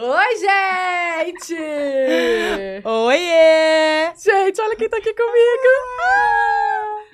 Oi, gente! Oiê! Gente, olha quem tá aqui comigo!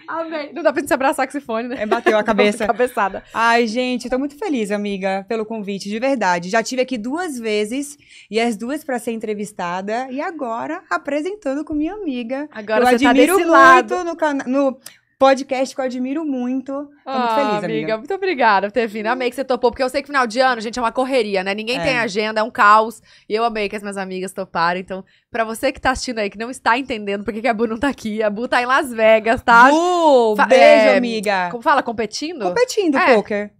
Ah, amei. Não dá pra gente se abraçar com esse fone, né? É, bateu a cabeça. Cabeçada. Ai, gente, tô muito feliz, amiga, pelo convite, de verdade. Já tive aqui duas vezes, e as duas para ser entrevistada, e agora apresentando com minha amiga. Agora Eu você tá admiro tá desse muito lado. no, no podcast que eu admiro muito. Tô ah, muito feliz, amiga. amiga. Muito obrigada por ter vindo. Amei que você topou, porque eu sei que final de ano, gente, é uma correria, né? Ninguém é. tem agenda, é um caos. E eu amei que as minhas amigas toparam. Então, pra você que tá assistindo aí, que não está entendendo por que a Bu não tá aqui, a Bu tá em Las Vegas, tá? Bu, Fa beijo, é, amiga. Como fala? Competindo? Competindo, é. poker.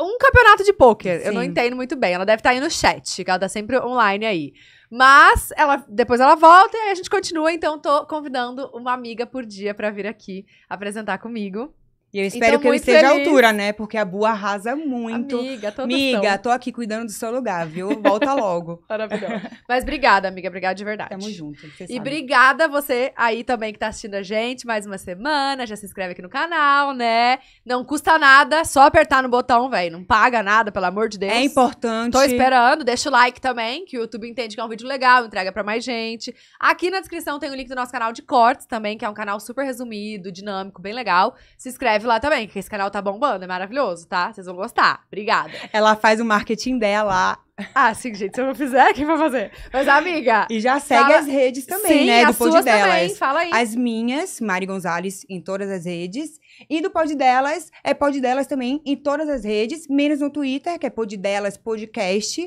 Um campeonato de poker. Sim. Eu não entendo muito bem. Ela deve estar tá aí no chat, que ela tá sempre online aí. Mas ela, depois ela volta e a gente continua. Então, tô convidando uma amiga por dia para vir aqui apresentar comigo. E eu espero então, que eu esteja à altura, né? Porque a Bu arrasa muito. Amiga, toda Amiga, tô aqui cuidando do seu lugar, viu? Volta logo. Maravilhosa. Mas obrigada, amiga. Obrigada de verdade. Tamo junto. E obrigada você aí também que tá assistindo a gente mais uma semana. Já se inscreve aqui no canal, né? Não custa nada, só apertar no botão, velho. Não paga nada, pelo amor de Deus. É importante. Tô esperando. Deixa o like também, que o YouTube entende que é um vídeo legal, entrega para mais gente. Aqui na descrição tem o link do nosso canal de cortes também, que é um canal super resumido, dinâmico, bem legal. Se inscreve lá também, que esse canal tá bombando, é maravilhoso, tá? Vocês vão gostar. Obrigada. Ela faz o marketing dela. Ah, sim, gente, se eu não fizer, quem vai fazer? Mas, amiga. E já segue fala... as redes também, sim, né? do as pod delas. Também, fala aí. As minhas, Mari Gonzalez, em todas as redes. E do Pod Delas, é Pod Delas também em todas as redes, menos no Twitter, que é Pod Delas Podcast.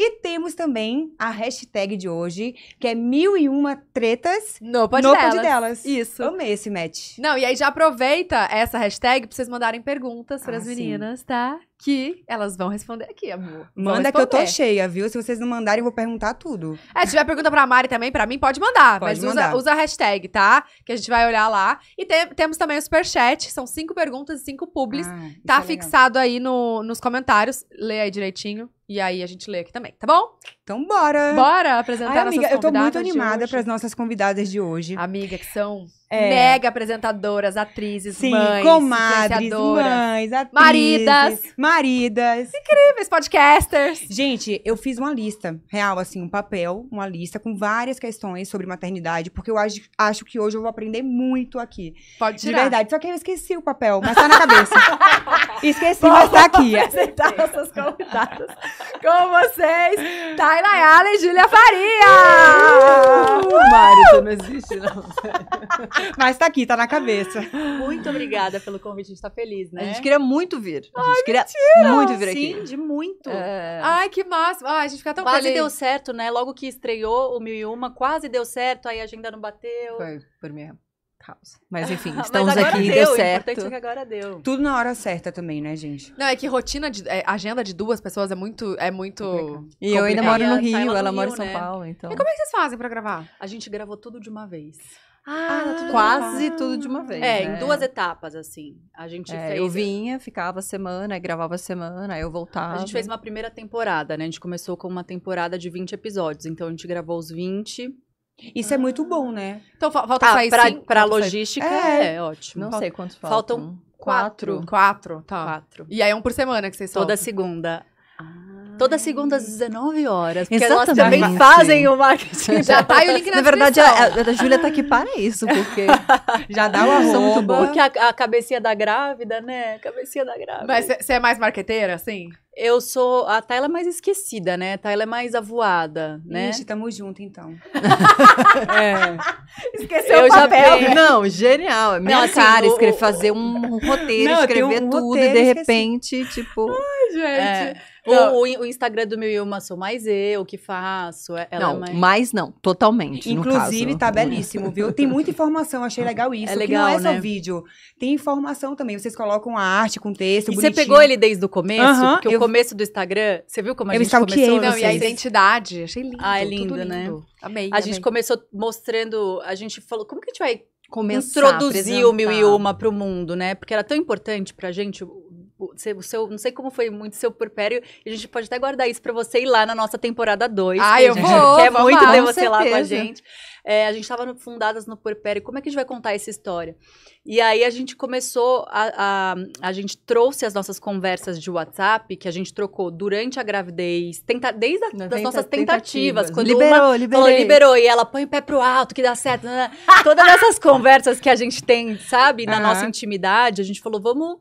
E temos também a hashtag de hoje, que é mil e uma tretas no Pod, no delas. pod delas. Isso. Amei esse match. Não, e aí já aproveita essa hashtag pra vocês mandarem perguntas pras ah, meninas, sim. tá? que elas vão responder aqui, amor. Manda que eu tô cheia, viu? Se vocês não mandarem, eu vou perguntar tudo. É, se tiver pergunta pra Mari também, pra mim, pode mandar. Pode mas mandar. Usa, usa a hashtag, tá? Que a gente vai olhar lá. E te, temos também o superchat. São cinco perguntas e cinco publis. Ah, tá é fixado legal. aí no, nos comentários. Lê aí direitinho. E aí a gente lê aqui também, tá bom? Então bora! Bora apresentar Ai, amiga, eu tô muito animada para as nossas convidadas de hoje. Amiga, que são é. mega apresentadoras, atrizes, Sim, mães, comadres, mães, atrizes, maridas, maridas. Incríveis podcasters. Gente, eu fiz uma lista real assim, um papel, uma lista com várias questões sobre maternidade, porque eu acho, acho que hoje eu vou aprender muito aqui. Pode tirar. De verdade, só que eu esqueci o papel, mas tá na cabeça. esqueci, Bom, mas tá aqui. Vou apresentar nossas convidadas. Com vocês, Taina Yala e Júlia Faria! Uh, uh! Mari, você não existe, não. Mas tá aqui, tá na cabeça. Muito obrigada pelo convite, a gente tá feliz, né? A gente queria muito vir. A gente Ai, queria mentira. muito vir aqui. Sim, de muito. É... Ai, que máximo. Ai, a gente fica tão Quase feliz. deu certo, né? Logo que estreou o Mil e Uma, quase deu certo, aí a agenda não bateu. Foi, por mim causa. Mas enfim, estamos Mas aqui, deu, deu certo. É que agora deu. Tudo na hora certa também, né, gente? Não, é que rotina de é, agenda de duas pessoas é muito é muito complicado. E eu ainda moro no tá Rio, ela, ela, mora em São né? Paulo, então. E como é que vocês fazem para gravar? A gente gravou tudo de uma vez. Ah, ah tá tudo quase tudo de uma vez. É, né? em duas etapas, assim. A gente é, fez. Eu vinha, ficava a semana, aí gravava a semana, aí eu voltava. A gente fez uma primeira temporada, né? A gente começou com uma temporada de 20 episódios. Então a gente gravou os 20 isso é ah. muito bom, né? Então falta ah, sair para pra logística é, é, ótimo. Não falta, sei quantos faltam. Faltam quatro. Quatro, tá. Quatro. E aí é um por semana que vocês Toda soltam. segunda Toda segunda às 19 horas. Porque Exatamente. elas também fazem o marketing. Já tá aí o link na, na verdade, a, a, Júlia tá aqui para isso, porque já dá um assunto Muito boa. Porque a, a, cabecinha da grávida, né? Cabecinha da grávida. Mas você é mais marqueteira, assim? Eu sou. A Taila é mais esquecida, né? A Tayla é mais avoada, né? Ixi, tamo junto, então. é. Esqueceu eu o papel. Já... Não, genial. É Minha Não, cara, assim, escrever, o... fazer um roteiro, Não, escrever um tudo roteiro, e de esqueci. repente, tipo. Ai, gente. É. O, o, Instagram do Mil Yuma sou mais eu que faço. É, ela não, é mais... mais não, totalmente. Inclusive, tá belíssimo, viu? Tem muita informação, achei ah, legal isso. É legal, não é né? vídeo. Tem informação também. Vocês colocam a arte com texto. E bonitinho. você pegou ele desde o começo? Uh -huh, porque eu... o começo do Instagram, você viu como a eu gente começou? Não, vocês. e a identidade. Achei lindo. Ah, é lindo, lindo. né? Amei. A amei. gente começou mostrando. A gente falou, como que a gente vai Começar, introduzir o Mil e Uma para o mundo, né? Porque era tão importante para a gente o seu, não sei como foi muito seu purpério, a gente pode até guardar isso para você ir lá na nossa temporada 2. Ah, eu vou! Quer vou muito lá, ter você certeza. lá com a gente. É, a gente estava fundadas no Purpério, como é que a gente vai contar essa história? E aí a gente começou, a, a, a gente trouxe as nossas conversas de WhatsApp, que a gente trocou durante a gravidez, tenta, desde a, nossas tentativas. tentativas. Quando liberou, liberou. Falou, liberou, e ela põe o pé pro alto, que dá certo. Né? Todas essas conversas que a gente tem, sabe, na uhum. nossa intimidade, a gente falou, vamos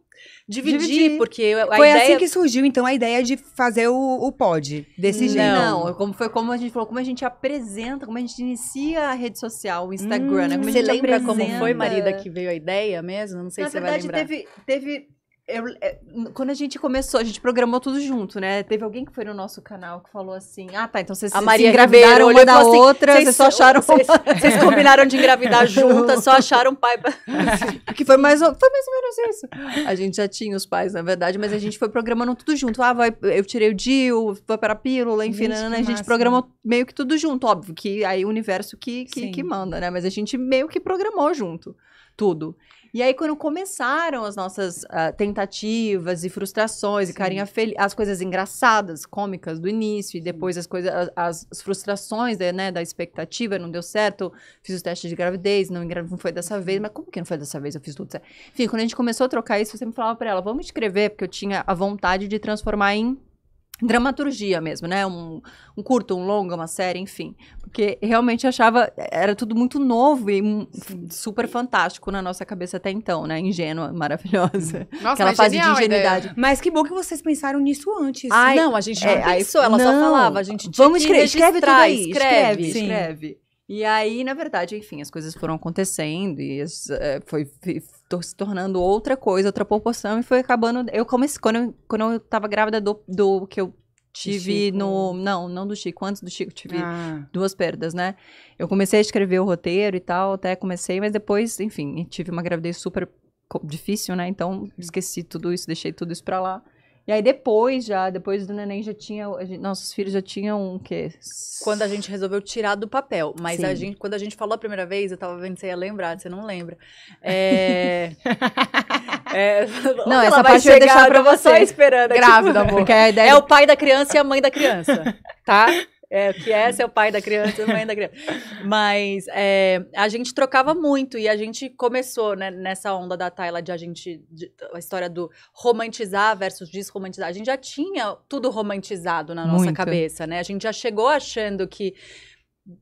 Dividir, Dividir. porque a a foi assim ideia... assim que surgiu, então, a ideia de fazer o, o pod desse não, jeito. Não, como, foi como a gente falou, como a gente apresenta, como a gente inicia a rede social, o Instagram, hum, né? Como hum, você lembra apresenta... como foi, Marida, que veio a ideia mesmo? Não sei Na se verdade, você vai lembrar. Teve, teve eu, é, quando a gente começou, a gente programou tudo junto, né? Teve alguém que foi no nosso canal que falou assim: Ah, tá, então vocês a Maria se engravidaram uma da assim, assim outra, vocês só acharam. Vocês combinaram de engravidar juntas, só acharam pai. Pra... É que foi mais, foi mais ou menos isso. A gente já tinha os pais, na verdade, mas a gente foi programando tudo junto. Ah, vai, eu tirei o Dio, vou para a pílula, enfim, gente, né? a gente programou meio que tudo junto, óbvio, que aí o universo que, que, que manda, né? Mas a gente meio que programou junto tudo. E aí, quando começaram as nossas uh, tentativas e frustrações Sim. e carinha feliz, as coisas engraçadas, cômicas do início, e depois as coisas, as, frustrações da, né, da expectativa, não deu certo, fiz os testes de gravidez, não, não foi dessa vez, uhum. mas como que não foi dessa vez? Eu fiz tudo certo. Enfim, quando a gente começou a trocar isso, eu sempre falava pra ela, vamos escrever, porque eu tinha a vontade de transformar em dramaturgia mesmo, né? Um, um curto, um longo, uma série, enfim. Porque realmente achava, era tudo muito novo e super fantástico na nossa cabeça até então, né? Ingênua, maravilhosa. Nossa, Aquela de ingenuidade. Mas que bom que vocês pensaram nisso antes. Ai, não, a gente não é, pensou, ela não, só falava, a gente tinha Vamos escrever, escreve tudo aí, escreve, escreve. escreve. E aí, na verdade, enfim, as coisas foram acontecendo e é, foi se tornando outra coisa, outra proporção, e foi acabando. Eu comecei, quando eu, quando eu tava grávida do, do que eu Tive no. Não, não do Chico, antes do Chico, tive ah. duas perdas, né? Eu comecei a escrever o roteiro e tal, até comecei, mas depois, enfim, tive uma gravidez super difícil, né? Então esqueci tudo isso, deixei tudo isso pra lá. E aí depois já, depois do neném já tinha, gente, nossos filhos já tinham o quê? Quando a gente resolveu tirar do papel, mas a gente, quando a gente falou a primeira vez, eu tava vendo se ia lembrar, você não lembra. É... é... Não, essa parte eu ia deixar pra você. Só esperando. É Grávida, tipo... amor. Porque a ideia... É o pai da criança e a mãe da criança, tá? É, que é seu pai da criança, mãe da criança. Mas é, a gente trocava muito e a gente começou né, nessa onda da Tayla de a gente. De, a história do romantizar versus desromantizar. A gente já tinha tudo romantizado na nossa muito. cabeça, né? A gente já chegou achando que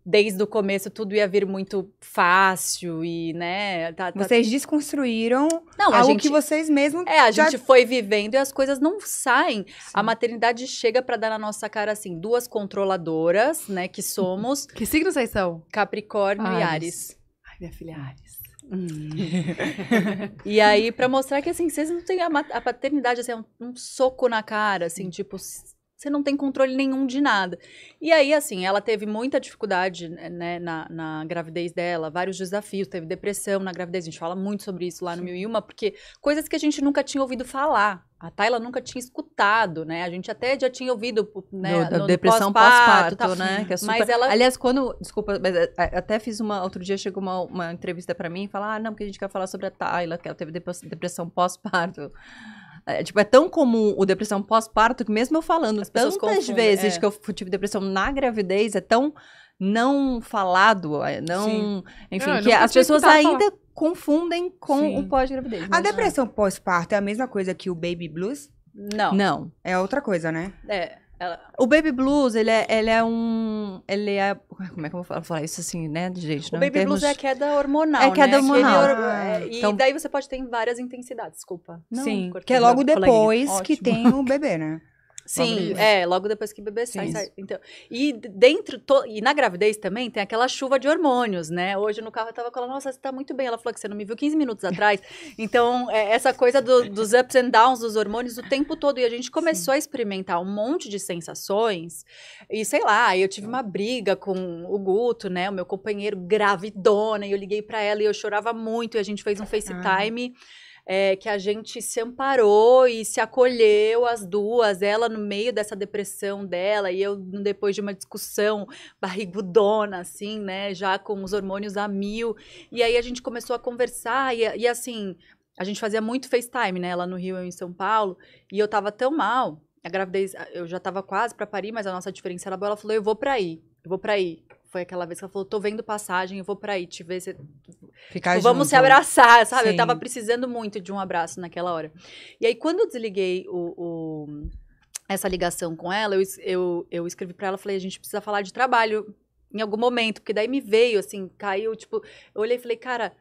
desde o começo tudo ia vir muito fácil e, né? Tá, tá... Vocês desconstruíram não, algo gente, que vocês mesmos. É, a já... gente foi vivendo e as coisas não saem. Sim. A maternidade chega para dar na nossa cara, assim, duas controladoras, né? Que somos. que signos vocês são? Capricórnio Ares. e Ares. Ai, minha filha Ares. Hum. e aí, para mostrar que assim, vocês não têm a, a paternidade, assim, é um, um soco na cara, assim, tipo, você não tem controle nenhum de nada. E aí, assim, ela teve muita dificuldade né, né, na, na gravidez dela, vários desafios, teve depressão na gravidez, a gente fala muito sobre isso lá no Mil e Uma, porque coisas que a gente nunca tinha ouvido falar. A Tayla nunca tinha escutado, né? A gente até já tinha ouvido, né? No, da no, depressão pós-parto, pós tá, né? Que é super... Mas ela... Aliás, quando... Desculpa, mas é, é, até fiz uma... Outro dia chegou uma, uma entrevista para mim e falou, ah, não, porque a gente quer falar sobre a Tayla, que ela teve depressão pós-parto. É, tipo, é tão comum o depressão pós-parto que mesmo eu falando As tantas vezes é. que eu tive depressão na gravidez, é tão não falado, é não, Sim. enfim, não, que as pessoas ainda confundem com Sim. o pós-gravidez. A né? depressão pós-parto é a mesma coisa que o baby blues? Não. Não. É outra coisa, né? É. Ela... O Baby Blues, ele é, ele é um. Ele é. Como é que eu vou falar isso assim, né, gente? O Baby termos... Blues é queda hormonal. É queda né? É hormonal. Ah, é, e então... daí você pode ter várias intensidades, desculpa. Não, Sim, que é logo depois que tem o bebê, né? Sim, é, logo depois que o bebê sai, sai. Então, e dentro, to, e na gravidez também tem aquela chuva de hormônios, né? Hoje no carro eu tava falando, nossa, você tá muito bem. Ela falou que você não me viu 15 minutos atrás. então, é, essa coisa do, dos ups and downs dos hormônios o tempo todo. E a gente começou Sim. a experimentar um monte de sensações. E sei lá, eu tive uma briga com o Guto, né? O meu companheiro gravidona, e eu liguei para ela e eu chorava muito, e a gente fez um ah. FaceTime. Ah é, que a gente se amparou e se acolheu as duas, ela no meio dessa depressão dela e eu depois de uma discussão barrigudona, assim, né, já com os hormônios a mil. E aí a gente começou a conversar e, e assim, a gente fazia muito FaceTime, né, lá no Rio e em São Paulo, e eu tava tão mal, a gravidez, eu já tava quase para parir, mas a nossa diferença era boa, ela falou, eu vou para aí, eu vou para aí foi aquela vez que ela falou: tô vendo passagem, eu vou pra aí te ver. Se... Ficar tipo, Vamos se abraçar, sabe? Sim. Eu tava precisando muito de um abraço naquela hora. E aí, quando eu desliguei o, o essa ligação com ela, eu, eu, eu escrevi para ela, falei, a gente precisa falar de trabalho em algum momento, porque daí me veio, assim, caiu, tipo, eu olhei e falei, cara,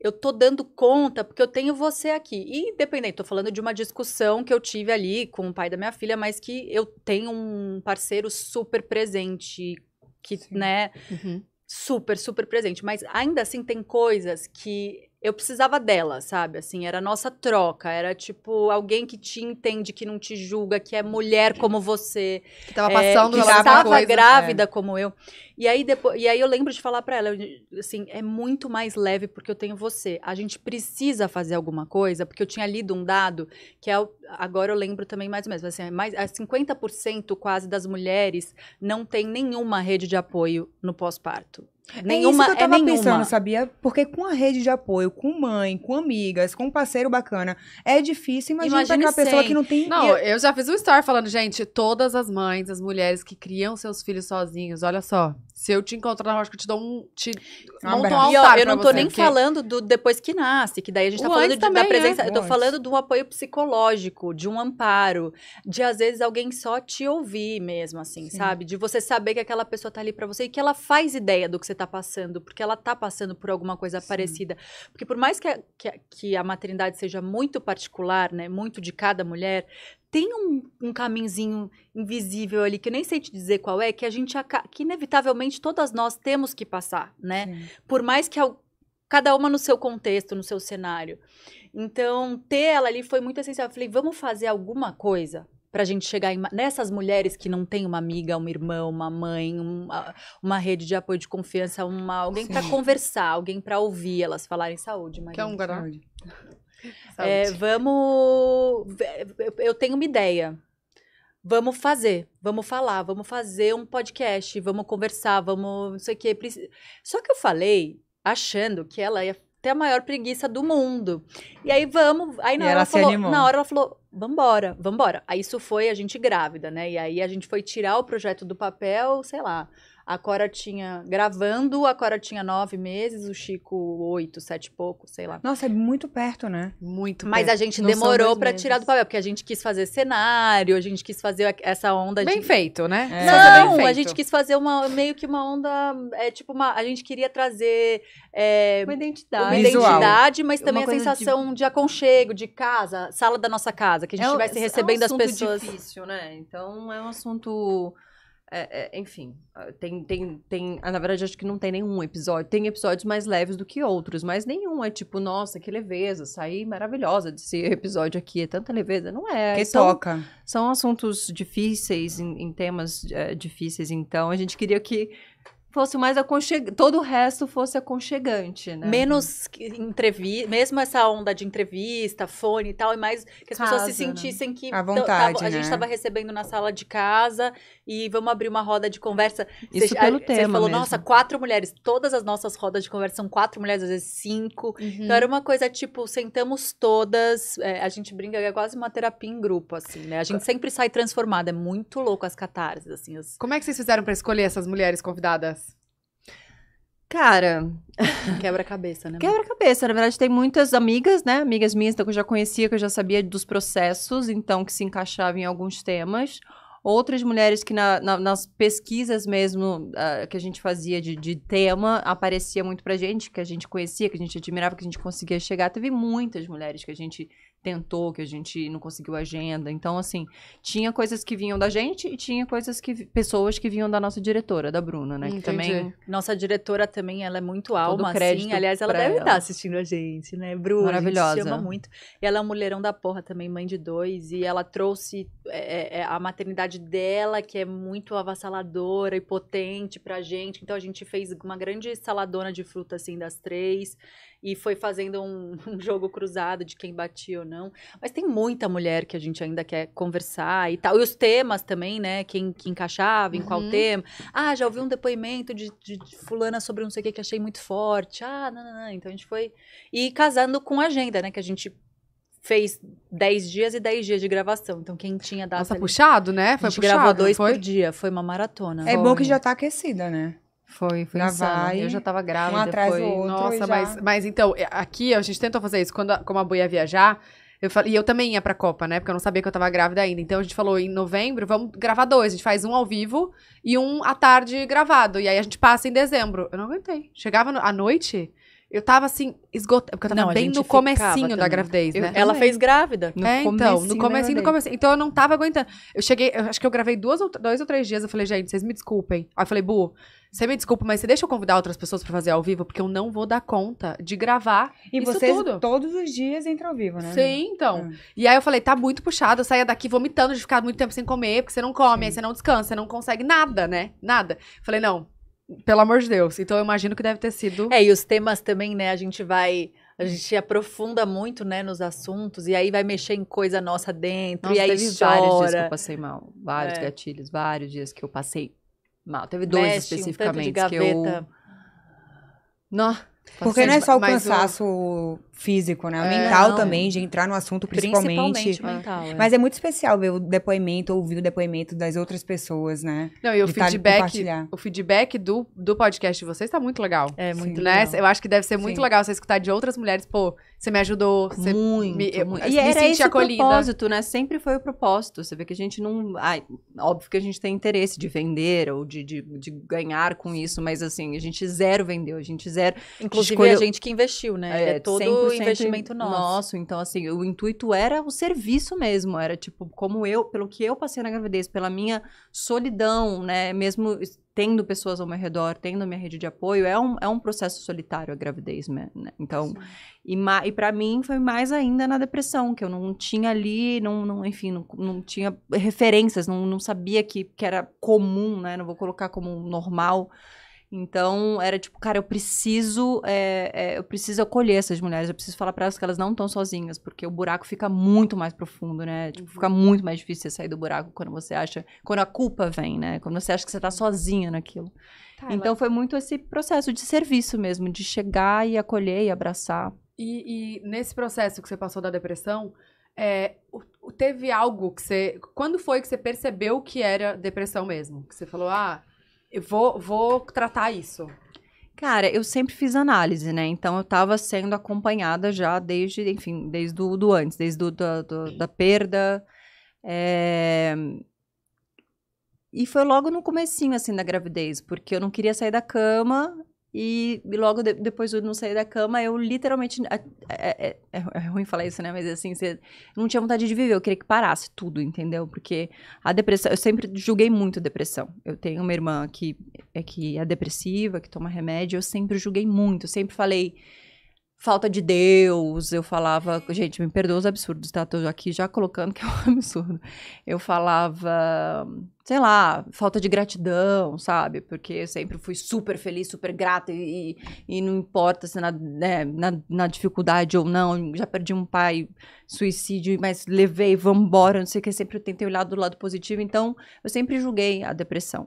eu tô dando conta porque eu tenho você aqui. E independente, tô falando de uma discussão que eu tive ali com o pai da minha filha, mas que eu tenho um parceiro super presente, que, Sim. né, uhum. super, super presente. Mas ainda assim tem coisas que eu precisava dela, sabe? Assim, era nossa troca. Era tipo alguém que te entende, que não te julga, que é mulher como você. Que tava é, passando é, que estava coisa, grávida é. como eu. E aí, depois, e aí eu lembro de falar para ela, assim, é muito mais leve porque eu tenho você. A gente precisa fazer alguma coisa, porque eu tinha lido um dado que é, agora eu lembro também mais ou menos, assim, é mais, 50% é quase das mulheres não tem nenhuma rede de apoio no pós-parto. É nenhuma, é isso que eu é tava é pensando, nenhuma. sabia? Porque com a rede de apoio, com mãe, com amigas, com um parceiro bacana, é difícil imaginar Imagine aquela é sem. pessoa que não tem... Não, eu já fiz um story falando, gente, todas as mães, as mulheres que criam seus filhos sozinhos, olha só, se eu te encontrar na rocha, eu te dou um. Te um monto um altar. eu não tô você, nem porque... falando do depois que nasce, que daí a gente tá o falando de, da né? presença. É. Eu tô falando do apoio psicológico, de um amparo, de às vezes alguém só te ouvir mesmo, assim, Sim. sabe? De você saber que aquela pessoa tá ali para você e que ela faz ideia do que você tá passando, porque ela tá passando por alguma coisa Sim. parecida. Porque por mais que a, que a, que a maternidade seja muito particular, né? Muito de cada mulher, tem um, um caminhozinho invisível ali que eu nem sei te dizer qual é, que a gente que inevitavelmente todas nós temos que passar, né? Sim. Por mais que cada uma no seu contexto, no seu cenário. Então, ter ela ali foi muito essencial. Eu falei, vamos fazer alguma coisa para a gente chegar em, nessas mulheres que não têm uma amiga, uma irmã, uma mãe, uma, uma rede de apoio de confiança, uma, alguém para conversar, alguém para ouvir elas falarem saúde. que é um garoto? É, vamos. É, é, eu tenho uma ideia. Vamos fazer, vamos falar, vamos fazer um podcast, vamos conversar, vamos. Não sei o que Só que eu falei, achando que ela ia ter a maior preguiça do mundo. E aí vamos. Aí na e hora ela, ela falou, animou. na hora ela falou, vambora, vambora. Aí isso foi a gente grávida, né? E aí a gente foi tirar o projeto do papel, sei lá, a Cora tinha, gravando, a Cora tinha nove meses, o Chico oito, sete e pouco, sei lá. Nossa, é muito perto, né? Muito Mas perto. a gente Não demorou para tirar do papel, porque a gente quis fazer cenário, a gente quis fazer essa onda de... Bem feito, né? É. Não, feito. a gente quis fazer uma, meio que uma onda, é tipo uma... A gente queria trazer... É, uma identidade. Uma identidade, mas também a sensação de... de... aconchego, de casa, sala da nossa casa, que a gente estivesse é, recebendo é um as pessoas. É um assunto difícil, né? Então, é um assunto é, é, enfim, ah, tem, tem, tem. Ah, na verdade, acho que não tem nenhum episódio. Tem episódios mais leves do que outros, mas nenhum é tipo, nossa, que leveza, saí maravilhosa desse episódio aqui, é tanta leveza. Não é. Que toca. São assuntos difíceis, em, em temas é, difíceis, então a gente queria que fosse mais aconchegante, todo o resto fosse aconchegante, né? Menos entrevista, mesmo essa onda de entrevista, fone e tal, e é mais que as casa, pessoas se né? sentissem né? que vontade, tava, né? a gente estava né? recebendo na sala de casa e vamos abrir uma roda de conversa. Isso cê, pelo a, tema Você falou, mesmo. nossa, quatro mulheres, todas as nossas rodas de conversa são quatro mulheres, às vezes cinco, uhum. então era uma coisa tipo, sentamos todas, é, a gente brinca, é quase uma terapia em grupo, assim, né? A gente sempre sai transformada, é muito louco as catarses, assim. As... Como é que vocês fizeram para escolher essas mulheres convidadas? Cara. Quebra-cabeça, né? Quebra-cabeça. Na verdade, tem muitas amigas, né? Amigas minhas então, que eu já conhecia, que eu já sabia dos processos, então que se encaixavam em alguns temas. Outras mulheres que na, na, nas pesquisas mesmo uh, que a gente fazia de, de, tema aparecia muito pra gente, que a gente conhecia, que a gente admirava, que a gente conseguia chegar. Teve muitas mulheres que a gente tentou, que a gente não conseguiu agenda. Então, assim, tinha coisas que vinham da gente e tinha coisas que pessoas que vinham da nossa diretora, da Bruna, né? Que também nossa diretora também, ela é muito alma, assim. Aliás, ela deve estar tá assistindo a gente, né, Bruna? Maravilhosa. A ama muito. E ela é um mulherão da porra também, mãe de dois, e ela trouxe é, é, é, a maternidade dela, que é muito avassaladora e potente pra gente. Então a gente fez uma grande saladona de fruta assim das três e foi fazendo um, um, jogo cruzado de quem batia ou não. Mas tem muita mulher que a gente ainda quer conversar e tal. E os temas também, né? Quem que encaixava, em uhum. qual tema. Ah, já ouvi um depoimento de, de, de fulana sobre não sei o que que achei muito forte. Ah, não, não, não. Então a gente foi. E casando com a agenda, né? Que a gente fez 10 dias e 10 dias de gravação. Então, quem tinha dado. Nossa, ali... puxado, né? Foi a gente puxado, gravou dois por dia. Foi uma maratona. É bom que já tá aquecida, né? Foi, foi Gravar Eu já tava grávida. Um atrás foi... do outro. Nossa, mas, mas então, é, aqui a gente tentou fazer isso. Quando a, como a Boia ia viajar, eu falei, e eu também ia pra Copa, né? Porque eu não sabia que eu tava grávida ainda. Então a gente falou, em novembro, vamos gravar dois. A gente faz um ao vivo e um à tarde gravado. E aí a gente passa em dezembro. Eu não aguentei. Chegava no, à noite, eu tava assim, esgotada. Porque eu tava não, bem no comecinho da gravidez, né? ela é. fez grávida. No é, então, no comecinho do né, comecinho. Então eu não tava aguentando. Eu cheguei, eu acho que eu gravei duas ou, dois ou três dias. Eu falei, gente, vocês me desculpem. Aí eu falei, Bu, você me desculpa, mas você deixa eu convidar outras pessoas para fazer ao vivo, porque eu não vou dar conta de gravar. E isso vocês tudo. todos os dias entram ao vivo, né? Sim, então. É. E aí eu falei, tá muito puxado, eu saía daqui vomitando de ficar muito tempo sem comer, porque você não come, Sim. aí você não descansa, você não consegue nada, né? Nada. falei, não, pelo amor de Deus. Então eu imagino que deve ter sido. É, e os temas também, né? A gente vai. A gente aprofunda muito, né, nos assuntos, e aí vai mexer em coisa nossa dentro. Nossa, e aí teve chora. vários dias que eu passei mal. Vários é. gatilhos, vários dias que eu passei mal. Teve dois Mexe, especificamente um que eu. Não. Porque não é só o cansaço. O físico, né? é, mental não. também, de entrar no assunto principalmente. principalmente mental, é. Mas é muito especial ver o depoimento, ouvir o depoimento das outras pessoas, né? Não, e o de tá feedback, o feedback do, do podcast de vocês tá muito legal. É, muito Sim, né? legal. Eu acho que deve ser muito Sim. legal você escutar de outras mulheres, pô, você me ajudou, você muito, me, E me era esse acolhida. propósito, né? Sempre foi o propósito. Você vê que a gente não, ai, óbvio que a gente tem interesse de vender ou de, de, de ganhar com isso, mas assim, a gente zero vendeu, a gente zero. Inclusive escolheu... É a gente que investiu, né? É, é todo do investimento nosso. nosso. Então, assim, o intuito era o serviço mesmo. Era, tipo, como eu, pelo que eu passei na gravidez, pela minha solidão, né? Mesmo tendo pessoas ao meu redor, tendo minha rede de apoio, é um, é um processo solitário a gravidez, né? Então, Sim. e, e para mim foi mais ainda na depressão, que eu não tinha ali, não, não enfim, não, não tinha referências, não, não sabia que, que era comum, né? Não vou colocar como normal, então, era tipo, cara, eu preciso, é, é, eu preciso acolher essas mulheres, eu preciso falar para elas que elas não estão sozinhas, porque o buraco fica muito mais profundo, né? Tipo, uhum. fica muito mais difícil você sair do buraco quando você acha, quando a culpa vem, né? Quando você acha que você tá uhum. sozinha naquilo. Tá, então, ela... foi muito esse processo de serviço mesmo, de chegar e acolher e abraçar. E, e nesse processo que você passou da depressão, é, teve algo que você. Quando foi que você percebeu que era depressão mesmo? Que você falou, ah eu vou, vou tratar isso? Cara, eu sempre fiz análise, né? Então eu estava sendo acompanhada já desde, enfim, desde do, do antes, desde o, do, do, da perda. É... E foi logo no comecinho, assim, da gravidez, porque eu não queria sair da cama e logo de, depois eu não sair da cama, eu literalmente. É, é, é, é, ruim falar isso, né? Mas assim, você não tinha vontade de viver, eu queria que parasse tudo, entendeu? Porque a depressão. Eu sempre julguei muito a depressão. Eu tenho uma irmã que é, que é depressiva, que toma remédio, eu sempre julguei muito, sempre falei falta de Deus. Eu falava, gente, me perdoa os absurdos, tá? Tô aqui já colocando que é um absurdo. Eu falava, sei lá, falta de gratidão, sabe? Porque eu sempre fui super feliz, super grata e, e não importa se na, né, na, na, dificuldade ou não. Já perdi um pai, suicídio, mas levei, vambora, não sei o que. Sempre tentei olhar do lado positivo. Então, eu sempre julguei a depressão.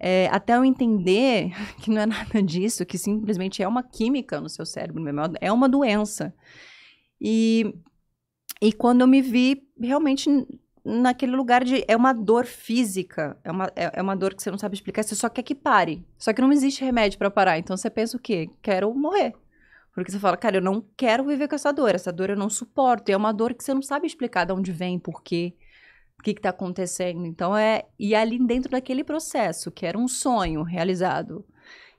É, até eu entender que não é nada disso, que simplesmente é uma química no seu cérebro é uma doença. E, e quando eu me vi realmente naquele lugar de. É uma dor física, é uma, é, é uma dor que você não sabe explicar, você só quer que pare. Só que não existe remédio para parar. Então você pensa o quê? Quero morrer. Porque você fala, cara, eu não quero viver com essa dor, essa dor eu não suporto. E é uma dor que você não sabe explicar de onde vem, por quê o que está acontecendo. Então é e ali dentro daquele processo que era um sonho realizado.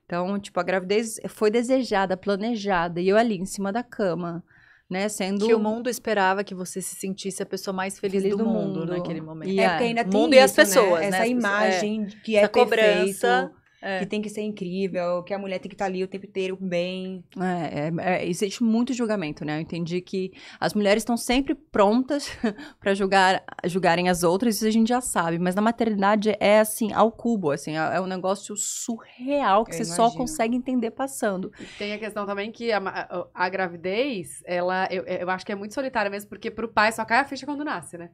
Então, tipo, a gravidez foi desejada, planejada, e eu ali em cima da cama, né, sendo... Que o mundo esperava que você se sentisse a pessoa mais feliz, feliz do, do mundo, mundo, naquele momento. E é, é. porque ainda tem mundo isso, e as né? pessoas, né? Essa né? imagem é, que é essa cobrança. Perfeito. É. Que tem que ser incrível, que a mulher tem que estar tá ali o tempo inteiro bem. É, é, é, existe muito julgamento, né? Eu entendi que as mulheres estão sempre prontas para julgar, julgarem as outras, isso a gente já sabe. Mas na maternidade é assim, ao cubo, assim, é, é um negócio surreal que Eu você imagino. só consegue entender passando. tem a questão também que a, a gravidez, ela, eu, eu acho que é muito solitária mesmo, porque pro pai só cai a ficha quando nasce, né?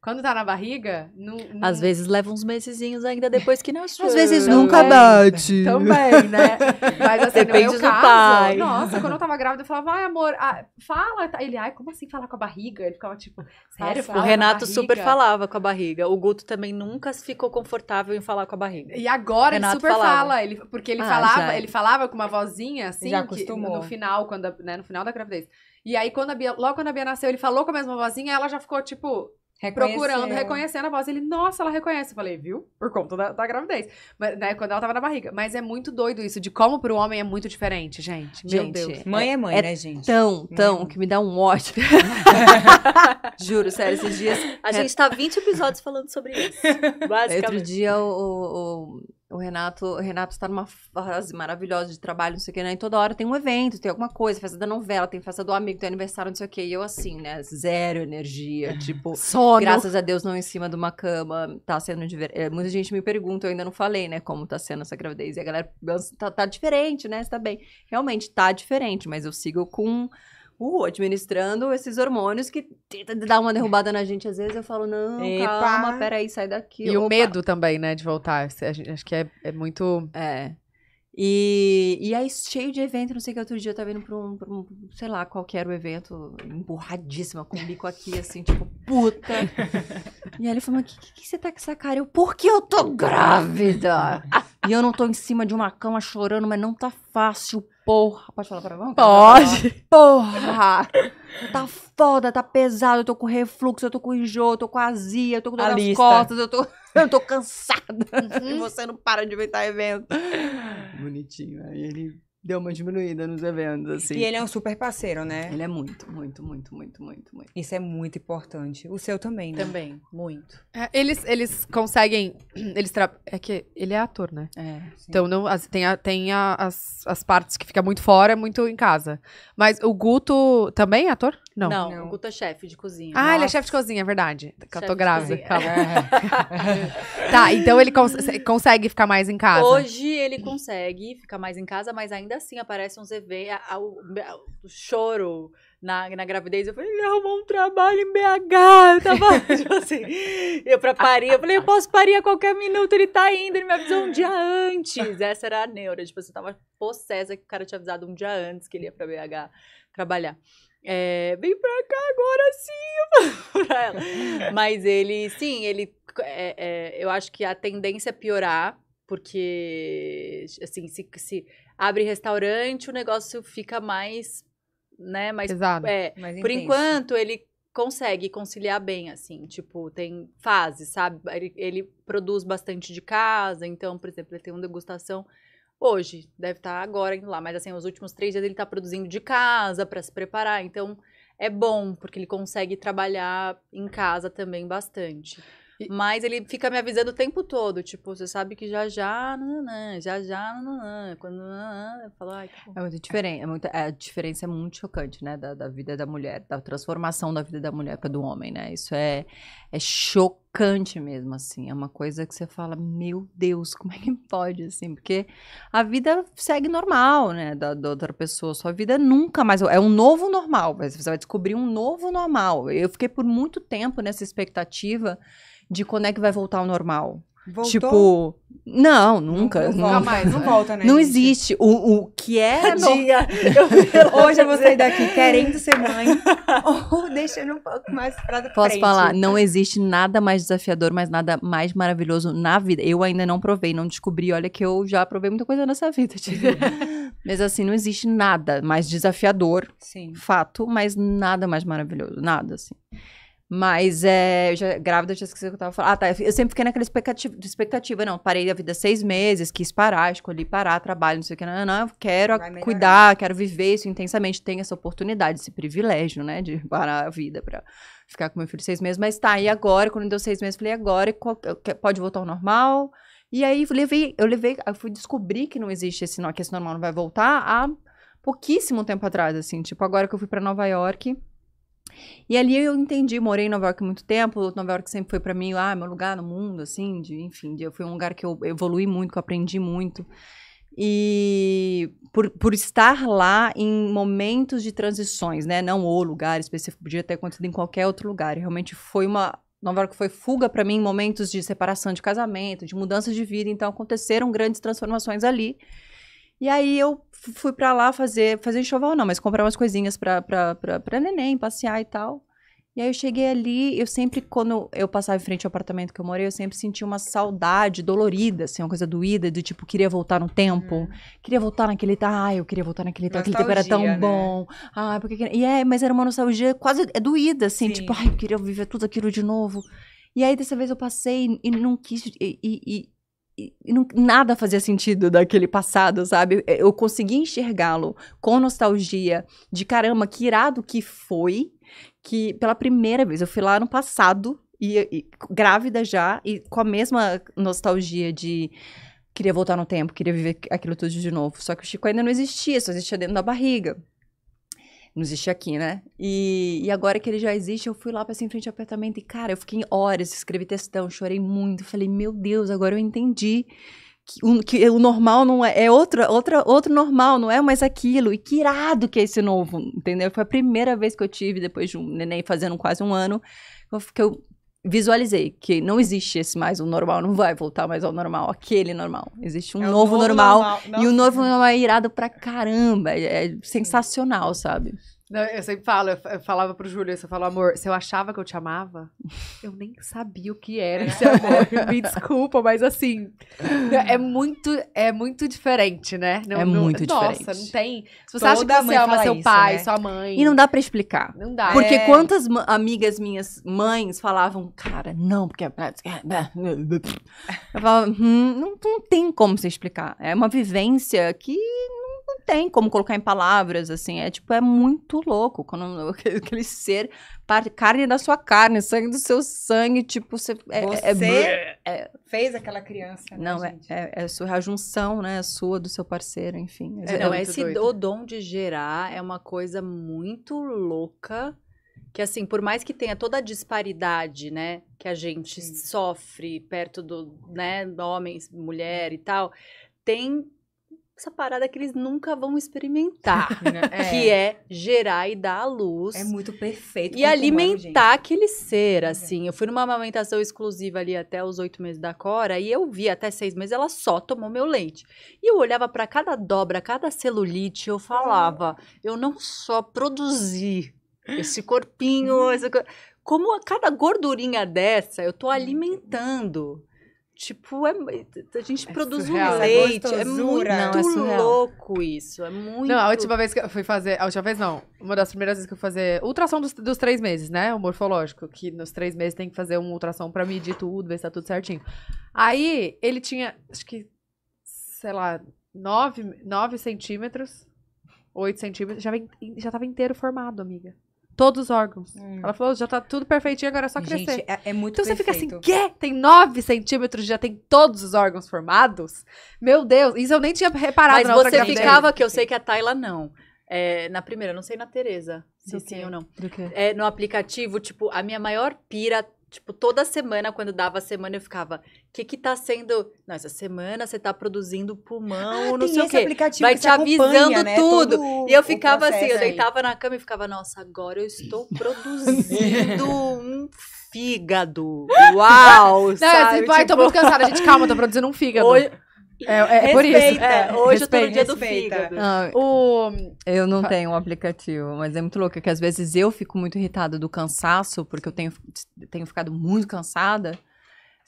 Quando tá na barriga, não, não... Às vezes leva uns mesezinhos ainda depois que nasceu. Às vezes também, nunca né? bate. Também, né? Mas assim, Depende no meu do caso, pai. Nossa, quando eu tava grávida, eu falava, ai amor, ah, fala. Ele, ai, como assim falar com a barriga? Ele ficava tipo, sério? o Renato super falava com a barriga. O Guto também nunca ficou confortável em falar com a barriga. E agora ele super falava. fala. Ele, porque ele ah, falava, já. ele falava com uma vozinha assim, já acostumou. no final, quando, né, no final da gravidez. E aí, quando Bia, logo quando a Bia nasceu, ele falou com a mesma vozinha, ela já ficou tipo procurando, reconhecendo a voz. Ele, nossa, ela reconhece. Eu falei, viu? Por conta da, da gravidez. Mas, né, quando ela tava na barriga. Mas é muito doido isso, de como pro homem é muito diferente, gente. Meu gente, Deus. É mãe é, é mãe, é né, gente? Tão, é tão, mãe. que me dá um ódio. Juro, sério, esses dias. É. A gente tá 20 episódios falando sobre isso. Basicamente. Outro dia o, o, o o Renato, o Renato está numa fase maravilhosa de trabalho, não sei o que, né? E toda hora tem um evento, tem alguma coisa, festa da novela, tem festa do amigo, tem aniversário, não sei o que. E eu, assim, né? Zero energia. É. Tipo, Sono. graças a Deus, não em cima de uma cama. Tá sendo diver... É, muita gente me pergunta, eu ainda não falei, né? Como tá sendo essa gravidez. E a galera tá, tá diferente, né? Você tá bem. Realmente tá diferente, mas eu sigo com uh, administrando esses hormônios que tenta dar uma derrubada na gente às vezes. Eu falo, não, Epa. calma, peraí, sai daqui. E opa. o medo também, né, de voltar. Acho que é, é muito... É. E, e aí, cheio de evento, não sei que outro dia eu tava indo pra um, pra um sei lá, qualquer o evento, emburradíssima, com o bico aqui, assim, tipo, puta. E aí ele falou, mas o que, que, você tá com essa cara? Eu, porque eu tô grávida! e eu não tô em cima de uma cama chorando, mas não tá fácil, porra. Pode falar pra mim? Pode! Porra! Tá foda, tá pesado, eu tô com refluxo, eu tô com enjoo, eu tô com azia, eu tô com dor nas costas, eu tô... Eu tô cansada. Uhum. E você não para de inventar evento. Bonitinho. Aí né? ele deu uma diminuída nos eventos, assim. E ele é um super parceiro, né? Ele é muito, muito, muito, muito, muito, muito. Isso é muito importante. O seu também, né? Também, muito. É, eles, eles conseguem. Eles tra... É que ele é ator, né? É. Sim. Então não, as, tem, a, tem a, as, as partes que fica muito fora, muito em casa. Mas o Guto também é ator? Não. Não, não. o Guto é chefe de cozinha. Ah, Nossa. ele é chefe de cozinha, é verdade. Chefe eu tô grávida. Calma. É. tá, então ele cons consegue ficar mais em casa. Hoje ele consegue ficar mais em casa, mas ainda assim aparece uns zv o choro na, na gravidez. Eu falei, ele arrumou um trabalho em BH. Eu tava, tipo assim, eu pra parir. Eu falei, eu posso parir a qualquer minuto, ele tá indo, ele me avisou um dia antes. Essa era a neura, tipo assim, tava possessa que o cara tinha avisado um dia antes que ele ia pra BH trabalhar. É, vem pra cá agora sim, pra ela. Mas ele, sim, ele, é, é, eu acho que a tendência é piorar porque, assim, se, se abre restaurante, o negócio fica mais, né? Mais, Pesado, é, mais por enquanto, ele consegue conciliar bem, assim, tipo, tem fases, sabe? Ele, ele, produz bastante de casa, então, por exemplo, ele tem uma degustação hoje, deve estar tá agora indo lá, mas assim, os últimos três dias ele está produzindo de casa para se preparar, então é bom, porque ele consegue trabalhar em casa também bastante. Mas ele fica me avisando o tempo todo, tipo, você sabe que já já, nananã, já já, nananã, quando nananã, eu falo, ai, que É muito diferente, é muito, é, a diferença é muito chocante, né, da, da vida da mulher, da transformação da vida da mulher para do homem, né? Isso é, é chocante chocante mesmo, assim. É uma coisa que você fala, meu Deus, como é que pode, assim? Porque a vida segue normal, né, da, da outra pessoa. Sua vida nunca mais... É um novo normal, você vai descobrir um novo normal. Eu fiquei por muito tempo nessa expectativa de quando é que vai voltar ao normal. Voltou? Tipo, não, nunca. Não, não nunca. mais, não volta, né? Não gente? existe. O, o que é. é dia, eu Hoje eu vou sair daqui querendo ser mãe. ou oh, deixando um pouco mais pra frente. Posso falar, não existe nada mais desafiador, mas nada mais maravilhoso na vida. Eu ainda não provei, não descobri. Olha, que eu já provei muita coisa nessa vida. Tipo. mas assim, não existe nada mais desafiador. Sim. Fato, mas nada mais maravilhoso. Nada, assim. Mas é, eu já, grávida, eu já esqueci o que eu tava falando. Ah, tá. Eu sempre fiquei naquela expectativa, expectativa não. Parei a vida seis meses, quis parar, escolhi parar, trabalho, não sei o que. Não, não, eu quero cuidar, quero viver isso intensamente. Tenho essa oportunidade, esse privilégio, né? De parar a vida pra ficar com meu filho seis meses. Mas tá, e agora? Quando deu seis meses, falei, agora pode voltar ao normal? E aí eu levei, eu levei, eu fui descobrir que não existe esse, que esse normal não vai voltar há pouquíssimo tempo atrás, assim. Tipo, agora que eu fui para Nova York e ali eu entendi, morei em Nova York muito tempo, Nova York sempre foi para mim ah, meu lugar no mundo, assim, de, enfim, de, foi um lugar que eu evolui muito, que eu aprendi muito. E por, por estar lá em momentos de transições, né? Não o lugar específico, podia ter acontecido em qualquer outro lugar. Realmente foi uma Nova York foi fuga para mim em momentos de separação de casamento, de mudanças de vida, então aconteceram grandes transformações ali. E aí eu fui para lá fazer, fazer enxoval não, mas comprar umas coisinhas pra, para neném, passear e tal. E aí eu cheguei ali, eu sempre, quando eu passava em frente ao apartamento que eu morei, eu sempre sentia uma saudade dolorida, assim, uma coisa doída, de tipo, queria voltar no tempo, hum. queria voltar naquele tempo, ah, eu queria voltar naquele tempo, aquele tempo era tão né? bom, ah, porque... E é, mas era uma nostalgia quase, é doída, assim, Sim. tipo, ai, eu queria viver tudo aquilo de novo. E aí, dessa vez, eu passei e não quis, e, e, e não, nada fazia sentido daquele passado, sabe? É, eu consegui enxergá-lo com nostalgia de caramba, que irado que foi, que pela primeira vez eu fui lá no passado e, e grávida já e com a mesma nostalgia de queria voltar no tempo, queria viver aquilo tudo de novo. Só que o Chico ainda não existia, só existia dentro da barriga não existe aqui, né? E, e agora que ele já existe, eu fui lá, para em frente ao apartamento e, cara, eu fiquei horas, escrevi textão, chorei muito, falei, meu Deus, agora eu entendi que o, que o normal não é, é outro, outro normal, não é mais aquilo, e que irado que é esse novo, entendeu? Foi a primeira vez que eu tive, depois de um neném fazendo quase um ano, que eu visualizei que não existe esse mais o normal, não vai voltar mais ao normal, aquele normal. Existe um é novo, novo, normal, normal. e o novo é. normal é irado pra caramba, é sensacional, sabe? Não, eu sempre falo, eu falava pro Júlio, eu falo, amor, se eu achava que eu te amava, eu nem sabia o que era esse é. amor. Me desculpa, mas assim, é muito, é muito diferente, né? Não, é muito diferente. Nossa, não tem. Se você Toda acha que você ama seu isso, pai, né? sua mãe. E não dá para explicar. Não dá. Porque é. quantas amigas minhas mães falavam, cara, não, porque. É, eu falava, hum, não, não tem como se explicar. É uma vivência que tem como colocar em palavras, assim. É tipo, é muito louco quando aquele ser carne da sua carne, sangue do seu sangue, tipo, você. É, é, é você é, fez aquela criança. Né, não, é, é, é sua, a junção, né? Sua, do seu parceiro, enfim. É, não, esse doido. o dom de gerar é uma coisa muito louca. Que assim, por mais que tenha toda a disparidade, né, que a gente Sim. sofre perto do, né, homens, mulher e tal, tem essa parada que eles nunca vão experimentar, né? é. que é gerar e dar à luz. É muito perfeito. E alimentar humano, aquele ser, assim. Eu fui numa amamentação exclusiva ali até os oito meses da Cora e eu vi até seis meses ela só tomou meu leite. E eu olhava para cada dobra, cada celulite, eu falava, eu não só produzi esse corpinho, uhum. como a cada gordurinha dessa, eu tô alimentando. Tipo, é, a gente é produz surreal, um é leite. É, é muito não, é louco isso. É muito. Não, a última vez que eu fui fazer. A última vez não. Uma das primeiras vezes que eu fui fazer. Ultrassom dos, dos três meses, né? O morfológico. Que nos três meses tem que fazer um ultrassom pra medir tudo, ver se tá tudo certinho. Aí ele tinha, acho que, sei lá, nove, nove centímetros, oito centímetros. Já, já tava inteiro formado, amiga. Todos os órgãos. Hum. Ela falou, já tá tudo perfeitinho, agora é só crescer. Gente, é, é, muito Então perfeito. você fica assim, quê? Tem 9 centímetros, já tem todos os órgãos formados? Meu Deus, isso eu nem tinha reparado Mas você ficava, que eu sei que a Tayla não. É, na primeira, não sei na Tereza, se sim ou não. Do quê? É, no aplicativo, tipo, a minha maior pira, tipo, toda semana, quando dava a semana, eu ficava que que tá sendo... Não, essa semana você tá produzindo pulmão, ah, não sei o quê. Aplicativo Vai te avisando né? tudo. Todo e eu ficava assim, eu deitava na cama e ficava, nossa, agora eu estou produzindo um fígado. Uau! Não, sabe? Assim, tipo... tô muito cansada, gente, calma, tô produzindo um fígado. Hoje... É, é, é por isso. É, hoje respeita, eu tô no dia do fígado. Ah, eu não tenho um aplicativo, mas é muito louco, que às vezes eu fico muito irritada do cansaço, porque eu tenho, tenho ficado muito cansada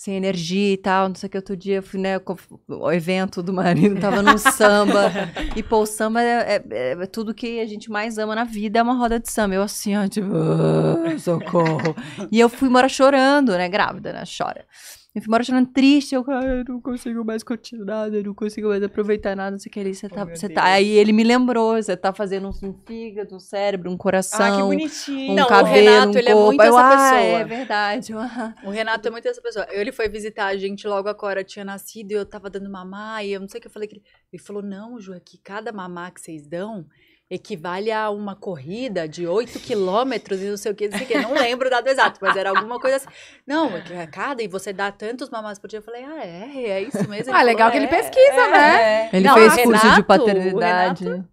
sem energia e tal, não sei o que, outro dia eu fui, né, o evento do marido, tava num samba, e pô, o samba é, é, é, tudo que a gente mais ama na vida, é uma roda de samba, eu assim, ó, tipo, ah, socorro, e eu fui embora chorando, né, grávida, né, chora, eu fico chorando triste, eu, ah, eu não consigo mais curtir nada, eu não consigo mais aproveitar nada, não sei o que. Ele, você oh, tá, oh, você tá... Aí ele me lembrou, você tá fazendo um, fígado, um cérebro, um coração. Ah, um não, cabelo, o Renato, um ele é corpo. é muito eu, essa ah, pessoa. É verdade. Ah". O Renato é muito essa pessoa. Ele foi visitar a gente logo a Cora tinha nascido e eu tava dando mamá, e eu não sei o que eu falei. Que ele... ele falou: não, Ju, é que cada mamá que vocês dão equivale a uma corrida de 8 quilômetros e não sei o que, não sei o que. Não lembro o dado exato, mas era alguma coisa assim. Não, é é cada, e você dá tantos mamás por dia. Eu falei, ah, é, é isso mesmo. Ele ah, falou, legal que ele é, pesquisa, é, né? É. Ele não, fez Renato, curso de paternidade.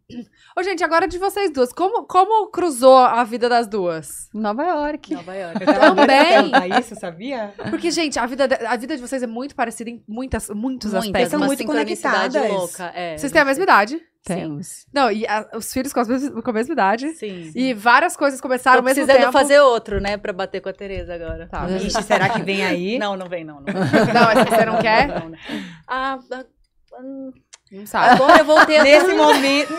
Ô, gente, agora de vocês duas, como, como cruzou a vida das duas? Nova York. Nova York. Também. Isso, sabia? Porque, gente, a vida, de, a vida de vocês é muito parecida em muitas, muitos aspectos. Vocês são muito conectadas. Louca, Vocês têm a mesma idade? Temos. Não, e a, os filhos com, as mesmas, com a mesma idade. Sim. E várias coisas começaram Tô ao mesmo tempo. fazer outro, né? Pra bater com a Tereza agora. Tá. Ixi, será que vem aí? Não, não vem, não. Não, mas você não quer? Não, não. Né? Ah, ah, ah não ah, sabe. Agora eu vou ter. Nesse momento.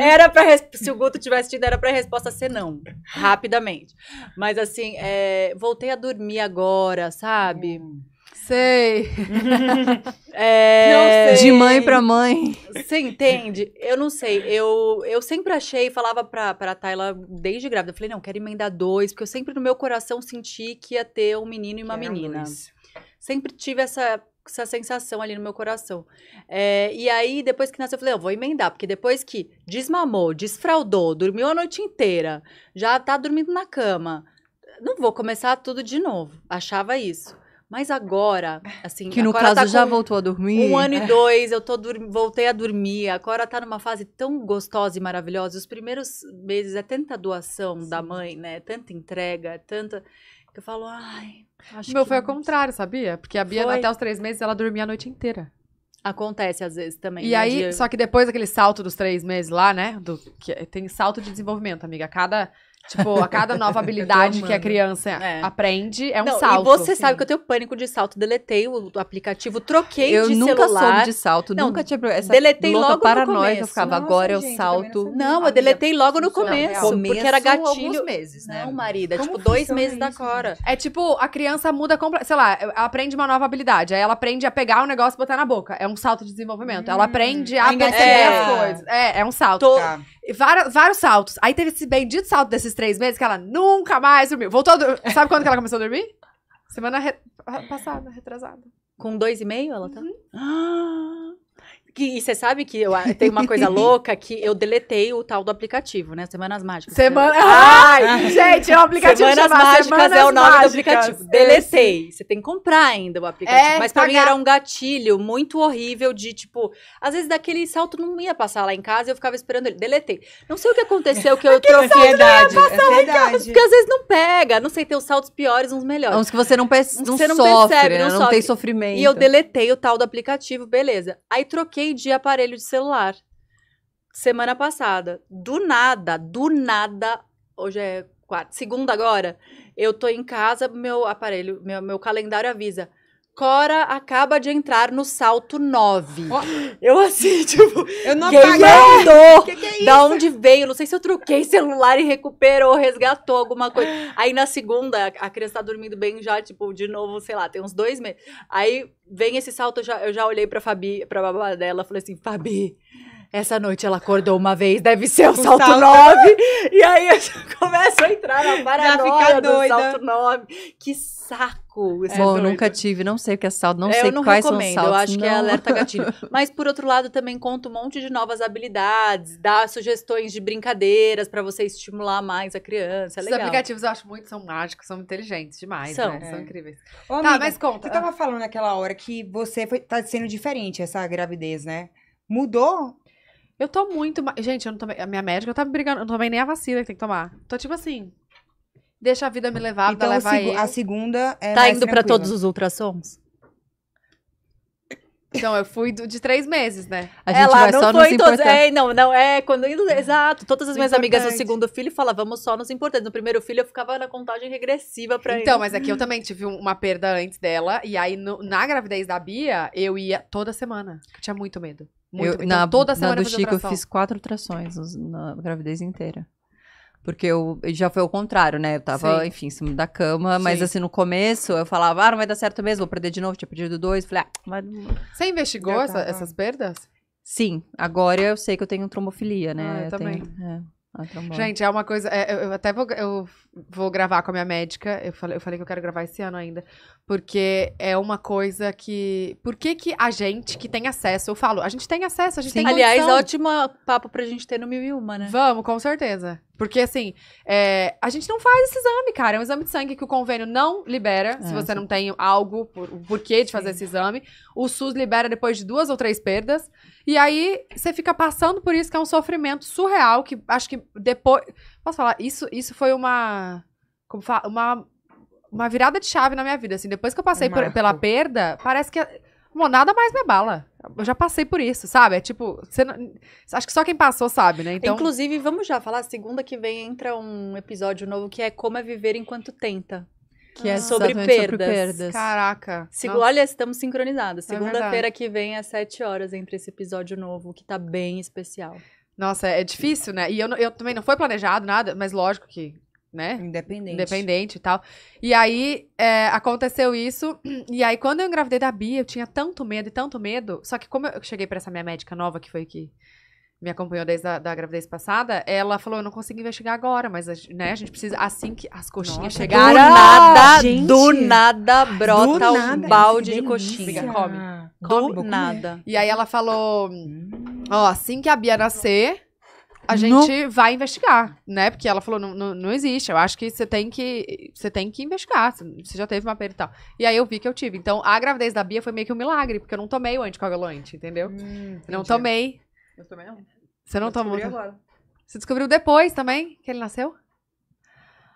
era pra. Res... Se o Guto tivesse tido, era pra resposta ser não. Rapidamente. Mas assim, é... voltei a dormir agora, sabe? Hum. Sei. é... sei. De mãe para mãe. Você entende? Eu não sei. Eu, eu sempre achei, falava pra, pra Tayla desde grávida, eu falei, não, quero emendar dois, porque eu sempre no meu coração senti que ia ter um menino e uma menina. Sempre tive essa, essa sensação ali no meu coração. É, e aí, depois que nasceu, eu falei, eu vou emendar, porque depois que desmamou, desfraudou, dormiu a noite inteira, já tá dormindo na cama, não vou começar tudo de novo. Achava isso. Mas agora, assim. Que no tá caso tá já voltou a dormir. Um ano e dois, eu tô voltei a dormir. A Cora tá numa fase tão gostosa e maravilhosa. Os primeiros meses é tanta doação Sim. da mãe, né? É tanta entrega, é tanta. que Eu falo, ai. Acho meu que... foi ao contrário, sabia? Porque a Bia, foi. até os três meses, ela dormia a noite inteira. Acontece às vezes também. E né, aí, dia... só que depois daquele salto dos três meses lá, né? Do, que, tem salto de desenvolvimento, amiga. Cada Tipo, a cada nova habilidade que a criança é. aprende é um Não, salto. E você Sim. sabe assim. que eu tenho pânico de salto. Deletei o aplicativo, troquei eu de celular. Eu nunca soube de salto. Não, nunca tinha essa Deletei logo paranoia que eu ficava. Nossa, agora gente, eu salto. Não, eu deletei logo no começo. começo porque era gatilho. meses, né? Não, marida. É tipo dois meses isso, da Cora. Gente? É tipo, a criança muda. Sei lá, aprende uma nova habilidade. Aí ela aprende a pegar o negócio e botar na boca. É um salto de desenvolvimento. Hum, ela aprende a perceber é. as coisas. É, é um salto. Tô... Tá. Vários, vários saltos. Aí teve esse bendito salto desses três meses que ela nunca mais dormiu. Voltou a, Sabe quando que ela começou a dormir? Semana re... passada, retrasada. Com dois e meio ela tá? Uhum. Ah! E você sabe que eu tem uma coisa louca que eu deletei o tal do aplicativo, né? Semanas Mágicas. Semana. Ai, ah. gente, é um aplicativo Semanas Mágicas Semanas é o nome mágicas. do aplicativo. Deletei. Você tem que comprar ainda o aplicativo. É, Mas pra pagar. mim era um gatilho muito horrível de tipo, às vezes daquele salto não ia passar lá em casa e eu ficava esperando ele. Deletei. Não sei o que aconteceu que eu trouxe em casa. É Porque às vezes não pega. Não sei, tem os saltos piores, uns melhores. Uns que você não, perce... não, você não sofre, percebe, não, né? não sofre. tem sofrimento. E eu deletei o tal do aplicativo, beleza. Aí troquei comprei de aparelho de celular. Semana passada. Do nada, do nada. Hoje é quarta, segunda agora. Eu tô em casa, meu aparelho, meu, meu calendário avisa. Cora acaba de entrar no salto 9. Oh. Eu assim, tipo, eu não quem Que que é isso? Da onde veio? Não sei se eu troquei celular e recuperou, resgatou alguma coisa. Aí na segunda, a criança tá dormindo bem já, tipo, de novo, sei lá, tem uns dois meses. Aí vem esse salto, eu já, eu já olhei pra Fabi, pra babá dela, falei assim, Fabi, essa noite ela acordou uma vez, deve ser o, o salto, 9. e aí eu começo a entrar na paranoia do doida. salto 9. Que saco. É, Bom, doido. nunca tive, não sei o que é salto, não é, sei não quais recomendo, são saltos. Eu acho não. que é alerta gatilho. Mas por outro lado também conta um monte de novas habilidades, dá sugestões de brincadeiras para você estimular mais a criança, é Os aplicativos eu acho muito, são mágicos, são inteligentes demais, são, né? é. são incríveis. Ô, tá, amiga, tá, mas conta. Você tava ah. falando naquela hora que você foi, tá sendo diferente essa gravidez, né? Mudou eu tô muito. Gente, eu não tomei. A minha médica tá me brigando. Eu não tomei nem a vacina que tem que tomar. Tô tipo assim. Deixa a vida me levar, Então, levar a segunda é Tá mais indo pra todos os ultrassons? Então, eu fui do- de três meses, né? A é, gente Ela vai não só nos foi todas. importantes. É, não, não, é. Quando, exato. Todas as minhas amigas no segundo filho vamos só nos importantes. No primeiro filho eu ficava na contagem regressiva pra Então, mas aqui é eu também tive uma perda antes dela. E aí, no- na gravidez da Bia, eu ia toda semana. porque eu Tinha muito medo. Muito, eu, então, na, toda semana na do Chico eu fiz quatro trações na gravidez inteira. Porque eu, já foi o contrário, né? Eu tava, Sim. enfim, em cima da cama, Sim. mas assim, no começo eu falava, ah, não vai dar certo mesmo, vou perder de novo, tinha perdido dois. Falei, ah, mas. Você investigou essa, essas perdas? Sim, agora eu sei que eu tenho trombofilia, né? Ah, eu, eu também. Tenho, é. Ah, tá gente, é uma coisa. É, eu, até vou, eu vou gravar com a minha médica. Eu falei, eu falei que eu quero gravar esse ano ainda. Porque é uma coisa que. Por que, que a gente que tem acesso, eu falo, a gente tem acesso, a gente Sim. tem Aliás, ótimo papo pra gente ter no Mil e Uma, né? Vamos, com certeza. Porque, assim, é, a gente não faz esse exame, cara. É um exame de sangue que o convênio não libera, é, se você sim. não tem algo, por, o porquê de fazer esse exame. O SUS libera depois de duas ou três perdas. E aí você fica passando por isso, que é um sofrimento surreal, que acho que depois. Posso falar? Isso, isso foi uma. Como fala? Uma, uma virada de chave na minha vida. Assim, depois que eu passei por, pela perda, parece que. Bom, é, nada mais me abala. Eu já passei por isso, sabe? É tipo, não... acho que só quem passou sabe, né? Então... Inclusive, vamos já falar, segunda que vem entra um episódio novo que é Como é Viver Enquanto Tenta. Que é ah, é sobre perdas. sobre perdas. Caraca. Segu Olha, estamos sincronizados. É Segunda-feira é que vem às 7 horas entra esse episódio novo, que tá bem especial. Nossa, é, é difícil, né? E eu, eu também não foi planejado nada, mas lógico que né? Independente. Independente e tal. E aí é, aconteceu isso. E aí, quando eu engravidei da Bia, eu tinha tanto medo e tanto medo. Só que como eu cheguei para essa minha médica nova, que foi que me acompanhou desde a da gravidez passada, ela falou: eu não consigo investigar agora, mas né, a gente precisa. Assim que as coxinhas Nossa, chegaram. Do nada, gente. do nada brota do nada, um balde de coxinha. Come. come. Do nada. E aí ela falou: ó, assim que a Bia nascer a gente vai investigar, né? Porque ela falou, não, não, não, existe, eu acho que você tem que você tem que investigar, você já teve uma perda e tal. E aí eu vi que eu tive. Então, a gravidez da Bia foi meio que um milagre, porque eu não tomei o anticoagulante, entendeu? Hum, não tomei. Eu tomei não. Você não eu tomou? Agora. Você descobriu depois também que ele nasceu?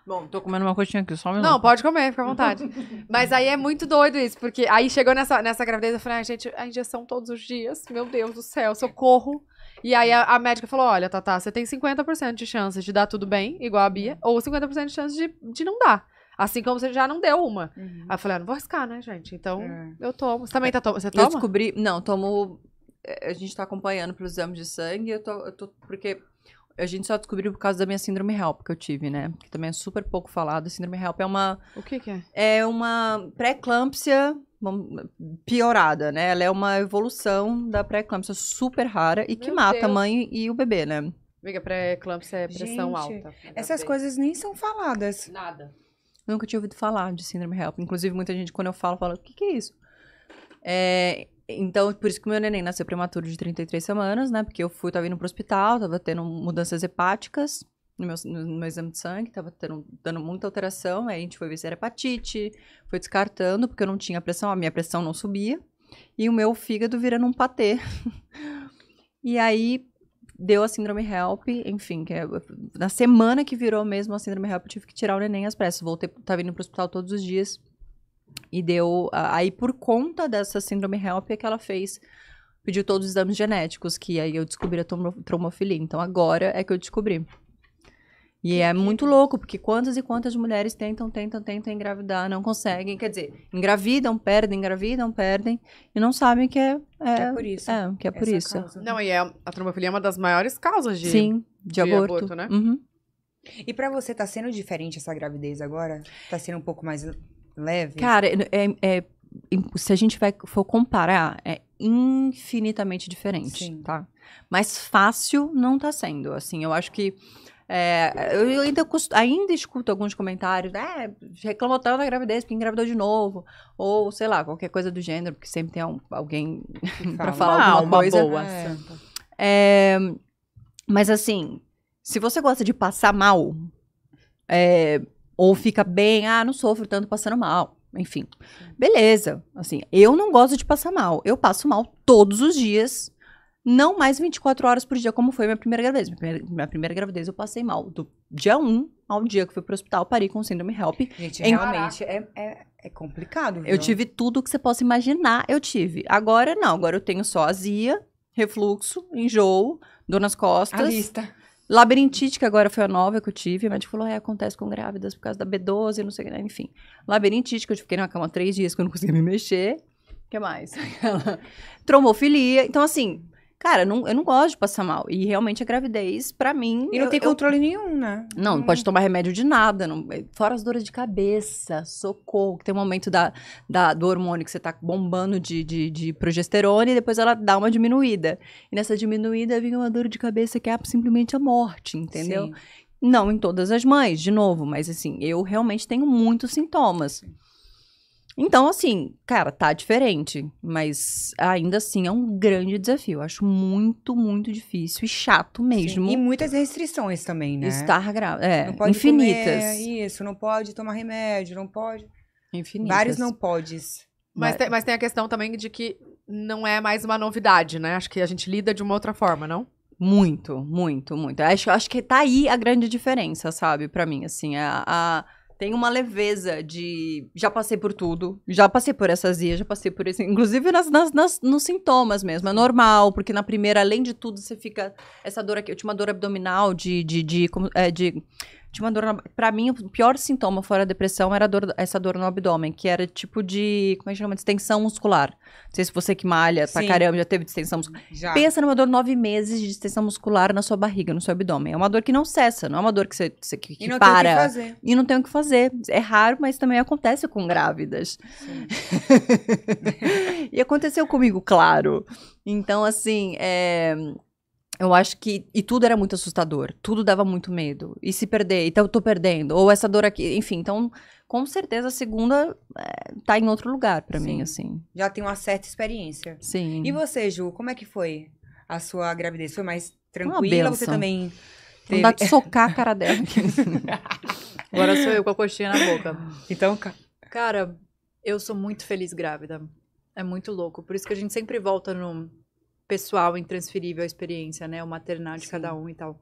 Bom, tô comendo uma coxinha aqui, só um minuto. Não, pode comer, fica à vontade. Mas aí é muito doido isso, porque aí chegou nessa, nessa gravidez, eu falei, ah, gente, a injeção todos os dias, meu Deus do céu, socorro. E aí a, a médica falou: olha, Tatá, você tem 50% de chance de dar tudo bem, igual a Bia, uhum. ou 50% de chance de, de não dar. Assim como você já não deu uma. Uhum. Aí eu falei, ah, não vou arriscar, né, gente? Então, é. eu tomo. Você também tá tomando? Você toma? Eu descobri... Não, tomo... É, a gente tá acompanhando pros exames de sangue. Eu tô, eu tô... Porque a gente só descobriu por causa da minha síndrome HELP que eu tive, né? Que também é super pouco falado. síndrome HELP é uma. O que, que é? É uma pré-eclâmpsia piorada, né? Ela é uma evolução da pré-eclâmpsia super rara e Meu que mata Deus. a mãe e o bebê, né? Amiga, pré-eclâmpsia é pressão gente, alta. Essas coisas nem são faladas. Nada. nunca tinha ouvido falar de síndrome HELP. Inclusive, muita gente, quando eu falo, fala: o que, que é isso? É, então, por isso que meu neném nasceu prematuro de 33 semanas, né? Porque eu fui, tava indo pro hospital, tava tendo mudanças hepáticas no meu, no meu exame de sangue, tava tendo, dando muita alteração. Aí a gente foi ver se era hepatite, foi descartando, porque eu não tinha pressão, a minha pressão não subia. E o meu fígado virando um patê. e aí deu a síndrome HELP, enfim, que é, na semana que virou mesmo a síndrome HELP, eu tive que tirar o neném às pressas. Voltei, tava indo pro hospital todos os dias e deu. Aí, por conta dessa síndrome HELP, é que ela fez. Pediu todos os exames genéticos, que aí eu descobri a tromofilia. Então, agora é que eu descobri. E é, é muito louco, porque quantas e quantas mulheres tentam, tentam, tentam engravidar, não conseguem. Quer dizer, engravidam, perdem, engravidam, perdem, e não sabem que é. É, é por isso. É, que é por é isso. Causa. Não, e é, a trombofilia é uma das maiores causas de, Sim, de, de aborto. aborto. né? Uhum. E para você, tá sendo diferente essa gravidez agora? Tá sendo um pouco mais leve? Cara, é, é, é se a gente for comparar, é infinitamente diferente, Sim. tá? Mas fácil não tá sendo, assim. Eu acho que é, eu ainda, ainda escuto alguns comentários, é, reclamou tanto da gravidez porque engravidou de novo, ou sei lá, qualquer coisa do gênero, porque sempre tem um, alguém para falar ah, alguma coisa. Boa, é. É, mas assim, se você gosta de passar mal, é, ou fica bem, ah, não sofro tanto passando mal. Enfim, beleza. Assim, eu não gosto de passar mal. Eu passo mal todos os dias, não mais 24 horas por dia, como foi minha primeira gravidez. Minha primeira, minha primeira gravidez eu passei mal. Do dia 1 ao dia que fui pro hospital, parei com síndrome HELP. Gente, em... realmente é, é, é complicado. Viu? Eu tive tudo que você possa imaginar, eu tive. Agora não, agora eu tenho só azia, refluxo, enjoo, dor nas costas. A lista. Labirintite, que agora foi a nova que eu tive, mas falou, é, acontece com grávidas por causa da B12, não sei o né, enfim. Labirintite, que eu fiquei na cama três dias que eu não conseguia me mexer. O que mais? Trombofilia. Então, assim, Cara, não, eu não gosto de passar mal. E realmente a gravidez, para mim. E não eu, tem controle eu... nenhum, né? Não, não hum. pode tomar remédio de nada. Não... É, fora as dores de cabeça, socorro. Tem um momento da, da, do hormônio que você tá bombando de, de, de progesterona e depois ela dá uma diminuída. E nessa diminuída vem uma dor de cabeça que é simplesmente a morte, entendeu? Sim. Não em todas as mães, de novo, mas assim, eu realmente tenho muitos sintomas. Sim. Então, assim, cara, tá diferente, mas ainda assim é um grande desafio. acho muito, muito difícil e chato mesmo. Sim, e muitas restrições também, né? Estar grávida. É, não pode infinitas. Comer, isso, não pode tomar remédio, não pode. Infinitas. Vários não podes. Mas, tem, mas tem a questão também de que não é mais uma novidade, né? Acho que a gente lida de uma outra forma, não? Muito, muito, muito. Acho, acho que tá aí a grande diferença, sabe, para mim, assim, a... a tem uma leveza de já passei por tudo, já passei por essas dias, já passei por isso, inclusive nas, nas, nas, nos sintomas mesmo, é normal, porque na primeira, além de tudo, você fica, essa dor aqui, eu tinha uma dor abdominal de, de, de, é, de, de tinha uma dor no... Pra mim, o pior sintoma fora a depressão era dor, essa dor no abdômen, que era tipo de. Como é que chama? Distensão muscular. Não sei se você que malha pra Sim. caramba já teve distensão muscular. Já. Pensa numa dor nove meses de distensão muscular na sua barriga, no seu abdômen. É uma dor que não cessa, não é uma dor que você, você que, que e não para. Tem o que fazer. E não tem o que fazer. É raro, mas também acontece com grávidas. e aconteceu comigo, claro. Então, assim, é eu acho que. E tudo era muito assustador. Tudo dava muito medo. E se perder? Então eu tô perdendo. Ou essa dor aqui. Enfim, então, com certeza a segunda é, tá em outro lugar para mim, assim. Já tem uma certa experiência. Sim. E você, Ju, como é que foi a sua gravidez? Foi mais tranquila? Você também. Teve... Não dá de socar a cara dela. Agora sou eu com a coxinha na boca. Então, cara, eu sou muito feliz grávida. É muito louco. Por isso que a gente sempre volta no pessoal, intransferível a experiência, né? O maternal de Sim. cada um e tal.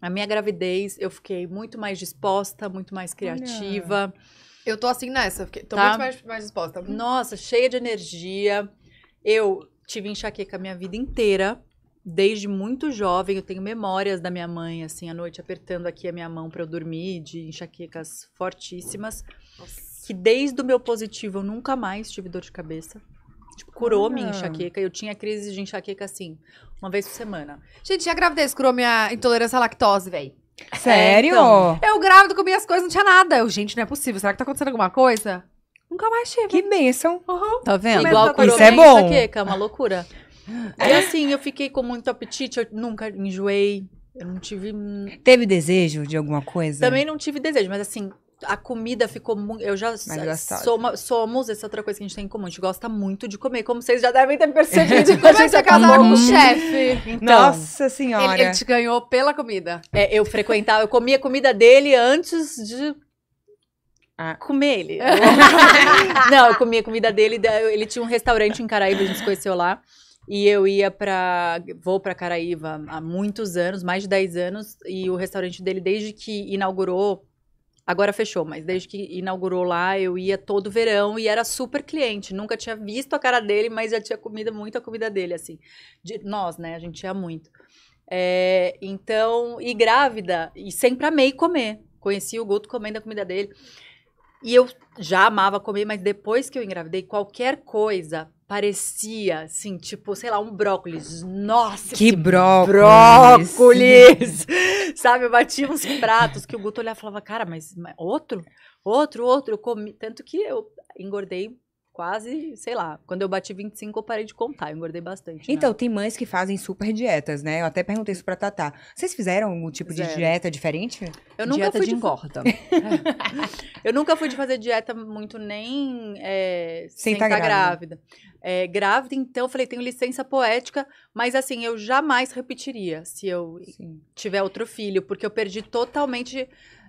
A minha gravidez, eu fiquei muito mais disposta, muito mais criativa. Olha. Eu tô assim nessa, tô tá? muito mais, mais disposta. Uhum. Nossa, cheia de energia. Eu tive enxaqueca a minha vida inteira, desde muito jovem. Eu tenho memórias da minha mãe, assim, à noite apertando aqui a minha mão para eu dormir, de enxaquecas fortíssimas. Nossa. Que desde o meu positivo eu nunca mais tive dor de cabeça. Tipo, curou minha enxaqueca. Eu tinha crise de enxaqueca, assim, uma vez por semana. Gente, a gravidez curou minha intolerância à lactose, velho. Sério? É, então, eu grávida, comia as coisas, não tinha nada. Eu, gente, não é possível. Será que tá acontecendo alguma coisa? Nunca mais tive. Que bênção. Uhum. Tá vendo? Igual curou Isso é bom. enxaqueca, é uma loucura. E assim, eu fiquei com muito apetite, eu nunca enjoei. Eu não tive. Teve desejo de alguma coisa? Também não tive desejo, mas assim, a comida ficou muito. Eu já soma, somos essa é outra coisa que a gente tem em comum. A gente gosta muito de comer, como vocês já devem ter percebido. a gente é casada com o chefe. Então, Nossa senhora. Ele, ele, te ganhou pela comida. É, eu frequentava, eu comia a comida dele antes de ah. comer ele. Não, eu comia a comida dele. Ele tinha um restaurante em Caraíba, a gente se conheceu lá. E eu ia para vou para Caraíva há muitos anos, mais de 10 anos, e o restaurante dele desde que inaugurou Agora fechou, mas desde que inaugurou lá, eu ia todo verão e era super cliente. Nunca tinha visto a cara dele, mas já tinha comido muito a comida dele, assim. De nós, né? A gente ia muito. É, então, e grávida, e sempre amei comer. Conheci o Guto comendo a comida dele. E eu já amava comer, mas depois que eu engravidei, qualquer coisa parecia, assim, tipo, sei lá, um brócolis. Nossa! Que brócolis! Brócolis! Sabe, eu uns pratos que o Guto olhava e falava, cara, mas, mas outro? Outro, outro. Eu comi. Tanto que eu engordei quase, sei lá, quando eu bati 25 eu parei de contar, eu engordei bastante. Né? Então, né? tem mães que fazem super dietas, né? Eu até perguntei isso pra Tatá. Vocês fizeram algum tipo Zero. de dieta diferente? Eu nunca dieta fui de, de é. eu nunca fui de fazer dieta muito nem é, sem estar tá tá grávida. grávida. É, grávida, então eu falei, tenho licença poética, mas assim, eu jamais repetiria se eu Sim. tiver outro filho, porque eu perdi totalmente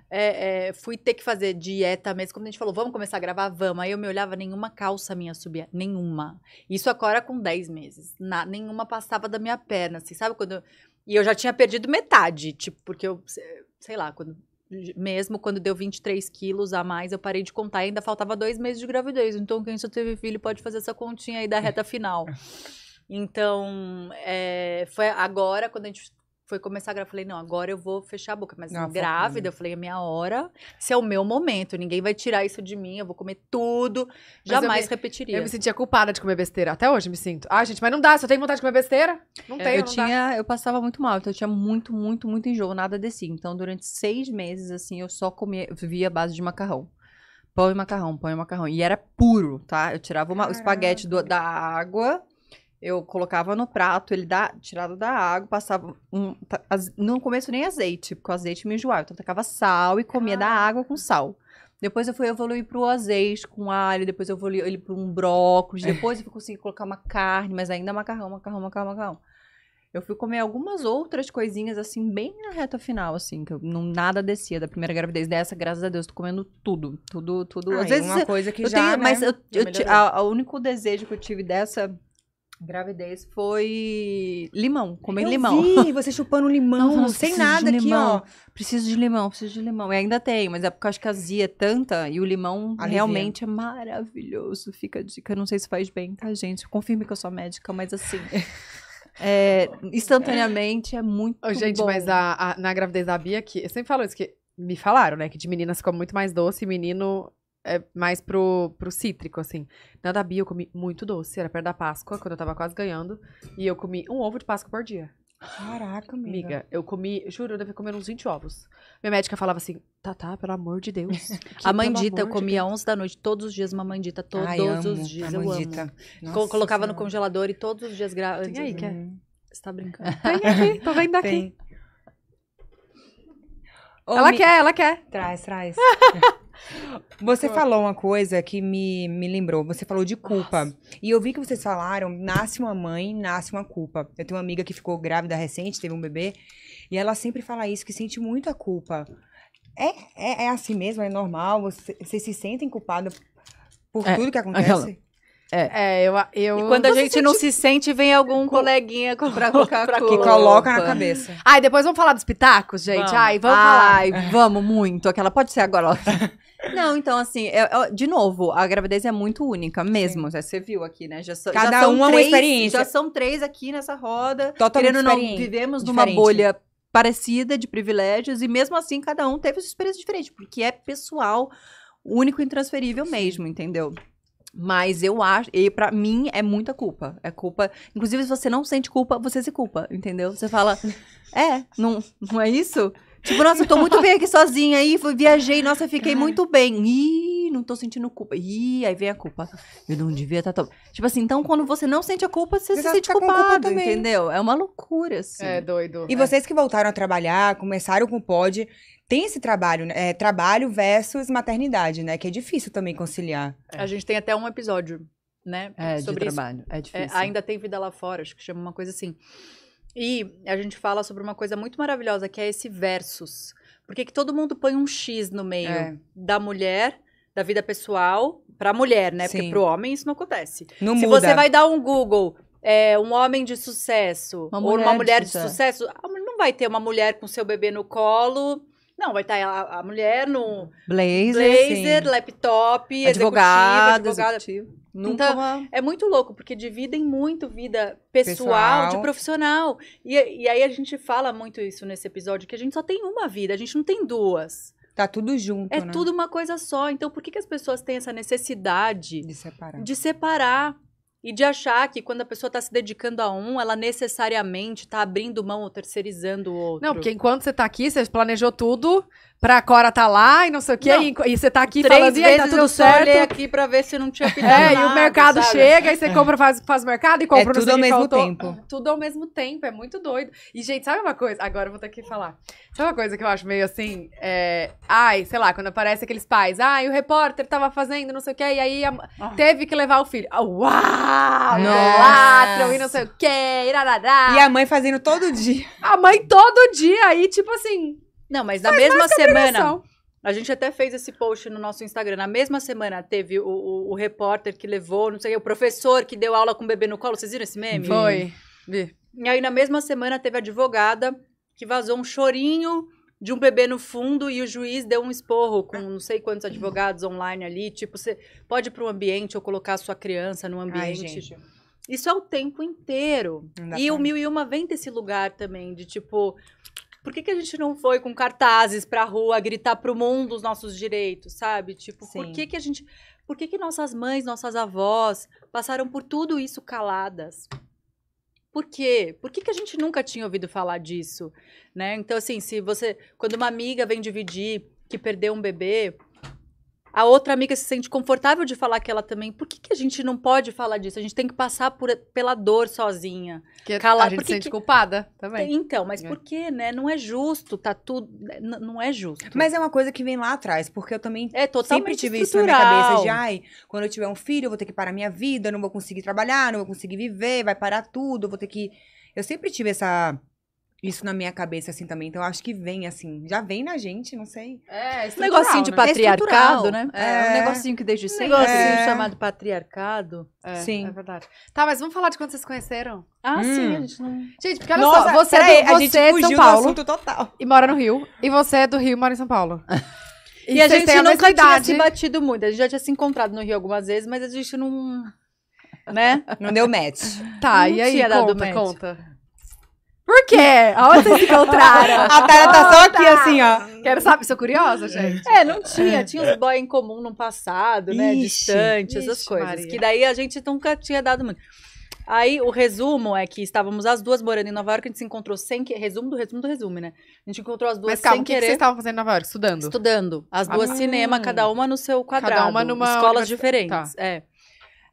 é, é, fui ter que fazer dieta mesmo. Quando a gente falou, vamos começar a gravar? Vamos. Aí eu me olhava, nenhuma calça minha subia. Nenhuma. Isso agora com 10 meses. Na, nenhuma passava da minha perna, assim, sabe? Quando, eu, e eu já tinha perdido metade, tipo, porque eu, sei lá, quando mesmo quando deu 23 quilos a mais, eu parei de contar ainda faltava dois meses de gravidez. Então, quem só teve filho pode fazer essa continha aí da reta final. Então, é, foi agora, quando a gente foi começar a gravar. Falei, não, agora eu vou fechar a boca. Mas não, grávida, eu falei, é minha hora, esse é o meu momento, ninguém vai tirar isso de mim, eu vou comer tudo. jamais eu me, repetiria. Eu me sentia culpada de comer besteira. Até hoje me sinto. Ah, gente, mas não dá, se eu tenho vontade de comer besteira, não é, tenho. Eu não tinha, dá. eu passava muito mal, então eu tinha muito, muito, muito enjoo, nada descia. Então, durante seis meses, assim, eu só comia, via base de macarrão. Pão e macarrão, pão e macarrão. E era puro, tá? Eu tirava uma, o espaguete do, da água eu colocava no prato, ele dá tirado da água, passava. Um, no começo nem azeite, porque o azeite me enjoava. Então eu tacava sal e comia ah. da água com ah. sal. Depois eu fui evoluir para o azeite com alho, depois eu evoluí ele para um brócolis, é. depois eu consegui colocar uma carne, mas ainda macarrão, macarrão, macarrão, macarrão. Eu fui comer algumas outras coisinhas, assim, bem na reta final, assim, que eu não, nada descia da primeira gravidez dessa, graças a Deus, tô comendo tudo, tudo, tudo. Ai, ah, Às vezes, uma coisa que já, tenho, né, Mas eu, eu, a, a, único desejo que eu tive dessa Gravidez foi limão, comer eu limão. Vi, você chupando limão, não, sem nada aqui, ó. Preciso de limão, preciso de limão. E ainda tem, mas é porque eu acho que a azia é tanta e o limão Alivia. realmente é maravilhoso. Fica a dica, eu não sei se faz bem, tá, gente? Confirme que eu sou médica, mas assim. é, instantaneamente é muito oh, gente, bom. mas a, a, na gravidez da Bia, que eu sempre falo isso, que me falaram, né? Que de meninas ficou muito mais doce, menino é mais pro, pro cítrico, assim. Na da Bia eu comi muito doce, era perto da Páscoa, quando eu tava quase ganhando. E eu comi um ovo de Páscoa por dia. Caraca, amiga. Amiga, eu comi, juro, eu devia comer uns 20 ovos. Minha médica falava assim, tata, tá, pelo amor de Deus. a mandita, eu comia de 11 da noite, todos os dias uma mandita, todos Ai, os dias, eu mandita. amo. Nossa Colocava senhora. no congelador e todos os dias... Gra... Tem aí, quer? Hum. Você tá brincando? Tem aqui, tô vendo aqui. ela quer, ela quer. Traz, traz. Você falou uma coisa que me, me lembrou. Você falou de culpa. Nossa. E eu vi que vocês falaram: nasce uma mãe, nasce uma culpa. Eu tenho uma amiga que ficou grávida recente, teve um bebê, e ela sempre fala isso, que sente muita culpa. É, é, é assim mesmo, é normal? Vocês você se sentem culpados por é, tudo que acontece? Aquela... É. é, eu, eu... E quando a gente sente... não se sente, vem algum Co... coleguinha com... pra colocar a Que coloca na cabeça. Ai, depois vamos falar dos pitacos, gente? Vamos. Ai, vamos Ai, ah. falar. Ai, vamos muito. Aquela pode ser agora. Não, então assim, eu, é, eu, é, de novo, a gravidez é muito única mesmo. Sim. Você viu aqui, né? Já, so, Cada já são é uma três, experiência. Já são três aqui nessa roda. Totalmente querendo não, vivemos diferente. numa bolha parecida de privilégios e mesmo assim cada um teve sua experiência diferente, porque é pessoal, único e intransferível mesmo, entendeu? Mas eu acho, e para mim é muita culpa. É culpa. Inclusive, se você não sente culpa, você se culpa, entendeu? Você fala, é, não, não é isso? Tipo, nossa, eu tô muito bem aqui sozinha aí, viajei, nossa, fiquei Cara. muito bem. Ih, não tô sentindo culpa. Ih, aí vem a culpa. Eu não devia estar tá tão. Tipo assim, então quando você não sente a culpa, você, você se tá sente culpado, entendeu? É uma loucura, assim. É doido. E é. vocês que voltaram a trabalhar, começaram com o pod, tem esse trabalho, né? é, trabalho versus maternidade, né? Que é difícil também conciliar. É. A gente tem até um episódio, né? É, sobre de trabalho. Isso. É, é difícil. É, ainda tem vida lá fora, acho que chama uma coisa assim. E a gente fala sobre uma coisa muito maravilhosa, que é esse versus. Por que, que todo mundo põe um X no meio é. da mulher, da vida pessoal, pra mulher, né? Sim. Porque pro homem isso não acontece. Não Se muda. você vai dar um Google, é, um homem de sucesso, uma ou uma mulher de, de sucesso não vai ter uma mulher com seu bebê no colo não, vai estar tá a, a mulher no blazer, blazer laptop, advogado, advogada. Executivo. Então, Nunca então, é muito louco, porque dividem muito vida pessoal, pessoal. de profissional. E, e aí a gente fala muito isso nesse episódio, que a gente só tem uma vida, a gente não tem duas. Tá tudo junto, É né? tudo uma coisa só. Então, por que, que as pessoas têm essa necessidade... De separar. De separar e de achar que quando a pessoa está se dedicando a um, ela necessariamente está abrindo mão ou terceirizando o outro. Não, porque enquanto você está aqui, você planejou tudo, pra Cora tá lá e não sei o quê E, e você tá aqui Três falando, assim, e aí, tá tudo eu certo. Eu aqui pra ver se não tinha pedido É, nada, e o mercado sabe? chega, e você compra, faz, faz mercado e compra é, tudo ao mesmo faltou. tempo. Tudo ao mesmo tempo, é muito doido. E, gente, sabe uma coisa? Agora eu vou ter que falar. Sabe uma coisa que eu acho meio assim, é... ai, sei lá, quando aparece aqueles pais, ai, o repórter tava fazendo não sei o quê e aí a... Ah. teve que levar o filho. Ah, uau! Latram e não sei o quê irarará. E a mãe fazendo todo dia. A mãe todo dia, aí tipo assim não, mas na Faz mesma semana. A gente até fez esse post no nosso Instagram. Na mesma semana teve o, o, o repórter que levou, não sei o professor que deu aula com o bebê no colo. Vocês viram esse meme? Foi. Vi. E aí, na mesma semana, teve a advogada que vazou um chorinho de um bebê no fundo e o juiz deu um esporro com não sei quantos advogados online ali. Tipo, você pode ir para um ambiente ou colocar a sua criança no ambiente. Ai, Isso é o tempo inteiro. e o Mil e Uma vem desse lugar também, de tipo, por que, que a gente não foi com cartazes pra rua gritar pro mundo os nossos direitos, sabe? Tipo, Sim. por que, que a gente. Por que, que nossas mães, nossas avós passaram por tudo isso caladas? Por quê? Por que, que a gente nunca tinha ouvido falar disso? Né? Então, assim, se você. Quando uma amiga vem dividir que perdeu um bebê, a outra amiga se sente confortável de falar que ela também. Por que, que a gente não pode falar disso? A gente tem que passar por, pela dor sozinha. Que calar. A gente se sente que... culpada também. Então, mas é. por que, né? Não é justo, tá tudo. Né, n não é justo. Mas é uma coisa que vem lá atrás, porque eu também é, sempre tive isso na minha cabeça de ai, quando eu tiver um filho, eu vou ter que parar minha vida, não vou conseguir trabalhar, não vou conseguir viver, vai parar tudo, eu vou ter que. Eu sempre tive essa isso na minha cabeça, assim, também. Então, acho que vem, assim, já vem na gente, não sei. É, um negocinho de né? patriarcado, né? É, um é. negocinho que desde sempre. Um negocinho é. chamado patriarcado. É, sim. É verdade. Tá, mas vamos falar de quando vocês conheceram? Ah, hum. sim, a gente não... Gente, porque olha Nossa, só, você é do, São você a gente é São Paulo. Do assunto total. E mora no Rio. E você é do Rio e mora em São Paulo. e, e a gente nunca tinha se batido muito. A gente já tinha se encontrado no Rio algumas vezes, mas a gente não... Né? Não deu match. Tá, não e aí, tinha dado conta, match. conta. Por quê? Aonde vocês se encontraram? A Tara tá só aqui, assim, ó. Quero saber, sou curiosa, é. gente. É, não tinha. Tinha os é. boy em comum no passado, né? Ixi, Distante, essas ixi, coisas. Maria. Que daí a gente nunca tinha dado muito. Aí o resumo é que estávamos as duas morando em Nova York, a gente se encontrou sem que resumo do resumo do resumo, né? A gente encontrou as duas Mas, calma, sem querer. Mas que vocês estavam fazendo em Nova York? Estudando. Estudando. As duas ah, cinema, cada uma no seu quadrado. Cada uma numa escolas diferentes. Tá. É.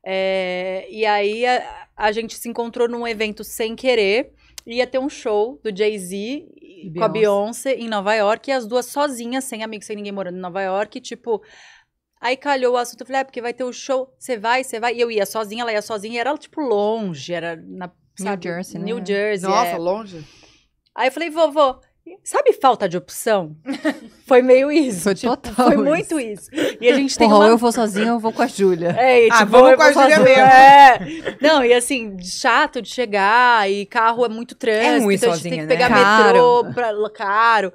é. e aí a, a gente se encontrou num evento sem querer ia ter um show do Jay-Z com a Beyoncé em Nova York, e as duas sozinhas, sem amigos, sem ninguém morando em Nova York, tipo. Aí calhou o assunto, eu falei, é, porque vai ter o um show, você vai, você vai. E eu ia sozinha, ela ia sozinha, e era tipo longe, era na. Sabe, New Jersey, né? New Jersey. Nossa, é. longe? Aí eu falei, vovô, Sabe falta de opção? Foi meio isso. Foi tipo, total. Foi muito isso. E a gente tem Porra, uma... eu vou sozinha, eu vou com a Júlia. É, e, ah, tipo, ah, vamos com a Júlia mesmo. É. Não, e assim, chato de chegar, e carro é muito trânsito. É muito então sozinha, a gente tem que né? pegar caro. metrô pra, caro.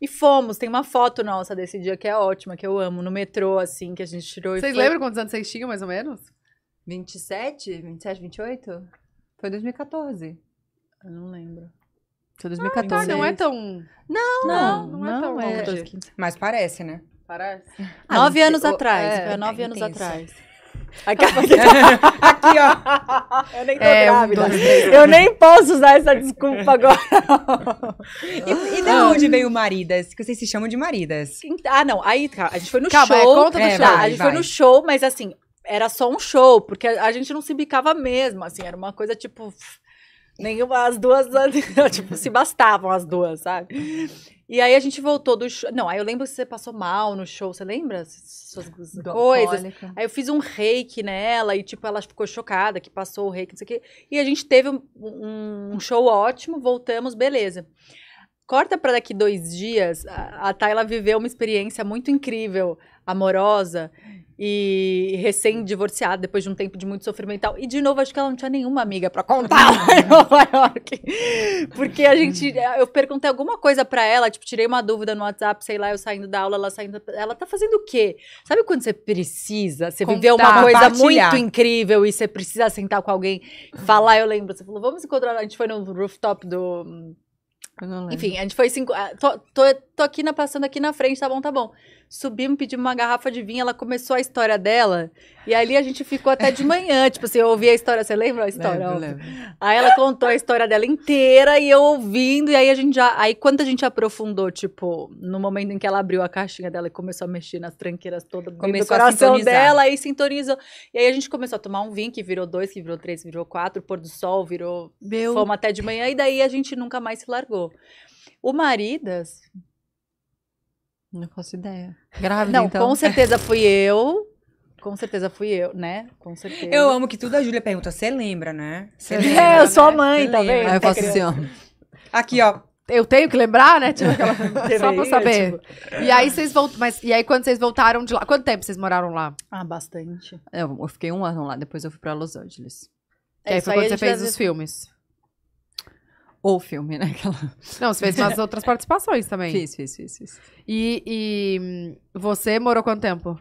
E fomos, tem uma foto nossa desse dia que é ótima, que eu amo, no metrô, assim, que a gente tirou. Vocês foi... lembram quantos anos vocês tinham, mais ou menos? 27? 27, 28? Foi 2014. Eu não lembro. Foi 2014. Não, não é tão. Não, não, não, é tão. É... Mas parece, né? Parece. Ah, nove anos o... atrás. É, foi nove é anos atrás. Aqui, ó. Eu nem tô é, grávida. Um eu nem posso usar essa desculpa agora. e, e de onde veio Maridas? Que vocês se chamam de Maridas. Ah, não. Aí, tá. a gente foi no Calma, é show. É, conta do é, show. Vai, a gente vai. foi no show, mas assim, era só um show, porque a, a gente não se bicava mesmo, assim, era uma coisa tipo. Nenhuma, as duas, tipo, se bastavam as duas, sabe? E aí a gente voltou do show. Não, aí eu lembro que você passou mal no show, você lembra? Suas coisas. Alcoólica. Aí eu fiz um reiki nela e, tipo, ela ficou chocada que passou o reiki, não sei o quê. E a gente teve um, um show ótimo, voltamos, beleza. Corta para daqui dois dias, a, a viveu uma experiência muito incrível, amorosa, e recém-divorciada depois de um tempo de muito sofrimento e tal. E de novo, acho que ela não tinha nenhuma amiga para contar lá em Nova York. Porque a gente. Eu perguntei alguma coisa para ela, tipo, tirei uma dúvida no WhatsApp, sei lá, eu saindo da aula, ela saindo. Ela tá fazendo o quê? Sabe quando você precisa? Você contar, viveu uma coisa muito incrível e você precisa sentar com alguém, falar, eu lembro. Você falou, vamos encontrar. A gente foi no rooftop do. Enfim, a gente foi cinco. Ah, tô, tô, tô aqui na, passando aqui na frente, tá bom, tá bom subimos, pedimos uma garrafa de vinho, ela começou a história dela. E ali a gente ficou até de manhã, tipo assim, eu ouvi a história, você lembra a história? Lembro, lembro. Aí ela contou a história dela inteira e eu ouvindo, e aí a gente já, aí quando a gente aprofundou, tipo, no momento em que ela abriu a caixinha dela e começou a mexer nas tranqueiras todas do coração dela, aí sintonizou. E aí a gente começou a tomar um vinho, que virou dois, que virou três, virou quatro, pôr do sol, virou, Meu... fomos até de manhã, e daí a gente nunca mais se largou. O Maridas, não faço ideia. Grávida, Não, então. com certeza fui eu. Com certeza fui eu, né? Com certeza. Eu amo que tudo a Júlia pergunta, você lembra, né? Cê é, lembra, eu né? sou a mãe, também tá vendo? Aí eu tá faço assim, ó. Aqui, ó. Eu tenho que lembrar, né? Tipo, aquela... Só pra saber. Tipo... E aí vocês voltam Mas e aí, quando vocês voltaram de lá? Quanto tempo vocês moraram lá? Ah, bastante. Eu, eu fiquei um ano lá, depois eu fui pra Los Angeles. É, que aí foi quando você fez os filmes o filme, né? Aquela... Não, você fez umas outras participações também. Fiz, fiz, fiz. fiz. E, e você morou quanto tempo?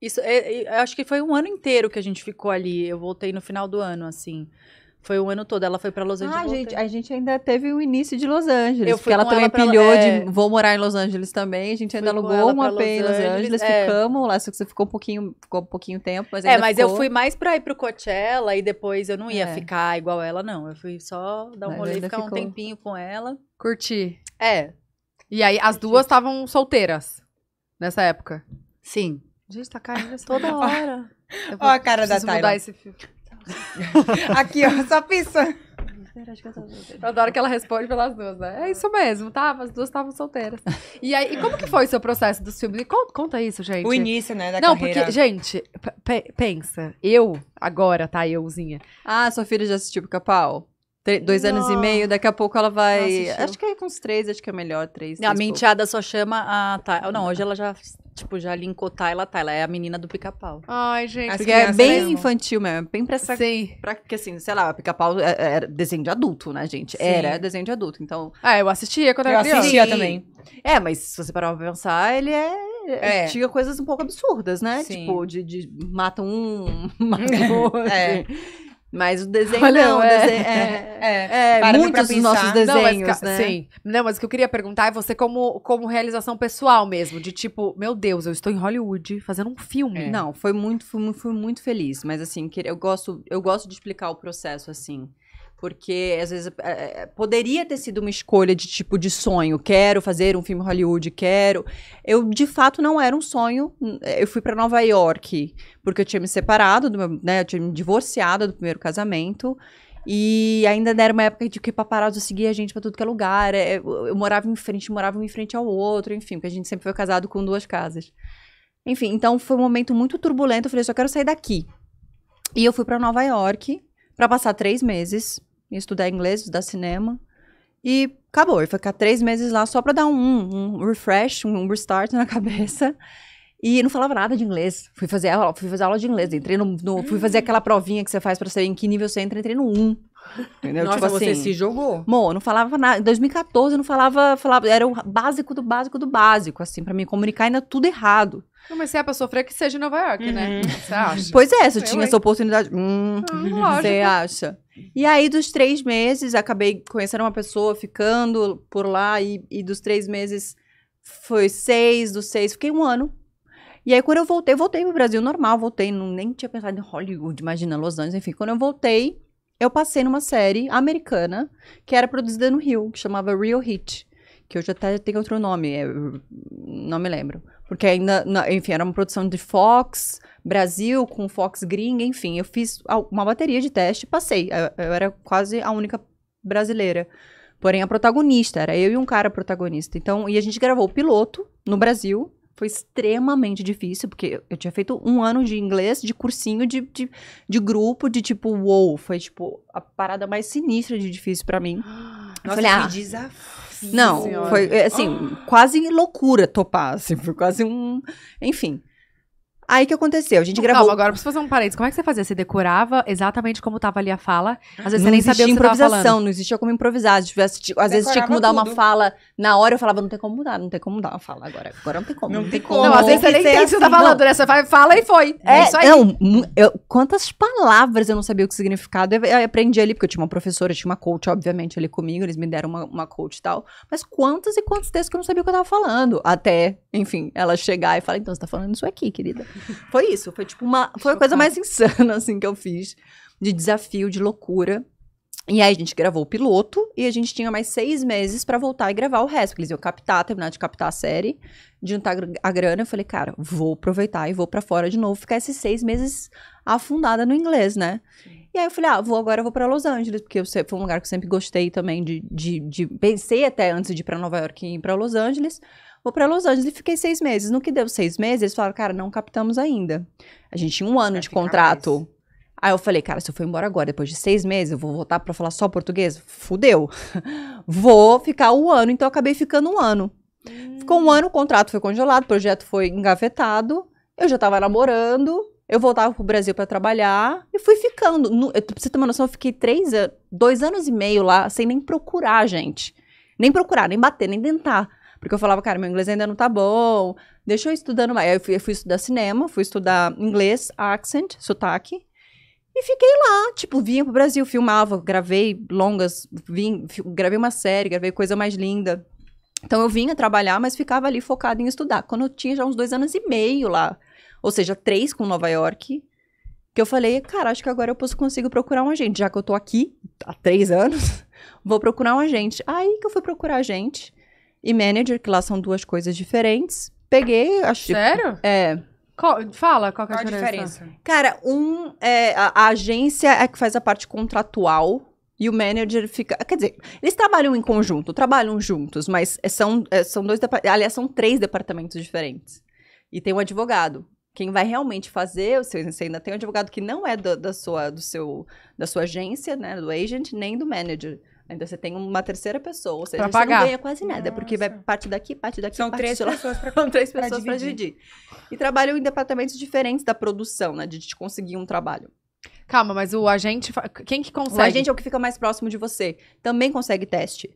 Isso, eu, é, é, eu acho que foi um ano inteiro que a gente ficou ali. Eu voltei no final do ano, assim. Foi um ano todo. Ela foi para Los Angeles. Ah, gente, a gente ainda teve o início de Los Angeles. Eu fui porque ela também ela pilhou é... de vou morar em Los Angeles também. A gente ainda alugou uma AP em Los Angeles. É. Ficamos lá. Só que você ficou um pouquinho, ficou um pouquinho tempo. Mas é, mas ficou... eu fui mais pra ir pro Coachella e depois eu não ia é. ficar igual ela, não. Eu fui só dar um mas rolê, ficar ficou... um tempinho com ela. Curti. É. E aí, as duas estavam solteiras nessa época. Sim. Gente, tá caindo toda hora. Olha a cara da Thaila. mudar esse filme. Aqui, ó, só pisa. Eu adoro que ela responde pelas duas, né? É isso mesmo, tá? as duas estavam solteiras. E aí, e como que foi o seu processo dos filmes? Conta, conta isso, gente. O início, né, da Não, carreira. porque, gente, pensa, eu, agora, tá, euzinha. Ah, sua filha já assistiu Pica-Pau? Dois Nossa. anos e meio, daqui a pouco ela vai. Acho que é com os três, acho que é melhor, três. a menteada só chama a. Ah, tá, não, hoje ela já tipo, já linkotar ela tá. Ela é a menina do pica-pau. Ai, gente. Porque é bem mesmo. infantil mesmo. Bem pra essa. Sim. Pra que assim, sei lá, pica-pau é, é, era desenho de adulto, né, gente? Sim. Era desenho de adulto. Então. Ah, eu assistia quando eu era criança. Eu assistia também. É, mas se você parar pra pensar, ele é, é é. tinha coisas um pouco absurdas, né? Sim. Tipo, de, de mata um, mata outro. É. Mas o desenho Olha, não, é, desenho, é, é, é, é, é muitos dos nossos desenhos, não, mas, né? Sim. Não, mas o que eu queria perguntar é você como, como realização pessoal mesmo, de tipo, meu Deus, eu estou em Hollywood fazendo um filme. É. Não, foi muito, fui, fui muito feliz, mas assim, eu gosto, eu gosto de explicar o processo assim. Porque, às vezes, é, é, poderia ter sido uma escolha de tipo de sonho. Quero fazer um filme Hollywood, quero. Eu, de fato, não era um sonho. Eu fui para Nova York porque eu tinha me separado, meu, né? Eu tinha me divorciado do primeiro casamento. E ainda era uma época de que paparazzo seguia a gente para tudo que é lugar. É, eu, eu morava em frente, morava um em frente ao outro, enfim, porque a gente sempre foi casado com duas casas. Enfim, então foi um momento muito turbulento. Eu falei, só quero sair daqui. E eu fui para Nova York para passar três meses ia estudar inglês, estudar cinema. E acabou, eu ia ficar três meses lá só para dar um, um refresh, um restart na cabeça. E não falava nada de inglês. Fui fazer aula, fui fazer aula de inglês. Entrei no, no fui fazer aquela provinha que você faz para saber em que nível você entra. Entrei no 1. Entendeu? Nossa, tipo você assim, se jogou. Mô, não falava nada. Em 2014 eu não falava, falava, era o básico do básico do básico, assim, para me comunicar ainda tudo errado. Não, mas se é pra sofrer, que seja em Nova York, né? uhum. né? Você acha? Pois é, se eu tinha essa oportunidade. Hum, ah, você acha? E aí, dos três meses, acabei conhecendo uma pessoa, ficando por lá, e, e dos três meses foi seis, dos seis, fiquei um ano. E aí, quando eu voltei, eu voltei pro Brasil normal, voltei, não, nem tinha pensado em Hollywood, imagina, Los Angeles, enfim. Quando eu voltei, eu passei numa série americana que era produzida no Rio, que chamava Real Hit, que hoje até tem outro nome, é, não me lembro. Porque ainda, enfim, era uma produção de Fox Brasil, com Fox Gringa, enfim. Eu fiz uma bateria de teste e passei. Eu, eu era quase a única brasileira. Porém, a protagonista era eu e um cara protagonista. Então, e a gente gravou o piloto no Brasil. Foi extremamente difícil, porque eu tinha feito um ano de inglês, de cursinho, de, de, de grupo, de tipo, uou. Wow, foi, tipo, a parada mais sinistra de difícil para mim. Nossa, eu ah, que desafio. Nossa não, senhora. foi é, assim, oh. quase loucura topar, assim, foi quase um. Enfim. Aí que aconteceu? A gente gravou. Calma, agora preciso fazer um parênteses. Como é que você fazia? Você decorava exatamente como estava ali a fala? Às vezes não você nem sabia o que você improvisação, não existia como improvisar. Tipo, às decorava vezes tinha que mudar tudo. uma fala na hora eu falava, não tem como mudar, não tem como mudar. Fala agora, agora não tem como. Não, tem como. Não, às vezes você nem tem o que você tá assim, falando, não. né? Você vai, fala e foi. É, é isso aí. É, não, eu, quantas palavras eu não sabia o que significado. Eu, eu, aprendi ali, porque eu tinha uma professora, eu tinha uma coach, obviamente, ali comigo. Eles me deram uma, uma coach e tal. Mas quantas e quantos textos que eu não sabia o que eu tava falando. Até, enfim, ela chegar e falar, então, você tá falando isso aqui, querida. foi isso. Foi tipo uma... Foi a coisa mais insana, assim, que eu fiz. De desafio, de loucura. E aí a gente gravou o piloto e a gente tinha mais seis meses para voltar e gravar o resto. eles iam captar, terminar de captar a série, juntar a grana. Eu falei, cara, vou aproveitar e vou para fora de novo, ficar esses seis meses afundada no inglês, né? Sim. E aí eu falei, ah, vou agora, vou para Los Angeles, porque eu foi um lugar que eu sempre gostei também de, de, de pensei até antes de ir para Nova York e ir para Los Angeles. Vou para Los Angeles e fiquei seis meses. No que deu seis meses, eles falaram, cara, não captamos ainda. A gente tinha um ano Vai de contrato. Mais. Aí eu falei, cara, se eu for embora agora, depois de seis meses, eu vou voltar para falar só português? Fudeu. vou ficar um ano. Então eu acabei ficando um ano. Hum. Ficou um ano, o contrato foi congelado, o projeto foi engavetado. Eu já tava namorando. Eu voltava pro Brasil para trabalhar e fui ficando. No, eu, pra você ter uma noção, eu fiquei três anos, dois anos e meio lá, sem nem procurar, gente. Nem procurar, nem bater, nem tentar. Porque eu falava, cara, meu inglês ainda não tá bom, deixa eu estudando mais. Aí eu fui, eu fui estudar cinema, fui estudar inglês, accent, sotaque. E fiquei lá, tipo, vinha pro Brasil, filmava, gravei longas, vim, gravei uma série, gravei coisa mais linda. Então eu vinha trabalhar, mas ficava ali focada em estudar. Quando eu tinha já uns dois anos e meio lá, ou seja, três com Nova York, que eu falei, cara, acho que agora eu posso, consigo procurar um agente. Já que eu tô aqui há três anos, vou procurar um agente. Aí que eu fui procurar agente e manager, que lá são duas coisas diferentes. Peguei, achei. Sério? É. Qual, fala qual que é a, diferença? diferença? Cara, um é a, a, agência é que faz a parte contratual e o manager fica. Quer dizer, eles trabalham em conjunto, trabalham juntos, mas é, são, é, são dois. Aliás, são três departamentos diferentes. E tem um advogado. Quem vai realmente fazer, você ainda tem um advogado que não é do, da, sua, do seu, da sua agência, né? Do agent, nem do manager. Ainda então, você tem uma terceira pessoa, ou seja, pra pagar. não ganha quase nada, Nossa. porque vai parte daqui, parte daqui, São parte três pessoas para São três pessoas para dividir. dividir. E trabalham em departamentos diferentes da produção, né, de te conseguir um trabalho. Calma, mas o agente, quem que consegue? O agente é o que fica mais próximo de você. Também consegue teste.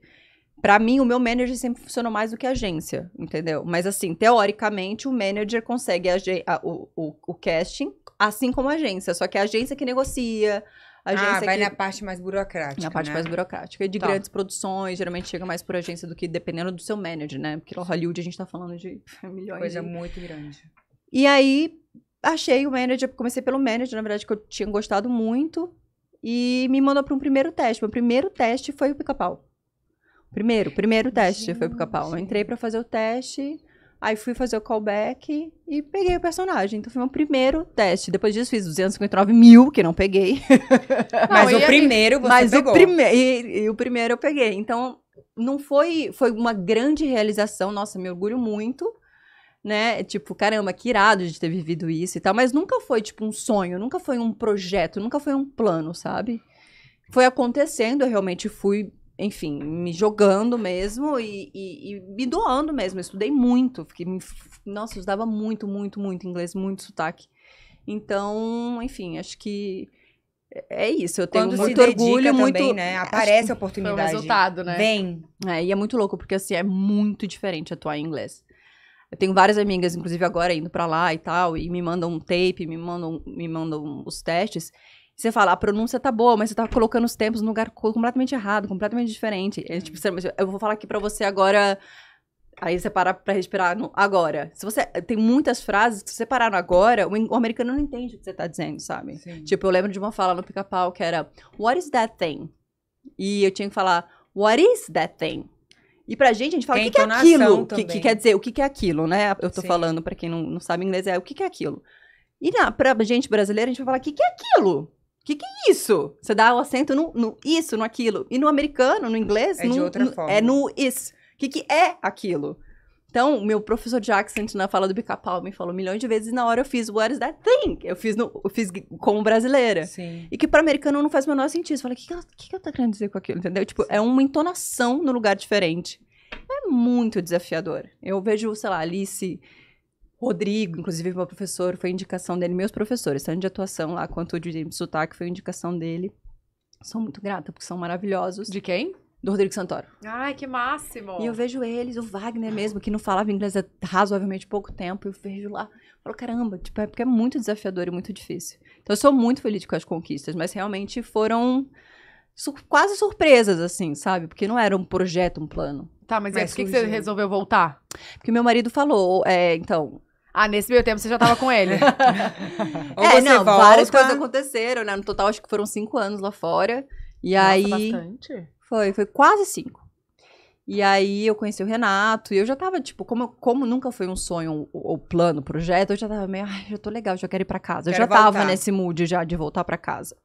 Para mim, o meu manager sempre funcionou mais do que a agência, entendeu? Mas assim, teoricamente, o manager consegue a, o, o, o casting assim como a agência, só que a agência que negocia, agência. Ah, vai que... na parte mais burocrática. Na parte né? mais burocrática. E de tá. grandes produções, geralmente chega mais por agência do que dependendo do seu manager, né? Porque no Hollywood a gente tá falando de milhões. Coisa de... muito grande. E aí, achei o manager, comecei pelo manager, na verdade, que eu tinha gostado muito. E me mandou para um primeiro teste. Meu primeiro teste foi o pica-pau. Primeiro, primeiro teste Gente. foi o pica-pau. Eu entrei para fazer o teste. Aí fui fazer o callback e peguei o personagem. Então foi meu primeiro teste. Depois disso fiz 259 mil, que não peguei. Não, mas o primeiro você mas pegou. O prime e, e o primeiro eu peguei. Então não foi... Foi uma grande realização. Nossa, me orgulho muito né? Tipo, caramba, que irado de ter vivido isso e tal. Mas nunca foi, tipo, um sonho, nunca foi um projeto, nunca foi um plano, sabe? Foi acontecendo, eu realmente fui enfim, me jogando mesmo e, e, e me doando mesmo. Eu estudei muito, fiquei, nossa, eu estudava muito, muito, muito inglês, muito sotaque. Então, enfim, acho que é, é isso. Eu tenho Quando muito orgulho, também, muito. Né? Aparece a oportunidade. Foi um resultado, né? Vem. É, e é muito louco, porque assim, é muito diferente atuar em inglês. Eu tenho várias amigas, inclusive agora, indo para lá e tal, e me mandam um tape, me mandam, me mandam os testes. Você fala, a pronúncia tá boa, mas você tá colocando os tempos no lugar completamente errado, completamente diferente. É, tipo, eu vou falar aqui pra você agora. Aí você para pra respirar no agora. Se você. Tem muitas frases que se você parar no agora, o, americano não entende o que você tá dizendo, sabe? Sim. Tipo, eu lembro de uma fala no pica-pau que era What is that thing? E eu tinha que falar What is that thing? E pra gente, a gente fala, o que, que, é aquilo? Que, que, quer dizer, o que, que é aquilo, né? Eu tô Sim. falando, pra quem não, não sabe inglês, é o que, que é aquilo. E na, pra gente brasileira, a gente vai falar, o que, que é aquilo? que que é isso? Você dá o acento no, no isso, no aquilo. E no americano, no inglês, é no, de outra no, é forma. É no is. O que, que é aquilo? Então, meu professor de accent na fala do Bica-Pau me falou milhões de vezes e na hora eu fiz What is that thing? Eu fiz, no, eu fiz como brasileira. Sim. E que para americano não faz o menor sentido. Eu fala, o que, que, ela, que, que tá querendo dizer com aquilo? Entendeu? Tipo, Sim. é uma entonação no lugar diferente. É muito desafiador. Eu vejo, sei lá, Alice Rodrigo, inclusive, meu professor, foi indicação dele. Meus professores, tanto de atuação lá quanto de sotaque, foi indicação dele. Sou muito grata, porque são maravilhosos. De quem? Do Rodrigo Santoro. Ai, que máximo! E eu vejo eles, o Wagner mesmo, que não falava inglês há razoavelmente pouco tempo, eu vejo lá, falo, caramba, tipo, é porque é muito desafiador e muito difícil. Então eu sou muito feliz com as conquistas, mas realmente foram sur quase surpresas, assim, sabe? Porque não era um projeto, um plano. Tá, mas, mas é por que, que você resolveu voltar? Porque meu marido falou, é, então, ah, nesse meio tempo você já tava com ele. é, não, volta... várias coisas aconteceram, né? No total, acho que foram cinco anos lá fora. E Nossa, aí. Bastante. Foi, foi quase cinco. E aí eu conheci o Renato e eu já tava, tipo, como, como nunca foi um sonho ou, plano, projeto, eu já tava meio, ai, já tô legal, já quero ir pra casa. Quero eu já voltar. tava nesse mood já de voltar pra casa.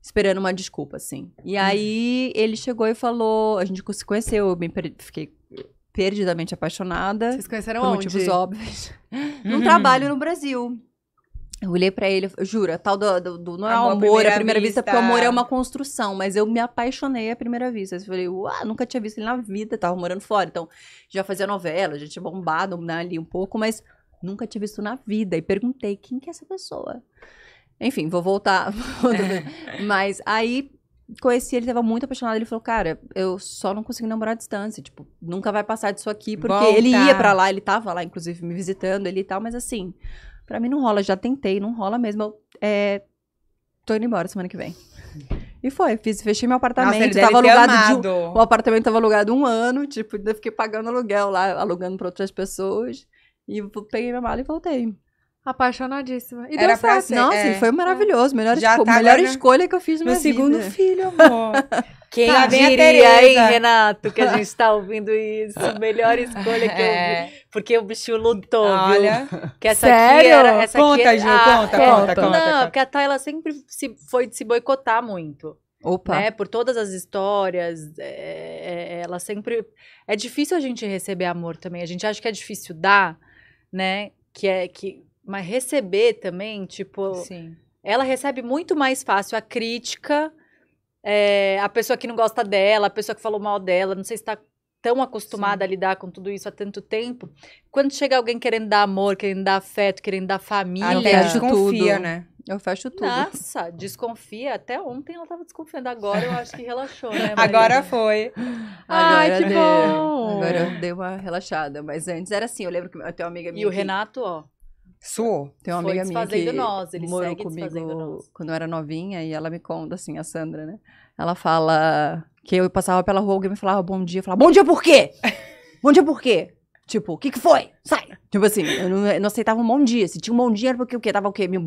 Esperando uma desculpa, assim. E aí uhum. ele chegou e falou, a gente se conheceu, eu bem, fiquei perdidamente apaixonada. Vocês conheceram por onde? motivos óbvios. Num trabalho no Brasil. Eu olhei pra ele, jura, tal do, do, do não é amor, ah, amor primeira vista. É vista. porque o amor é uma construção, mas eu me apaixonei à primeira vista. Eu falei, uau, nunca tinha visto ele na vida, tava morando fora, então já fazia novela, já tinha bombado né, ali um pouco, mas nunca tinha visto na vida. E perguntei, quem que é essa pessoa? Enfim, vou voltar. mas aí conheci ele, tava muito apaixonado. Ele falou, cara, eu só não consigo namorar à distância. Tipo, nunca vai passar disso aqui, porque Volta. ele ia para lá, ele tava lá, inclusive, me visitando ele e tal, mas assim, para mim não rola, já tentei, não rola mesmo. Eu, é, tô indo embora semana que vem. E foi, fiz, fechei meu apartamento, Nossa, tava alugado de um, o apartamento tava alugado um ano, tipo, eu fiquei pagando aluguel lá, alugando para outras pessoas. E peguei minha mala e voltei. Apaixonadíssima. E deu certo. Ser, Nossa, é, foi maravilhoso. Melhor, tá melhor escolha que eu fiz no meu segundo vida. filho, amor. Quem tá, diria, hein, Renato, que a gente está ouvindo isso? Melhor escolha que é. eu vi. É. Porque o bicho lutou, Olha. viu? Que essa Sério? Era, essa conta, aqui, Gil, ah, conta, conta, é. conta, conta, Não, porque a Tayla sempre se, foi se boicotar muito. Opa. Né? Por todas as histórias, é, é, ela sempre... É difícil a gente receber amor também. A gente acha que é difícil dar, né? Que é... Que, mas receber também, tipo. Sim. Ela recebe muito mais fácil a crítica, é, a pessoa que não gosta dela, a pessoa que falou mal dela, não sei se está tão acostumada Sim. a lidar com tudo isso há tanto tempo. Quando chega alguém querendo dar amor, querendo dar afeto, querendo dar ah, família, ah, eu fecho desconfia, né? Eu fecho tudo. Nossa, desconfia. Até ontem ela estava desconfiando. Agora eu acho que relaxou, né? Marina? Agora foi. Ai, Agora que deu. bom! Agora eu dei uma relaxada. Mas antes era assim, eu lembro que até uma amiga minha. E o que... Renato, ó. Suou. Tem uma Foi amiga minha que nós, ele morou comigo quando eu era novinha e ela me conta assim, a Sandra, né? Ela fala que eu passava pela rua, alguém me falava bom dia, eu falava bom dia por quê? bom dia por quê? Tipo, o que que foi? Sai! Tipo assim, eu não, eu não, aceitava um bom dia. Se tinha um bom dia, era porque o quê? Tava o quê? Me,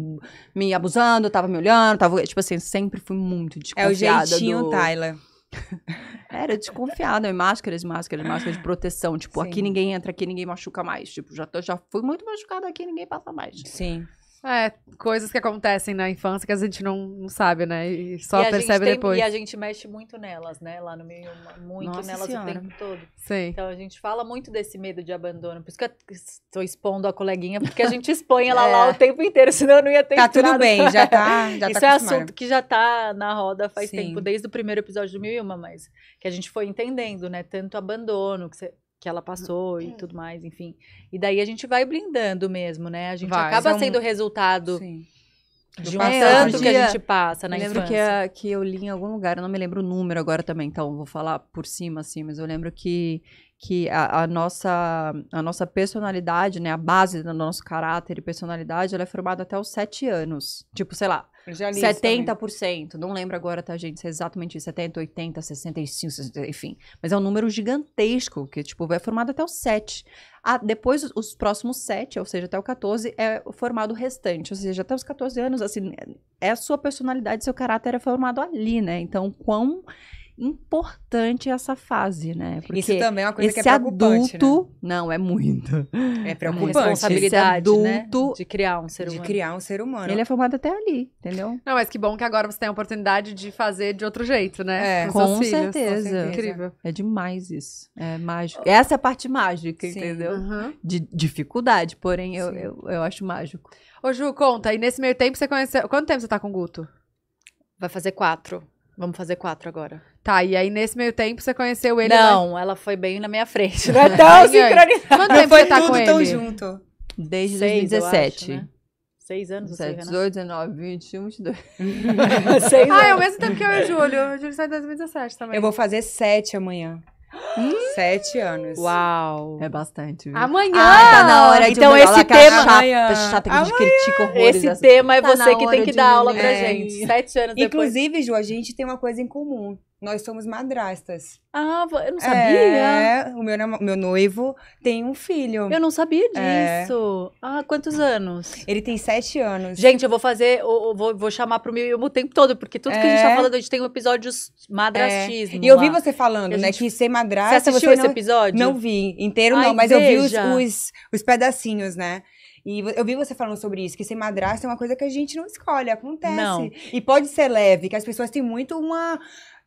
me abusando, tava me olhando, tava... Tipo assim, sempre fui muito desconfiada É o jeitinho, do... Tyler. Era desconfiada, e é máscaras, máscaras, máscaras de proteção. Tipo, Sim. aqui ninguém entra, aqui ninguém machuca mais. Tipo, já, tô, já fui muito machucada aqui, ninguém passa mais. Sim. É, coisas que acontecem na infância que a gente não, não sabe, né? E só e percebe tem, depois. E a gente mexe muito nelas, né? Lá no meio, muito Nossa nelas senhora. o tempo todo. Sim. Então a gente fala muito desse medo de abandono. Por isso que eu estou expondo a coleguinha, porque a gente expõe ela é. lá o tempo inteiro, senão eu não ia ter Tá tudo bem, já tá. Já tá isso tá é assunto que já tá na roda faz Sim. tempo, desde o primeiro episódio do Mil e Uma, mas que a gente foi entendendo, né? Tanto abandono, que você que ela passou e é. tudo mais, enfim. E daí a gente vai blindando mesmo, né? A gente vai, acaba é um... sendo resultado Sim. de um é, tanto dia, que a gente passa na eu lembro infância. Lembro que, que eu li em algum lugar, eu não me lembro o número agora também, então vou falar por cima assim, mas eu lembro que que a, a, nossa, a nossa personalidade, né, a base do nosso caráter e personalidade, ela é formada até os sete anos. Tipo, sei lá, 70%. Não lembro agora, tá, gente, se é exatamente isso, 70, 80, 65, 60, enfim. Mas é um número gigantesco, que, tipo, é formado até os sete. Ah, depois, os próximos sete, ou seja, até o 14, é formado o restante. Ou seja, até os 14 anos, assim, é a sua personalidade, seu caráter é formado ali, né? Então, quão importante essa fase, né? Porque Isso também é uma coisa que é preocupante, né? adulto, né? não é muito. É né? preocupante. responsabilidade, né? adulto, né? De criar um ser humano. De criar um ser humano. Ele é formado até ali, entendeu? Não, mas que bom que agora você tem a oportunidade de fazer de outro jeito, né? É, com, com, certeza. com, certeza. Incrível. É demais isso. É mágico. Essa é a parte mágica, Sim. entendeu? Uhum. De dificuldade, porém eu, eu, eu, acho mágico. Ô Ju, conta, e nesse meio tempo você conheceu... Quanto tempo você tá com o Guto? Vai fazer quatro. Vamos fazer quatro agora. Tá, e aí nesse meio tempo você conheceu ele? Não, lá... ela foi bem na minha frente. Não é tão sincronizado. Quanto tempo foi você tá com ele? tão junto. Desde Seis, 2017. Acho, né? Seis anos, 17, você, 18, 19, 21, 22. Seis ah, é o mesmo tempo que eu e o Júlio. O Júlio sai em 2017 também. Eu vou fazer sete amanhã. Sete anos. Uau. É bastante. Viu? Amanhã. Ah, tá na hora de Então esse tema. Tá Chata, chata que a gente critica horrores. Esse assim. tema é tá você que tem que dar aula pra é. gente. Sete anos Inclusive, Ju, a gente tem uma coisa em comum. Nós somos madrastas. Ah, eu não sabia. É, o meu, meu noivo tem um filho. Eu não sabia é. disso. É. Ah, quantos anos? Ele tem sete anos. Gente, eu vou fazer, eu vou, vou chamar pro meu o tempo todo, porque tudo é. que a gente tá é. falando, a gente tem um episódio madrastismo. É. E eu vi você falando, né, gente... né, que ser madrasta... Você assistiu você não, esse episódio? Não vi, inteiro Ai, não, mas veja. eu vi os, os, os pedacinhos, né? E eu vi você falando sobre isso, que ser madrasta é uma coisa que a gente não escolhe, acontece. Não. E pode ser leve, que as pessoas têm muito uma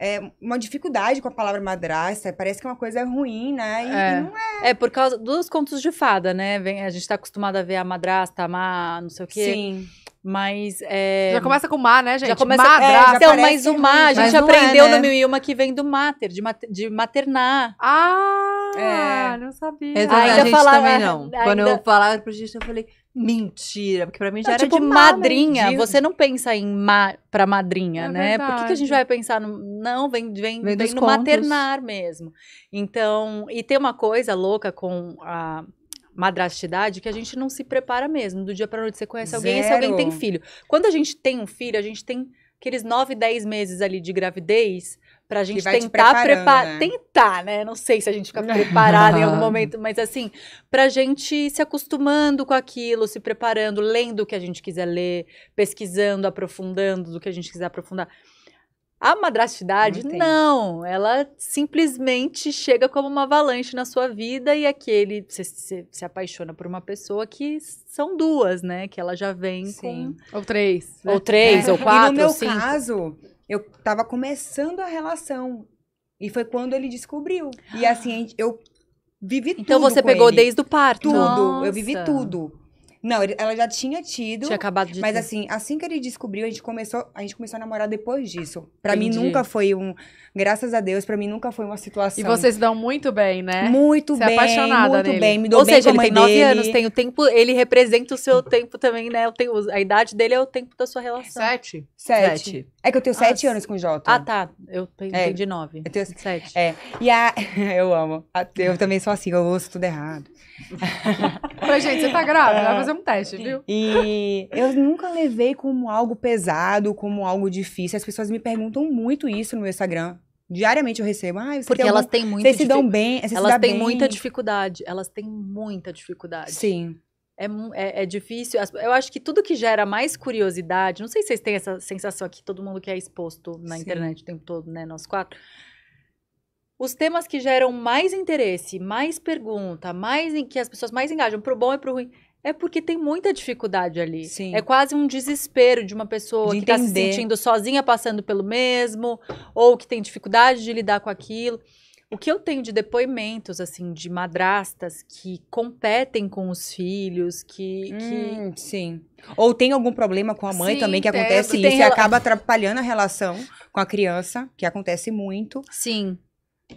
é, uma dificuldade com a palavra madrasta. Parece que é uma coisa ruim, né? E, é. não é. É por causa dos contos de fada, né? Vem, a gente tá acostumado a ver a madrasta, a má, não sei o quê. Sim. Mas. É... Já começa com mar, né, gente? Já começa Madrasta. É, então, mas o má, a gente é, aprendeu é, né? no Mil e Uma que vem do mater, de, de maternar. Ah! É. Não sabia. Exatamente, ainda a gente também não. Ainda... Quando eu falava pro gente, eu falei. Mentira, porque pra mim já não, era tipo, de madrinha. Você não pensa em ma pra madrinha, é né? Verdade. Por que, que, a gente vai pensar no. Não, vem, vem, vem, vem no contos. maternar mesmo. Então, e tem uma coisa louca com a madrastidade que a gente não se prepara mesmo. Do dia pra noite você conhece Zero. alguém e se alguém tem filho. Quando a gente tem um filho, a gente tem aqueles 9, 10 meses ali de gravidez para a gente tentar te preparar, né? tentar, né? Não sei se a gente fica preparado em algum momento, mas assim, para a gente se acostumando com aquilo, se preparando, lendo o que a gente quiser ler, pesquisando, aprofundando do que a gente quiser aprofundar. A madrastidade, não, não, ela simplesmente chega como uma avalanche na sua vida e aquele você se apaixona por uma pessoa que são duas, né? Que ela já vem Sim. com ou três, ou né? três, é. ou quatro. E no meu cinco. caso, eu tava começando a relação. E foi quando ele descobriu. E ah. assim, eu vivi então tudo. Então você pegou ele. desde o parto? Tudo. Nossa. Eu vivi tudo. Não, ele, ela já tinha tido. Tinha acabado de Mas ter. assim, assim que ele descobriu, a gente começou, a gente começou a namorar depois disso. Para mim nunca foi um, graças a Deus, para mim nunca foi uma situação. E vocês dão muito bem, né? Muito Você é bem, é apaixonada muito nele. bem, me dou Ou bem seja, ele tem nove anos, tem o tempo, ele representa o seu tempo também, né? Tenho, a idade dele é o tempo da sua relação. Sete? Sete. sete. É que eu tenho ah, sete anos com o Jota. Ah, tá. Eu tenho é, de nove. Eu tenho sete. É. E a... eu amo. Eu também sou assim, eu ouço tudo errado. Falei, gente, você tá grávida, vai é. fazer um teste, viu? E eu nunca levei como algo pesado, como algo difícil. As pessoas me perguntam muito isso no Instagram. Diariamente eu recebo, ah, Porque elas algum... têm muita Vocês se dão bem, Elas têm bem. muita dificuldade, elas têm muita dificuldade. Sim. É, é, é, difícil. Eu acho que tudo que gera mais curiosidade, não sei se vocês têm essa sensação aqui, todo mundo que é exposto na Sim. internet o tempo todo, né, nós quatro, os temas que geram mais interesse, mais pergunta, mais em que as pessoas mais engajam, pro bom e pro ruim, é porque tem muita dificuldade ali. Sim. É quase um desespero de uma pessoa de que está se sentindo sozinha passando pelo mesmo, ou que tem dificuldade de lidar com aquilo. O que eu tenho de depoimentos, assim, de madrastas que competem com os filhos, que. Hum, que... Sim. Ou tem algum problema com a mãe sim, também que acontece é, isso e acaba atrapalhando a relação com a criança, que acontece muito. Sim.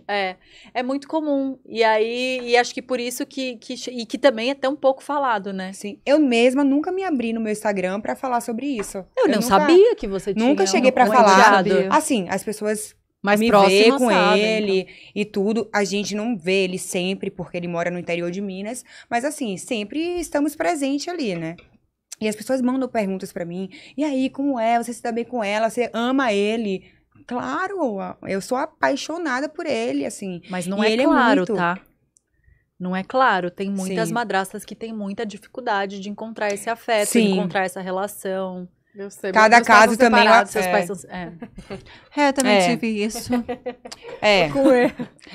É, é muito comum. E aí, e acho que por isso que, que, e que também é tão pouco falado, né? Sim. Eu mesma nunca me abri no meu Instagram para falar sobre isso. Eu, eu não nunca, sabia que você tinha. Nunca cheguei para falar. Assim, as pessoas mais me vê com sabe, então. ele então. e tudo. A gente não vê ele sempre porque ele mora no interior de Minas, mas assim, sempre estamos presentes ali, né? E as pessoas mandam perguntas para mim. E aí, como é? Você se dá bem com ela? Você ama ele? Claro, eu sou apaixonada por ele, assim. Mas não e é, é claro, é muito... tá? Não é claro. Tem muitas Sim. madrastas que têm muita dificuldade de encontrar esse afeto, Sim. de encontrar essa relação. Eu sei, Cada caso também. Lá, é seus é. pais são, é. é, eu também é. tive isso. É.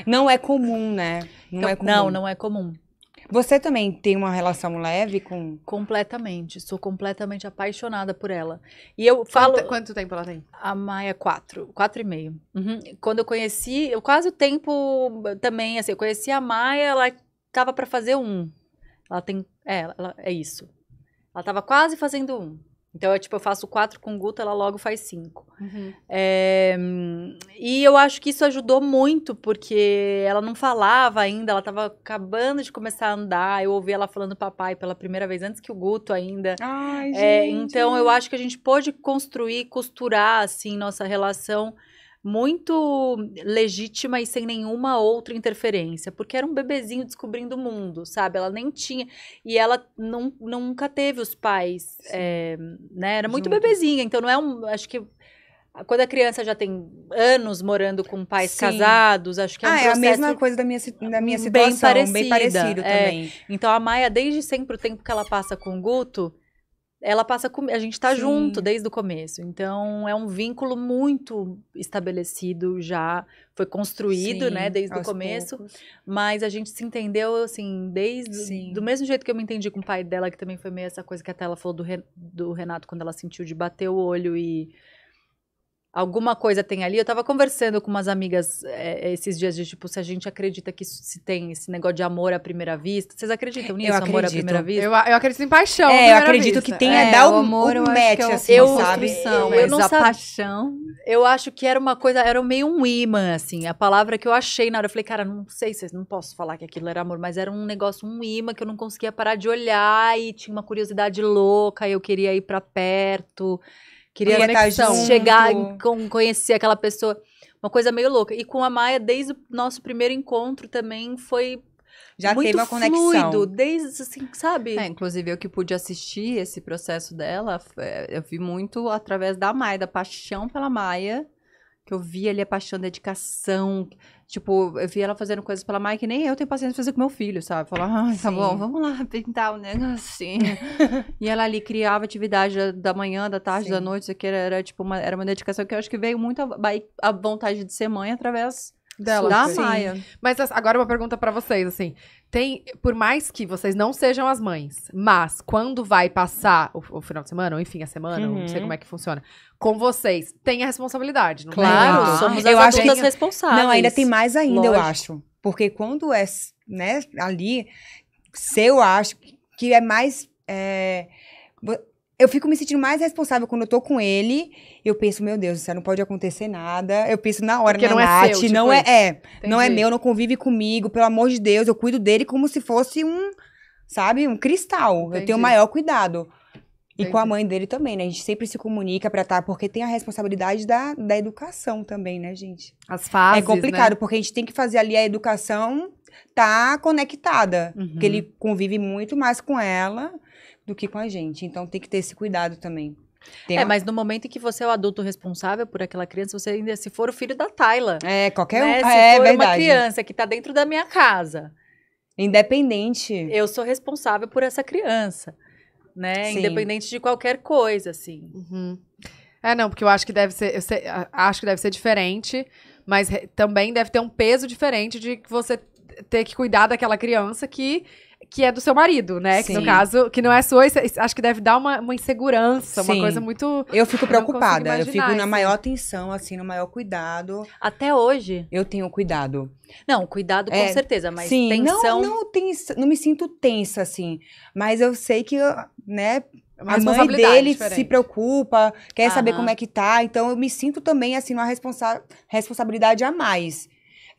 Não é comum, né? Não então, é comum. Não, não é comum. Você também tem uma relação leve com. Completamente. Sou completamente apaixonada por ela. E eu falo. Quanto, quanto tempo ela tem? A Maia, quatro. Quatro e meio. Uhum. Quando eu conheci, eu quase o tempo também, assim, eu conheci a Maia, ela tava para fazer um. Ela tem. É, ela, é isso. Ela tava quase fazendo um. Então, é tipo, eu faço quatro com Guta, ela logo faz cinco. Uhum. É, e eu acho que isso ajudou muito, porque ela não falava ainda, ela estava acabando de começar a andar. Eu ouvi ela falando papai pela primeira vez, antes que o Guto ainda. Ai, é, então, eu acho que a gente pôde construir, costurar, assim, nossa relação muito legítima e sem nenhuma outra interferência, porque era um bebezinho descobrindo o mundo, sabe? Ela nem tinha. E ela não, nunca teve os pais, é, né? Era muito Juntos. bebezinha, então não é um. Acho que. Quando a criança já tem anos morando com pais Sim. casados, acho que é um ah, é a mesma coisa da minha, da minha situação, bem, parecida, bem parecido é. também. Então, a Maia, desde sempre, o tempo que ela passa com o Guto, ela passa com a gente está junto desde o começo então é um vínculo muito estabelecido já foi construído Sim, né desde o começo poucos. mas a gente se entendeu assim desde Sim. do mesmo jeito que eu me entendi com o pai dela que também foi meio essa coisa que até ela falou do, do Renato quando ela sentiu de bater o olho e alguma coisa tem ali. Eu estava conversando com umas amigas é, esses dias de tipo, se a gente acredita que se tem esse negócio de amor à primeira vista. Vocês acreditam nisso? Eu acredito. Amor à primeira vista? Eu, eu acredito em paixão. É, eu acredito vista. que tenha é, dar o, o amor, um match, é assim, eu, assim, eu, sabe? Eu, eu não a sabe. paixão. Eu acho que era uma coisa, era meio um imã, assim. A palavra que eu achei na hora, eu falei, cara, não sei se não posso falar que aquilo era amor, mas era um negócio, um imã que eu não conseguia parar de olhar e tinha uma curiosidade louca, eu queria ir para perto. Queria conexão, é estar chegar, com, conhecer aquela pessoa. Uma coisa meio louca. E com a Maia, desde o nosso primeiro encontro também foi já muito teve uma conexão. fluido, desde assim, sabe? É, inclusive eu que pude assistir esse processo dela, é, eu vi muito através da Maia, da paixão pela Maia que eu via ali a paixão, a dedicação. Tipo, eu via ela fazendo coisas pela mãe que nem eu tenho paciência de fazer com meu filho, sabe? Falar, ah, tá bom, vamos lá pintar o um negocinho. e ela ali criava atividade da manhã, da tarde, Sim. da noite, isso aqui era, era, tipo uma, era uma dedicação que eu acho que veio muito a, a vontade de ser mãe através dela. Da sim. Maia. Mas assim, agora uma pergunta para vocês, assim, tem, por mais que vocês não sejam as mães, mas quando vai passar o, o final de semana, ou enfim, a semana, uhum. não sei uhum. como é que funciona, com vocês, tem a responsabilidade, não Claro, tem? somos eu as responsáveis. Não, ainda tem mais ainda, Lógico. eu acho. Porque quando é, né, ali, se eu acho que é mais... É, eu fico me sentindo mais responsável quando eu tô com ele. Eu penso, meu Deus, isso não pode acontecer nada. Eu penso na hora, Porque na não Nath, é seu, tipo é, é, não é, é não é meu, não convive comigo, pelo amor de Deus, eu cuido dele como se fosse um, sabe, um cristal. Entendi. Eu tenho o maior cuidado. E com a mãe dele também, né? A gente sempre se comunica pra estar, tá, porque tem a responsabilidade da, da educação também, né, gente? As fases. É né? complicado, né? porque a gente tem que fazer ali a educação tá conectada. Uhum. Porque ele convive muito mais com ela do que com a gente. Então tem que ter esse cuidado também. Tem é, uma... mas no momento em que você é o adulto responsável por aquela criança, você ainda, se for o filho da Tayla. É, qualquer um. Né? É, se é, for é uma criança que está dentro da minha casa. Independente. Eu sou responsável por essa criança, né? Sim. Independente de qualquer coisa, assim. Uhum. É, não, porque eu acho que deve ser, eu sei, acho que deve ser diferente, mas também deve ter um peso diferente de você ter que cuidar daquela criança que que é do seu marido, né? Sim. Que no caso, que não é sua, é, acho que deve dar uma, uma insegurança, Sim. uma coisa muito. Eu fico preocupada, eu, imaginar, eu fico na maior atenção, assim, no maior cuidado. Até hoje. Eu tenho cuidado. Não, cuidado com é, certeza, mas sim, tensão. Não, não, não me sinto tensa, assim. Mas eu sei que, né, a mãe dele diferente. se preocupa, quer Aham. saber como é que tá. Então eu me sinto também, assim, uma responsa responsabilidade a mais.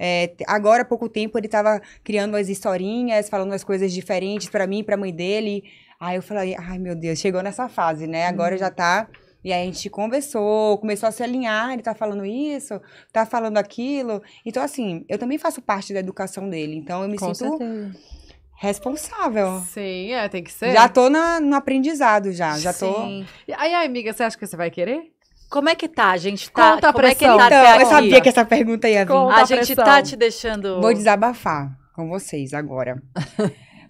É, agora, há pouco tempo, ele estava criando umas historinhas, falando umas coisas diferentes para mim, para a mãe dele. Aí eu falei, ai meu Deus, chegou nessa fase, né? Agora já uhum. tá. E aí a gente conversou, começou a se alinhar, ele tá falando isso, tá falando aquilo. Então, assim, eu também faço parte da educação dele. Então, eu me Com sinto certeza. responsável. Sim, é, tem que ser. Já tô na, no aprendizado, já. Já Sim. tô. Aí, amiga, você acha que você vai querer? Como é que tá? A gente tá. Conta a é pressão. É tá então, eu sabia que essa pergunta ia vir. Conta a, gente tá te deixando. Vou desabafar com vocês agora.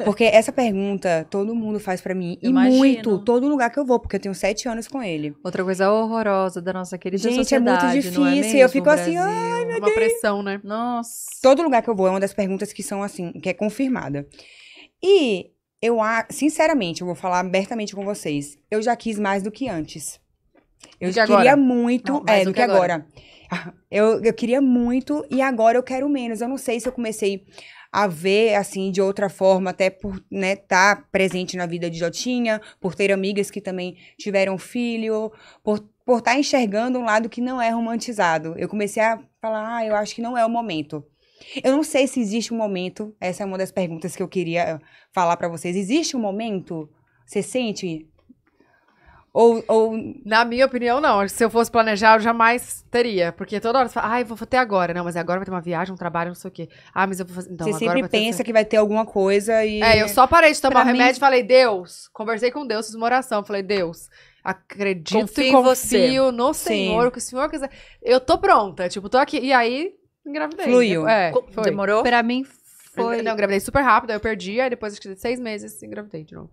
Porque essa pergunta todo mundo faz para mim. e muito, todo lugar que eu vou, porque eu tenho sete anos com ele. Outra coisa horrorosa da nossa querida Gente, sociedade, é muito é difícil. É mesmo, eu fico assim, ai, meu Uma pressão, né? Nossa. Todo lugar que eu vou é uma das perguntas que são assim, que é confirmada. E eu, sinceramente, eu vou falar abertamente com vocês. Eu já quis mais do que antes. Eu queria agora? muito. Não, é, do que, agora. agora. Eu, eu queria muito e agora eu quero menos. Eu não sei se eu comecei a ver, assim, de outra forma, até por estar né, tá presente na vida de Jotinha, por ter amigas que também tiveram filho, por por estar tá enxergando um lado que não é romantizado. Eu comecei a falar, ah, eu acho que não é o momento. Eu não sei se existe um momento. Essa é uma das perguntas que eu queria eh, falar para vocês. Existe um momento? Você sente ou, ou, na minha opinião, não. Se eu fosse planejar, eu jamais teria. Porque toda hora você fala, ai, ah, vou até agora. Não, mas agora vai ter uma viagem, um trabalho, não sei o quê. Ah, mas eu vou fazer. Então, você sempre pensa que vai ter alguma coisa e. É, eu só parei de tomar pra remédio mim... e falei, Deus. Conversei com Deus, fiz uma oração. Falei, Deus, acredito confio e confio no Senhor, o que o Senhor quiser. Eu tô pronta, tipo, tô aqui. E aí, engravidei. Fluiu. É, foi. Demorou? Pra mim foi. Não, engravidei super rápido, aí eu perdi, aí depois acho que seis meses engravidei de novo.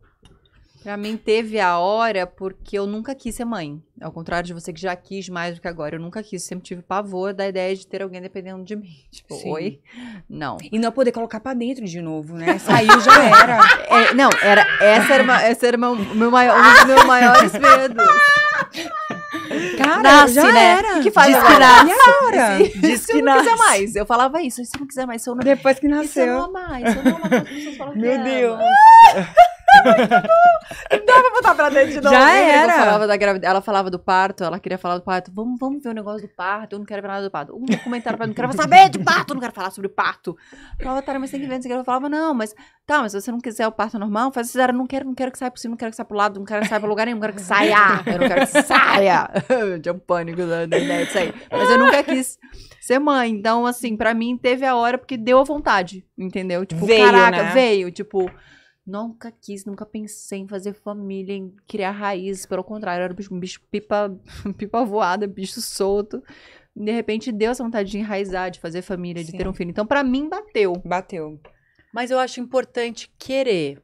Pra mim teve a hora porque eu nunca quis ser mãe. Ao contrário de você que já quis mais do que agora. Eu nunca quis, sempre tive pavor da ideia de ter alguém dependendo de mim. Tipo, Sim. oi? Não. E não poder colocar pra dentro de novo, né? Saiu já era. É, não, era, essa era, uma, essa era uma, meu maior, um dos meus maiores medos. Cara, nasce, já né? era. O que faz Diz que nasce. Agora. Diz que se eu não nasce. quiser mais. Eu falava isso. Se eu não quiser mais, se eu não... Depois que nasceu. Se eu não amar, se eu não amar, as pessoas falam Meu Deus. Dá pra botar pra dentro de novo. Já era. Ela falava, da ela falava do parto, ela queria falar do parto. Vamos, vamos ver o negócio do parto, eu não quero ver nada do parto. Um comentário pra não quero saber de parto, não quero falar sobre parto. Eu falava, mas tem que ver. Eu falava, não, mas tá, mas se você não quiser o parto normal, faz cesárea, não quero, não quero que saia por cima, não quero que saia pro lado, não quero que saia pro lugar nenhum, não quero que saia. Eu não quero que saia. tinha um pânico da ideia disso aí. Mas eu nunca quis ser mãe. Então, assim, pra mim teve a hora porque deu a vontade, entendeu? Tipo, veio, caraca, né? veio, tipo Nunca quis, nunca pensei em fazer família, em criar raízes. Pelo contrário, era um bicho, bicho pipa, pipa voada, bicho solto. De repente deu essa vontade de enraizar, de fazer família, Sim. de ter um filho. Então, para mim, bateu. Bateu. Mas eu acho importante querer.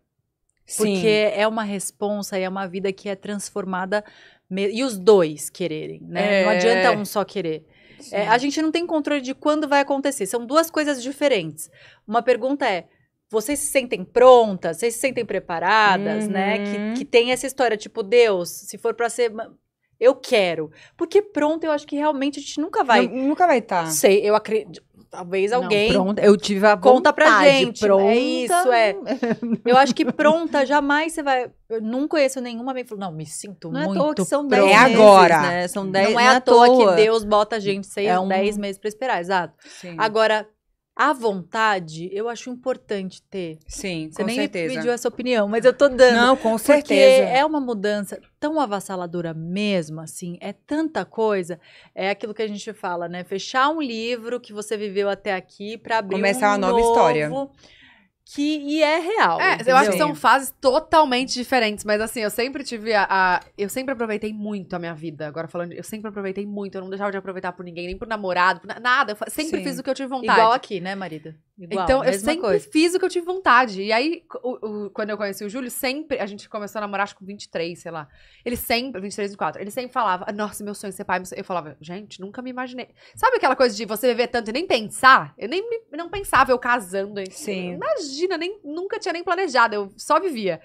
Sim. Porque é uma responsa e é uma vida que é transformada. E os dois quererem, né? É... Não adianta um só querer. É, a gente não tem controle de quando vai acontecer. São duas coisas diferentes. Uma pergunta é vocês se sentem prontas, vocês se sentem preparadas, uhum. né? Que, uhum. que tem essa história, tipo, Deus, se for para ser. Eu quero. Porque pronto, eu acho que realmente a gente nunca vai. Não, nunca vai estar. Tá. Sei, eu acredito. Talvez alguém. Não, pronta, eu tive a Conta vontade, pra gente. É pronta. É isso, é. Eu acho que pronta, jamais você vai. Eu não conheço nenhuma bem falou, não, me sinto não é muito. É, né? é à toa que são 10 meses. É agora. Né? São dez Não é à toa, toa, que Deus bota a gente 6, é um... meses pra esperar, exato. Sim. Agora, a vontade, eu acho importante ter. Sim, Você com nem certeza. pediu essa opinião, mas eu tô dando. Não, com certeza. Porque é uma mudança tão avassaladora mesmo, assim, é tanta coisa. É aquilo que a gente fala, né? Fechar um livro que você viveu até aqui para abrir Começar um uma nova história que e é real. É, entendeu? eu acho que são fases totalmente diferentes, mas assim, eu sempre tive a, a, eu sempre aproveitei muito a minha vida. Agora falando, eu sempre aproveitei muito, eu não deixava de aproveitar por ninguém, nem por namorado, por nada, eu sempre Sim. fiz o que eu tive vontade. Igual aqui, né, marido? Igual, então, eu sempre coisa. fiz o que eu tive vontade. E aí, o, o, quando eu conheci o Júlio, sempre. A gente começou a namorar, acho que com 23, sei lá. Ele sempre. 23 e 4. Ele sempre falava, nossa, meu sonho é ser pai. Eu falava, gente, nunca me imaginei. Sabe aquela coisa de você viver tanto e nem pensar? Eu nem não pensava eu casando. Hein? Sim. Imagina imagina, nem, nunca tinha nem planejado, eu só vivia.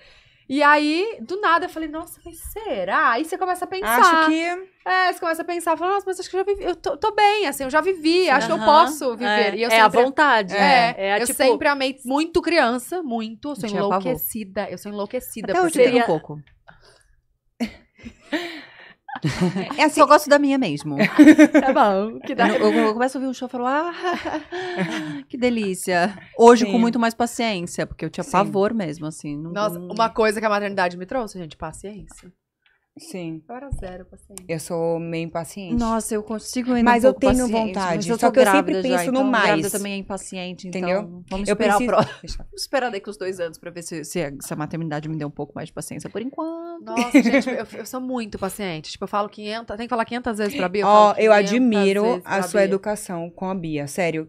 E aí, do nada, eu falei, nossa, mas será? Aí você começa a pensar. Acho que. É, você começa a pensar, fala, nossa, mas acho que eu já vivi. Eu tô, tô bem, assim, eu já vivi, acho uhum, que eu posso viver. É, e eu é sempre, a vontade. É, é, é eu tipo... sempre amei muito criança, muito. Eu sou enlouquecida, eu sou enlouquecida. Até hoje seria... um pouco. É assim, eu gosto da minha mesmo. tá bom. Que dá... eu, eu começo a ouvir um show e falo, ah, que delícia. Hoje Sim. com muito mais paciência, porque eu tinha Sim. pavor mesmo, assim. Não, Nossa, não... uma coisa que a maternidade me trouxe, gente, paciência. Sim. Eu era zero paciente. Eu sou meio impaciente. Nossa, eu consigo ainda Mas um eu tenho vontade. Mas só que eu sempre já, penso então, no mais. Grávida também é impaciente, então Entendeu? vamos esperar preciso... o próximo. Vamos esperar daqui os dois anos pra ver se, se, a, se, a, maternidade me deu um pouco mais de paciência por enquanto. Nossa, gente, eu, eu, sou muito paciente. Tipo, eu falo 500, tem que falar 500 vezes pra Bia. Ó, eu, oh, eu admiro a sua Bia. educação com a Bia, sério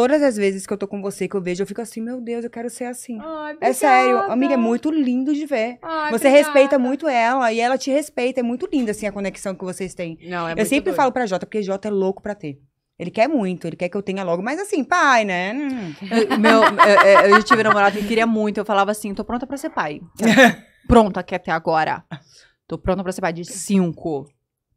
todas as vezes que eu tô com você, que eu vejo, eu fico assim, meu Deus, eu quero ser assim. Ai, é sério, amiga, é muito lindo de ver. Ai, você obrigada. respeita muito ela e ela te respeita. É muito linda, assim, a conexão que vocês têm. Não, é eu sempre doido. falo pra Jota, porque Jota é louco pra ter. Ele quer muito, ele quer que eu tenha logo, mas assim, pai, né? Eu, meu, eu, é, eu tive namorado que queria muito, eu falava assim, tô pronta pra ser pai. pronta que até agora. Tô pronta pra ser pai de cinco.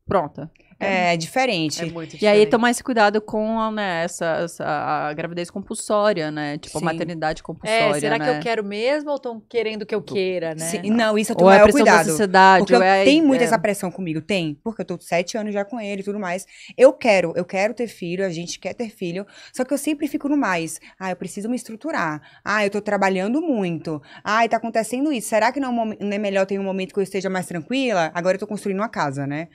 Pronta. É, é diferente. É muito diferente. E aí tomar esse cuidado com né, essa, essa a gravidez compulsória, né? Tipo, Sim. a maternidade é, compulsória. É, será né? que eu né? quero mesmo ou estão querendo que eu queira, né? Sim, não, isso é tomar é cuidado. Da sociedade, porque é, tem muita é. essa pressão comigo, tem. Porque eu tô sete anos já com ele e tudo mais. Eu quero, eu quero ter filho, a gente quer ter filho. Só que eu sempre fico no mais. Ah, eu preciso me estruturar. Ah, eu tô trabalhando muito. Ah, tá acontecendo isso. Será que é não é melhor ter um momento que eu esteja mais tranquila? Agora eu tô construindo uma casa, né?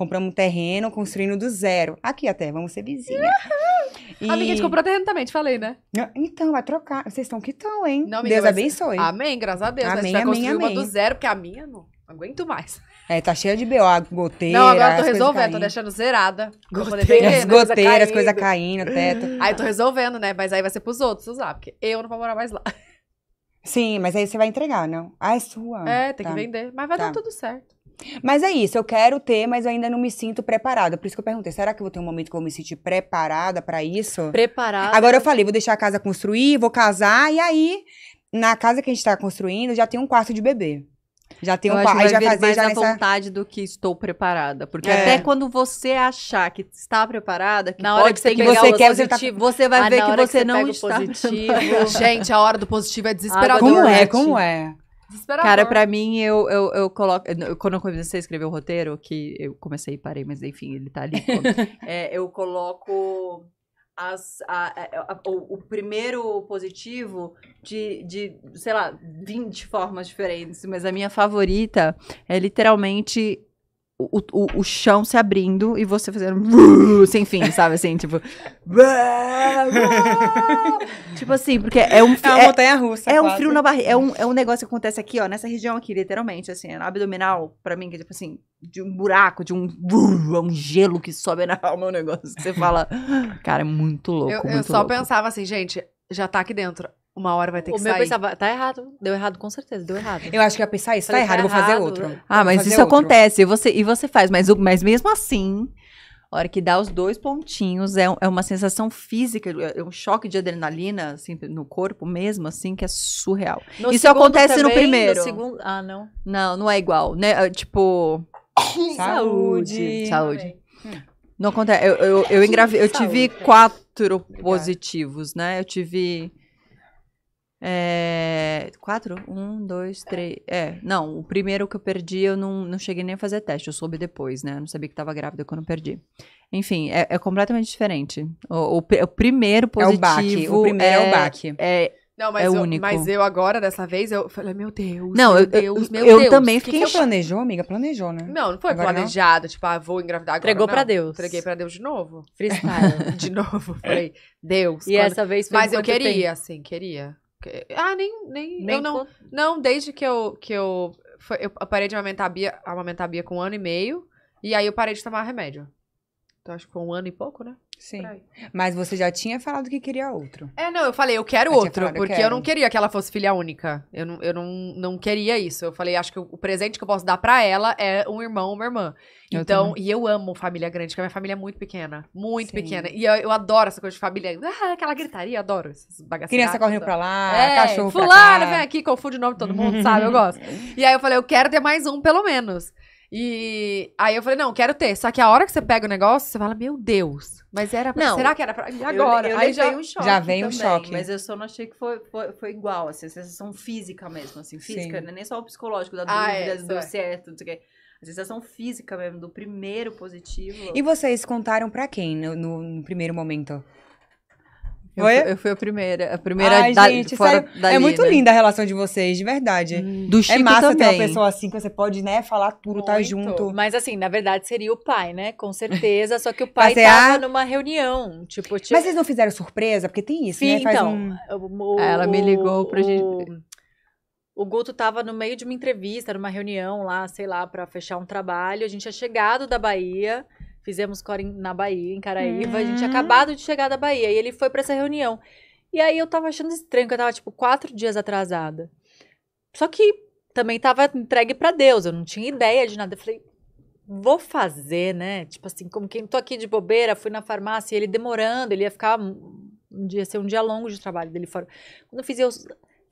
compramos um terreno, construindo do zero. Aqui até, vamos ser vizinha. Uhum. E... Amiga, a gente comprou terreno também, te falei, né? Ah, então, vai trocar. Vocês estão que estão, hein? Não, amiga, Deus abençoe. Amém, graças a Deus. Amém, a gente vai amém, construir amém. uma do zero, porque a minha não aguento mais. É, tá cheia de BO, goteira. Não, agora eu tô resolvendo, tô deixando zerada. Goteira, as né? goteiras, as coisas caindo, teto. Aí tô resolvendo, né? Mas aí vai ser pros outros usar, porque eu não vou morar mais lá. Sim, mas aí você vai entregar, não? Ah, é sua. É, tem tá. que vender. Mas vai tá. dar tudo certo. Mas é isso, eu quero ter, mas eu ainda não me sinto preparada. Por isso que eu perguntei, será que eu vou ter um momento que eu me sentir preparada para isso? Preparada. Agora eu falei, vou deixar a casa construir, vou casar, e aí, na casa que a gente tá construindo, já tem um quarto de bebê. Já tem eu um quarto, já fazer mais a nessa... vontade do que estou preparada, porque é. até quando você achar que está preparada, que na hora que você, que você quer, tá positivo, tá... você vai ah, ver que você, que você, não está. Positivo. Gente, a hora do positivo é desesperadora. Como é? Como é? Cara, né? pra mim, eu, eu, eu coloco. Quando eu comecei a escrever o roteiro, que eu comecei e parei, mas enfim, ele tá ali. é, eu coloco as, a, é, é, a, o, o, primeiro positivo de, de, sei lá, 20 formas diferentes, mas a minha favorita é literalmente o, o, o, chão se abrindo e você fazendo sem fim, sabe assim, tipo tipo assim, porque é um é uma é montanha russa. É um frio na barriga, é um, é um negócio que acontece aqui, ó, nessa região aqui, literalmente, assim, no é abdominal, para mim que é tipo assim, de um buraco, de um é um gelo que sobe na alma, é um negócio que você fala, cara, é muito louco, Eu, muito eu só louco. pensava assim, gente, já tá aqui dentro uma hora vai ter o que sair. O meu pensava, tá errado, deu errado com certeza, deu errado. Eu acho que ia pensar isso, tá Falei, tá, errado, tá errado, vou fazer outro. Ah, mas isso outro. acontece, e você, e você faz, mas, mas mesmo assim, a hora que dá os dois pontinhos, é, é uma sensação física, é, é um choque de adrenalina, assim, no corpo mesmo, assim, que é surreal. No isso acontece também, no primeiro. No segundo... Ah, não. Não, não é igual, né? É, tipo... Saúde. Saúde. Hum. Não acontece. Eu, eu, eu, engravi... eu tive quatro positivos, né? Eu tive é, quatro? Um, dois, é. três. É, não, o primeiro que eu perdi eu não, não cheguei nem a fazer teste, eu soube depois, né? Eu não sabia que tava grávida quando eu perdi. Enfim, é, é completamente diferente. O, o, o, primeiro positivo. É o baque. O primeiro é, é o baque. É, não, mas, é eu, único. mas eu agora, dessa vez, eu falei, meu Deus, não, meu eu, Deus, meu eu Deus. Eu também fiquei... Que que eu planejou, amiga? Planejou, né? Não, não foi agora planejado, não? tipo, ah, vou engravidar agora. Entregou pra Deus. Entreguei pra Deus de novo. Freestyle. de novo. Falei, Deus. E quando... essa vez foi Mas eu queria, tempo. assim, queria. Ah, nem. nem, nem eu não, com... não, desde que eu, que eu, foi, eu parei de amamentar a, Bia, amamentar a Bia com um ano e meio. E aí eu parei de tomar remédio. Então acho que foi um ano e pouco, né? Sim. Mas você já tinha falado que queria outro. É, não, eu falei, eu quero eu outro, falado, porque eu, eu, não queria que ela fosse filha única. Eu, não, eu não, não queria isso. Eu falei, acho que o presente que eu posso dar para ela é um irmão ou uma irmã. Então, e eu amo família grande, porque a minha família é muito pequena. Muito Sim. pequena. E eu, eu, adoro essa coisa de família. Ah, aquela gritaria, eu adoro esses Criança correndo pra lá, é, cachorro fulano, pra cá. vem aqui, confunde o nome de todo mundo, sabe? Eu gosto. E aí eu falei, eu quero ter mais um, pelo menos. E aí eu falei, não, quero ter. Só que a hora que você pega o negócio, você fala, meu Deus. Mas era pra... Não, será que era pra... E agora? Eu, eu aí já veio um choque Já veio um choque. Mas eu só não achei que foi, foi, foi igual, assim, a sensação física mesmo, assim, física, né? nem só o psicológico, da dúvida, ah, é, do é. certo, não sei o quê. A sensação física mesmo, do primeiro positivo. E vocês contaram pra quem no, no, no primeiro momento? Eu, Oi? Fui, eu fui a primeira. A primeira Ai, da, gente, fora é, dali, É muito né? linda a relação de vocês, de verdade. Hum. Do é Chico É massa também. ter uma pessoa assim que você pode, né, falar tudo, tá muito. tá junto. Mas assim, na verdade seria o pai, né? Com certeza. Só que o pai Mas tava a... numa reunião. Tipo, tipo... Mas vocês não fizeram surpresa? Porque tem isso, Sim, né? Faz então. Um... O, ah, Ela me ligou pra o... gente. O Guto estava no meio de uma entrevista, numa reunião lá, sei lá, para fechar um trabalho. A gente tinha chegado da Bahia. Fizemos core na Bahia, em Caraíva. Uhum. A gente tinha hum. acabado de chegar da Bahia. E ele foi para essa reunião. E aí eu tava achando estranho, que eu tava, tipo, quatro dias atrasada. Só que também tava entregue para Deus, eu não tinha ideia de nada. Eu falei, vou fazer, né? Tipo assim, como quem tô aqui de bobeira, fui na farmácia e ele demorando, ele ia ficar. Um dia ser um dia longo de trabalho dele fora. Quando eu fiz, eu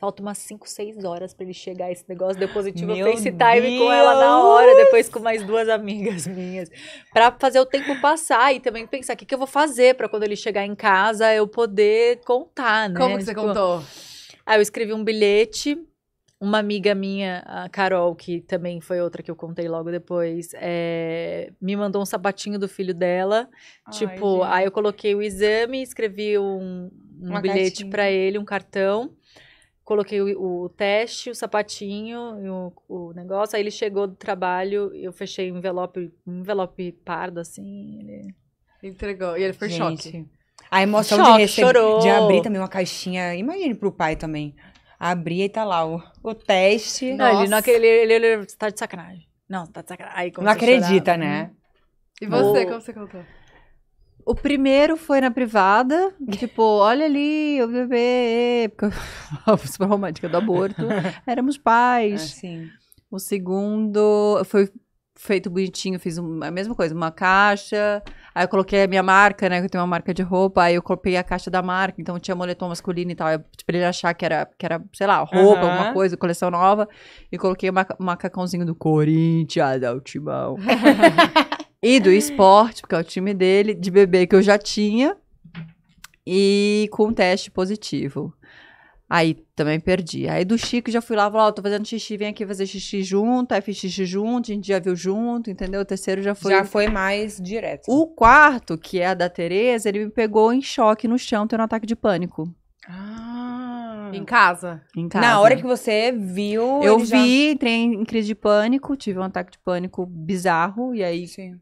Falta umas 5, 6 horas para ele chegar esse negócio. Deu positivo, Meu FaceTime Deus! com ela na hora, depois com mais duas amigas minhas. para fazer o tempo passar e também pensar o que, que eu vou fazer para quando ele chegar em casa eu poder contar, né? Como que você tipo, contou? Aí ah, eu escrevi um bilhete uma amiga minha, a Carol, que também foi outra que eu contei logo depois, é, me mandou um sapatinho do filho dela. Ai, tipo, gente. aí eu coloquei o exame, escrevi um, um bilhete para ele, um cartão coloquei o, o teste, o sapatinho, o, o, negócio. Aí ele chegou do trabalho, eu fechei um envelope, um envelope pardo, assim. Ele... Entregou. E ele foi choque. A emoção choque, de receber, chorou. de abrir também uma caixinha. Imagine pro pai também. Abrir e tá lá o, o teste. Não, ele, não, ele, ele, ele, ele tá de sacanagem. Não, tá de sacanagem. Aí, não acredita, chorar. né? E você, o... como você contou? O primeiro foi na privada, tipo, olha ali, o bebê, porque eu romântica do aborto, éramos pais. Ah, sim. O segundo foi feito bonitinho, fiz a mesma coisa, uma caixa. Aí eu coloquei a minha marca, né? Que eu tenho uma marca de roupa. Aí eu copiei a caixa da marca, então tinha moletom masculino e tal. Eu, tipo, ele achar que era, que era, sei lá, roupa, uhum. alguma coisa, coleção nova. E coloquei o macacãozinho do Corinthians, da timão. E do esporte, porque é o time dele, de bebê que eu já tinha. E com teste positivo. Aí também perdi. Aí do Chico já fui lá, falou, lá oh, tô fazendo xixi, vem aqui fazer xixi junto, aí fiz xixi junto, a gente já viu junto, entendeu? O terceiro já foi. Já foi mais direto. O quarto, que é a da Tereza, ele me pegou em choque no chão, tendo um ataque de pânico. Ah. Em casa? Em casa. Na hora que você viu. Eu vi, já... entrei em crise de pânico, tive um ataque de pânico bizarro, e aí Sim.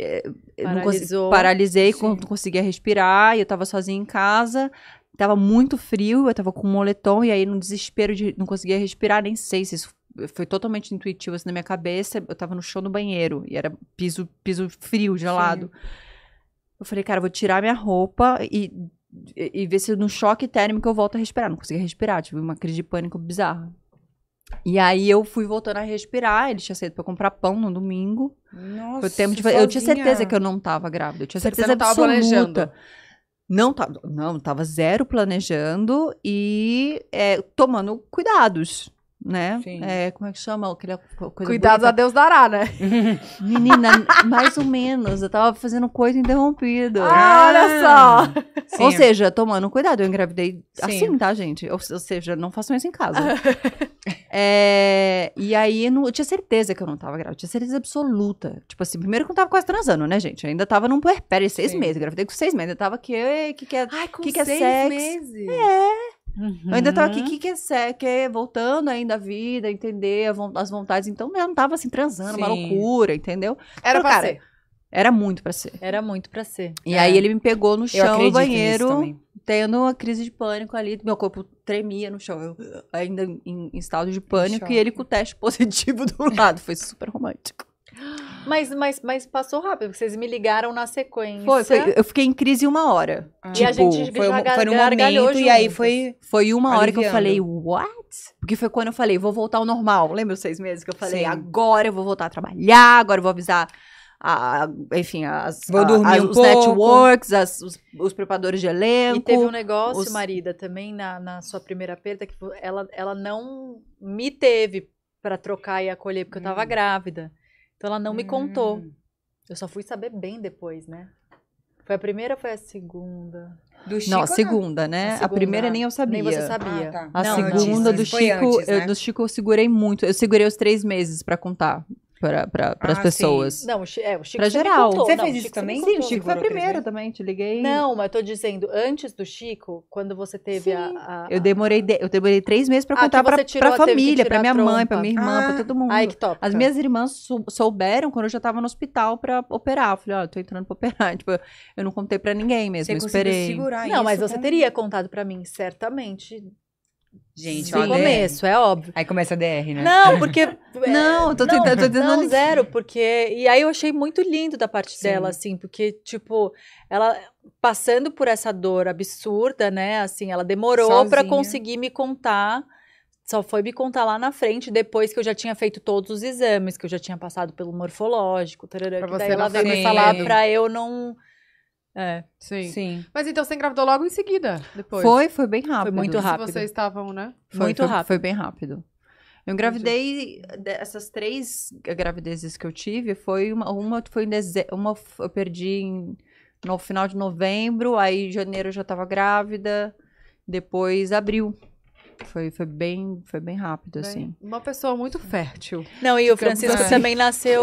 É, Paralisou. paralisei, Sim. não conseguia respirar, e eu tava sozinha em casa, tava muito frio, eu tava com um moletom, e aí no desespero de não conseguia respirar, nem sei se isso foi totalmente intuitivo assim na minha cabeça, eu tava no chão no banheiro, e era piso, piso frio, gelado. Sim. Eu falei, cara, vou tirar minha roupa e, e, e ver se no choque térmico eu volto a respirar. Não conseguia respirar, tive uma crise de pânico bizarra. E aí eu fui voltando a respirar, ele tinha saído pra comprar pão no domingo. Nossa, Foi tempo de... Eu tinha certeza que eu não tava grávida, eu tinha certeza Você não absoluta. Tava planejando. Não tava, não, tava zero planejando e é, tomando cuidados né? É, como é que chama? Aquela coisa Cuidados bonita. a Deus dará, né? Menina, mais ou menos. Eu tava fazendo coisa interrompida. Ah, olha ah, só! Sim. Ou seja, tomando cuidado. Eu engravidei Sim. assim, tá, gente? Ou, ou, seja, não façam isso em casa. é, e aí, não, eu tinha certeza que eu não tava grávida. Eu tinha certeza absoluta. Tipo assim, primeiro que eu tava quase transando, né, gente? Eu ainda tava num puerpério, seis meses. Eu engravidei com seis meses. Eu tava que... que, que é, Ai, com que seis que é meses? É... Uhum. Eu ainda tava aqui, o uhum. que, que, é, que é voltando ainda a vida, entender as vontades. Então, eu não tava assim, transando, Sim. uma loucura, entendeu? Era Falei, pra cara, ser. Era muito pra ser. Era muito pra ser. E é. aí ele me pegou no chão, no banheiro, tendo uma crise de pânico ali. Meu corpo tremia no chão, eu, ainda em, em estado de pânico. E ele com o teste positivo do lado. Foi super romântico. Mas, mas, mas passou rápido, vocês me ligaram na sequência. Foi, foi eu fiquei em crise uma hora. Ah. Tipo, e a tipo, gente foi, uma, foi num momento, e aí foi, foi uma aliviando. hora que eu falei, what? Porque foi quando eu falei, vou voltar ao normal. Lembra os seis meses que eu falei, Sim. agora eu vou voltar a trabalhar, agora eu vou avisar a, enfim, as, Vou dormir a, um os pouco. networks, as, os, os, preparadores de elenco. E teve um negócio, os... marida, também na, na sua primeira perda, que ela, ela não me teve para trocar e acolher, porque hum. eu tava uhum. grávida. Então ela não hum. me contou. Hum. Eu só fui saber bem depois, né? Foi a primeira ou foi a segunda? Do Chico, não, a né? segunda, não? né? A, segunda, a primeira nem eu sabia. Nem você sabia. Ah, tá. A não, segunda do Chico, antes, né? eu, do Chico eu segurei muito. Eu segurei os três meses para contar para pra, ah, as pessoas. Sim. Não, é, o Chico pra geral. Você não, fez isso Chico também? Sim, o Chico foi primeiro também, te liguei. Não, mas eu tô dizendo, antes do Chico, quando você teve a, a, a, Eu demorei de, eu demorei três meses para ah, contar para pra, família, para minha mãe, para minha irmã, ah. para todo mundo. Ai, que top. As minhas irmãs souberam quando eu já estava no hospital para operar. Eu falei, ó, oh, tô entrando para operar. Tipo, eu não contei para ninguém mesmo, você eu esperei. Segurar não, isso mas você teria contado para mim, certamente Gente, No começo, é óbvio. Aí começa a DR, né? Não, porque. É, não, tô tentando. Não, não zero, porque. E aí eu achei muito lindo da parte Sim. dela, assim, porque, tipo, ela passando por essa dor absurda, né? Assim, ela demorou para conseguir me contar. Só foi me contar lá na frente, depois que eu já tinha feito todos os exames, que eu já tinha passado pelo morfológico, tarará, pra que daí ela veio me falar pra eu não é, sim. sim. Mas então você engravidou logo em seguida, depois? Foi, foi bem rápido. Foi muito rápido. Se vocês estavam, né? Foi, muito foi, rápido. Foi bem rápido. Eu engravidei, essas três gravidezes que eu tive, foi uma, uma foi em dezembro, uma eu perdi em, no final de novembro, aí em janeiro eu já tava grávida, depois abril. Foi, foi, bem, foi bem rápido, bem, assim. Uma pessoa muito fértil. Não, e o Francisco assim. também nasceu.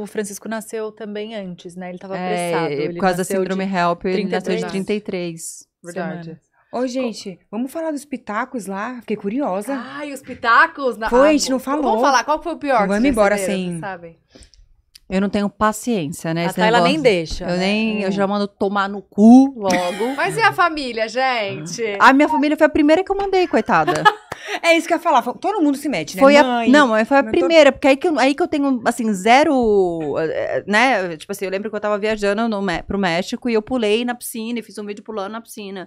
O Francisco nasceu também antes, né? Ele tava é, apressado. Ele por causa da síndrome HELP, ele nasceu de 33. Verdade. oi gente, vamos falar dos pitacos lá? Fiquei curiosa. Ai, os pitacos? Na... Foi, a ah, gente não falou. Vamos falar, qual foi o pior? Vamos embora sim eu não tenho paciência, né? A Thay, ela nem deixa. Eu né? nem. Eu hum. já mando tomar no cu logo. Mas e a família, gente? A minha família foi a primeira que eu mandei, coitada. é isso que eu ia falar. Todo mundo se mete, né? Foi Mãe, a, não, foi a primeira, tô... porque aí que, eu, aí que eu tenho, assim, zero. Eh, né? Tipo assim, eu lembro que eu tava viajando no, pro México e eu pulei na piscina e fiz um vídeo pulando na piscina.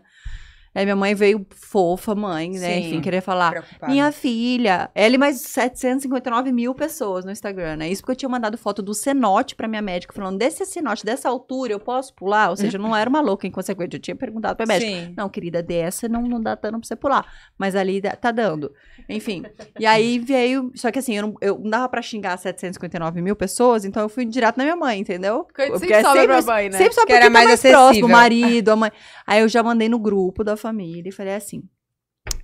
Aí minha mãe veio fofa, mãe, né? Sim, Enfim, queria falar. Preocupada. Minha filha. Ele mais 759 mil pessoas no Instagram, né? Isso porque eu tinha mandado foto do cenote pra minha médica, falando: desse cenote, dessa altura, eu posso pular? Ou seja, eu não era uma louca inconsequente. Eu tinha perguntado pra médica: Sim. não, querida, dessa não, não dá dano pra você pular. Mas ali tá dando. Enfim. E aí veio. Só que assim, eu não, eu não dava pra xingar 759 mil pessoas, então eu fui direto na minha mãe, entendeu? Porque, porque sempre é sobra sempre, pra mãe, né? Sempre sobra que era tá mais, mais próximo, o marido, a mãe. Aí eu já mandei no grupo da família família e falei assim: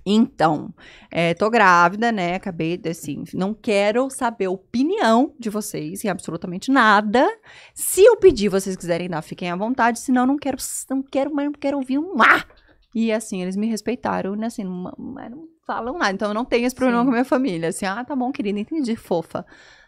então, é, tô grávida, né? Acabei, assim, não quero saber a opinião de vocês em absolutamente nada. Se eu pedir, vocês quiserem dar, fiquem à vontade. Senão, não quero, não quero, mas não quero ouvir um ah! E assim, eles me respeitaram, né? Assim, não, não falam nada. Então, eu não tenho esse problema Sim. com a minha família. Assim, ah, tá bom, querida, entendi, fofa.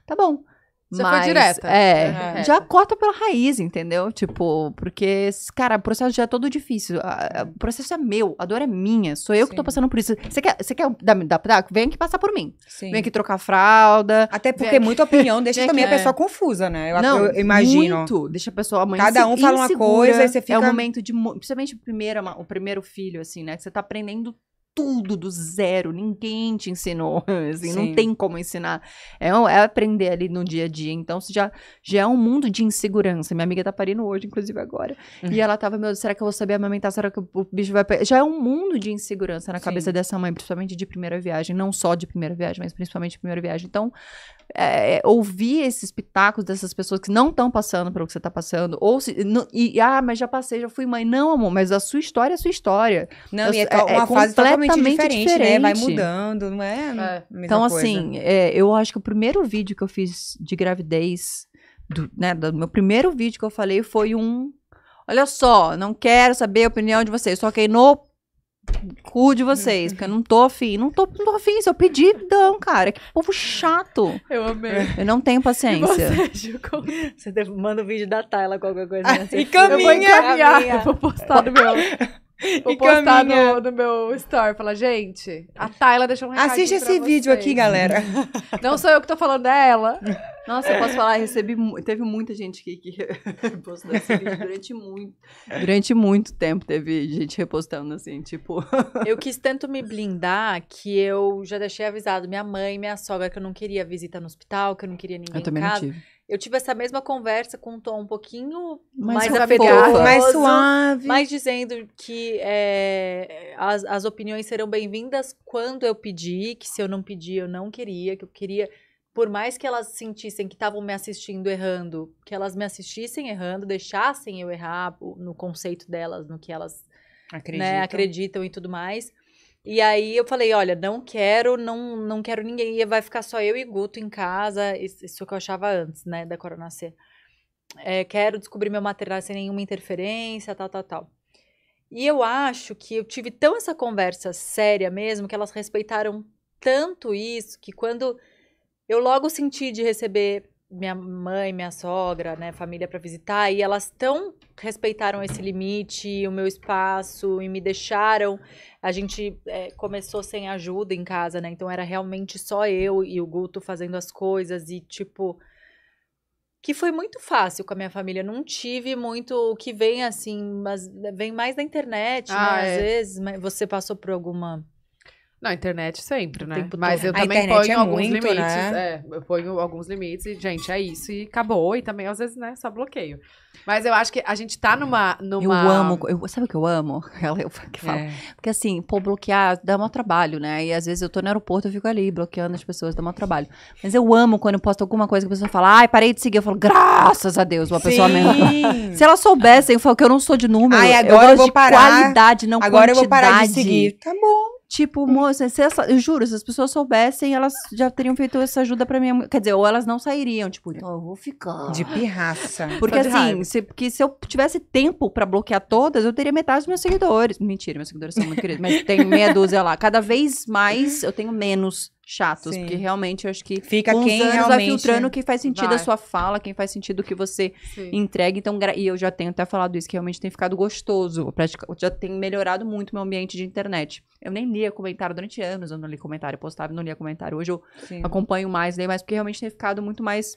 Tá bom. Você Mas, foi direta. É, é, já corta pela raiz, entendeu? Tipo, porque, cara, o processo já é todo difícil. o processo é meu, a dor é minha. Sou eu Sim. que tô passando por isso. Você quer, você quer dar, dar, dar? Ah, vem aqui passar por mim. Sim. Vem aqui trocar fralda. Até porque muita opinião deixa também a pessoa é. confusa, né? Eu, Não, eu imagino. Muito. Deixa a pessoa amanhã Cada um fala uma coisa e você é fica. É o momento de. Principalmente o primeiro, o primeiro filho, assim, né? Que você tá aprendendo tudo do zero, ninguém te ensinou, assim, não tem como ensinar. É, é, aprender ali no dia a dia. Então, já, já é um mundo de insegurança. Minha amiga tá parindo hoje, inclusive agora. Uhum. E ela tava, meu, será que eu vou saber amamentar? Será que o bicho vai. Já é um mundo de insegurança na Sim. cabeça dessa mãe, principalmente de primeira viagem. Não só de primeira viagem, mas principalmente de primeira viagem. Então, é, é, ouvir esses pitacos dessas pessoas que não estão passando pelo que você está passando. Ou se, não, e, ah, mas já passei, já fui mãe. Não, amor, mas a sua história é a sua história. Não, eu, e é, é, é uma é fase completamente diferente, diferente, né? Vai é. mudando, não é? então, coisa. assim, eu acho que o primeiro vídeo que eu fiz de gravidez, do, né, do meu primeiro vídeo que eu falei foi um. Olha só, não quero saber a opinião de vocês. Só que no cu de vocês, porque eu não tô afim. Não tô, não tô afim, se eu pedir, dão, cara. Que povo chato. Eu amei. Eu não tenho paciência. você, você manda o um vídeo da Tayla, qualquer coisa. Ah, assim. E caminha. Eu vou encaminhar. Eu vou postar no meu... Vou e postar no, no, meu story. Falar, gente, a Tayla deixou um recadinho Assiste esse vídeo aqui, galera. Não sou eu que tô falando, é ela. Nossa, eu posso falar, recebi... Teve muita gente que, que postou esse vídeo durante muito... Durante muito tempo teve gente repostando, assim, tipo... Eu quis tanto me blindar que eu já deixei avisado minha mãe minha sogra que eu não queria visita no hospital, que eu não queria ninguém Eu também não tive. Eu tive essa mesma conversa com um tom um pouquinho mais, mais mais suave. Mais dizendo que é, as, as opiniões serão bem-vindas quando eu pedir, que se eu não pedir, eu não queria, que eu queria por mais que elas sentissem que estavam me assistindo errando, que elas me assistissem errando, deixassem eu errar no conceito delas, no que elas né, acreditam, né, acreditam e tudo mais, e aí eu falei, olha, não quero, não, não quero ninguém, vai ficar só eu e Guto em casa, isso que eu achava antes, né, da corona ser. É, quero descobrir meu material sem nenhuma interferência, tal, tal, tal. E eu acho que eu tive tão essa conversa séria mesmo, que elas respeitaram tanto isso, que quando eu logo senti de receber minha mãe, minha sogra, né, família para visitar, e elas tão respeitaram esse limite, o meu espaço e me deixaram. A gente é, começou sem ajuda em casa, né? Então era realmente só eu e o Guto fazendo as coisas e tipo que foi muito fácil com a minha família. Não tive muito o que vem assim, mas vem mais da internet, ah, né? Às é. vezes você passou por alguma na internet sempre, né? Mas eu também ponho é alguns muito, limites. Né? É, eu ponho alguns limites e, gente, é isso e acabou. E também, às vezes, né, só bloqueio. Mas eu acho que a gente tá numa. numa... Eu amo. Eu, sabe o que eu amo? Ela eu é que fala. É. Porque assim, pô, bloquear dá maior trabalho, né? E às vezes eu tô no aeroporto, eu fico ali bloqueando as pessoas, dá maior trabalho. Mas eu amo quando eu posto alguma coisa que a pessoa fala, ai, parei de seguir. Eu falo, graças a Deus, uma Sim. pessoa mesmo. Se ela soubesse eu falo que eu não sou de número. Ai, agora eu, eu vou de parar. qualidade, não agora quantidade. eu vou parar de seguir. Tá bom. Tipo, moça, se essa, eu juro, se as pessoas soubessem, elas já teriam feito essa ajuda pra minha Quer dizer, ou elas não sairiam, tipo, não, eu vou ficar. De pirraça. Porque assim, se, porque se eu tivesse tempo pra bloquear todas, eu teria metade dos meus seguidores. Mentira, meus seguidores são muito queridos, mas tem meia dúzia lá. Cada vez mais eu tenho menos chatos, Sim. porque realmente eu acho que fica com quem anos realmente... vai filtrando quem faz sentido vai. a sua fala, quem faz sentido o que você Sim. entrega. Então, gra... e eu já tenho até falado isso, que realmente tem ficado gostoso. Já tem melhorado muito meu ambiente de internet. Eu nem lia comentário durante anos, eu não li comentário, eu postava e não lia comentário. Hoje eu Sim. acompanho mais, leio mais, porque realmente tem ficado muito mais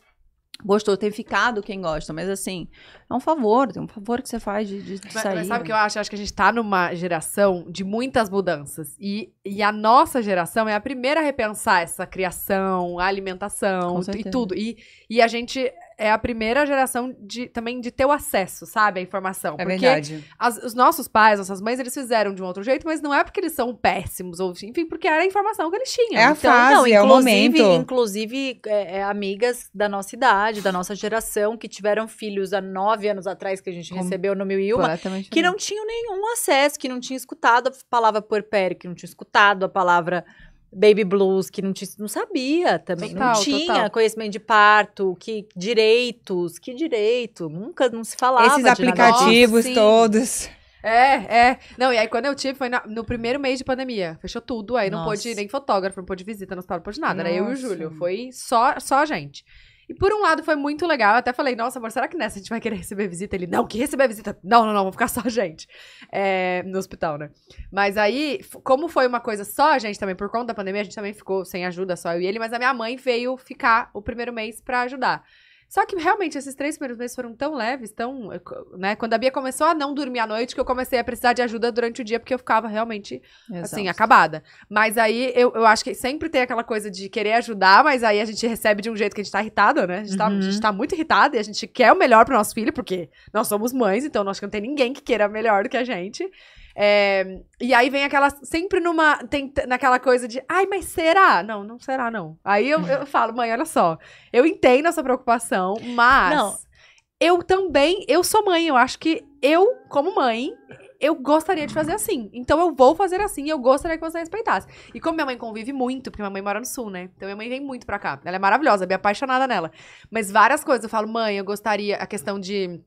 Gostou, tem ficado quem gosta, mas assim, é um favor, tem um favor que você faz de, de mas, sair. Mas sabe o que eu acho? Eu acho que a gente está numa geração de muitas mudanças. E, e a nossa geração é a primeira a repensar essa criação, a alimentação e tudo. E, e a gente é a primeira geração de também de ter o acesso, sabe, à informação. É porque verdade. As, os nossos pais, nossas mães, eles fizeram de um outro jeito, mas não é porque eles são péssimos, ou enfim, porque era a informação que eles tinham. É a então, fase, não, é o momento. Inclusive, é, é, amigas da nossa idade, da nossa geração, que tiveram filhos há nove anos atrás, que a gente Com... recebeu no Mil e Uma, que não tinham nenhum acesso, que não tinham escutado a palavra puerpério, que não tinham escutado a palavra baby blues que não, tinha, não sabia também, total, não tinha total. conhecimento de parto, que direitos, que direito, nunca não se falava. Esses aplicativos todos. É, é. Não, e aí quando eu tive, foi na, no primeiro mês de pandemia. Fechou tudo. Aí Nossa. não pôde nem fotógrafo, não pôde visita no hospital, não pôde nada. Nossa. Era eu e o Júlio. Foi só, só a gente. E por um lado foi muito legal. Eu até falei, nossa, amor, será que nessa a gente vai querer receber visita? Ele, não, que receber visita? Não, não, não, vou ficar só a gente. É, no hospital, né? Mas aí, como foi uma coisa só a gente também, por conta da pandemia, a gente também ficou sem ajuda, só eu e ele, mas a minha mãe veio ficar o primeiro mês pra ajudar. Só que realmente esses três primeiros meses foram tão leves, tão. Né? Quando a Bia começou a não dormir à noite, que eu comecei a precisar de ajuda durante o dia, porque eu ficava realmente, Exausto. assim, acabada. Mas aí eu, eu acho que sempre tem aquela coisa de querer ajudar, mas aí a gente recebe de um jeito que a gente tá irritada, né? A gente, tá, a gente uhum. tá muito irritada e a gente quer o melhor pro nosso filho, porque nós somos mães, então nós não tem ninguém que queira melhor do que a gente. É, e aí vem aquela. Sempre numa. Tem, naquela coisa de. Ai, mas será? Não, não será, não. Aí eu, eu falo, mãe, olha só. Eu entendo essa preocupação, mas. Não. Eu também. Eu sou mãe. Eu acho que eu, como mãe, eu gostaria de fazer assim. Então eu vou fazer assim eu gostaria que você respeitasse. E como minha mãe convive muito, porque minha mãe mora no sul, né? Então minha mãe vem muito pra cá. Ela é maravilhosa, bem apaixonada nela. Mas várias coisas eu falo, mãe, eu gostaria. A questão de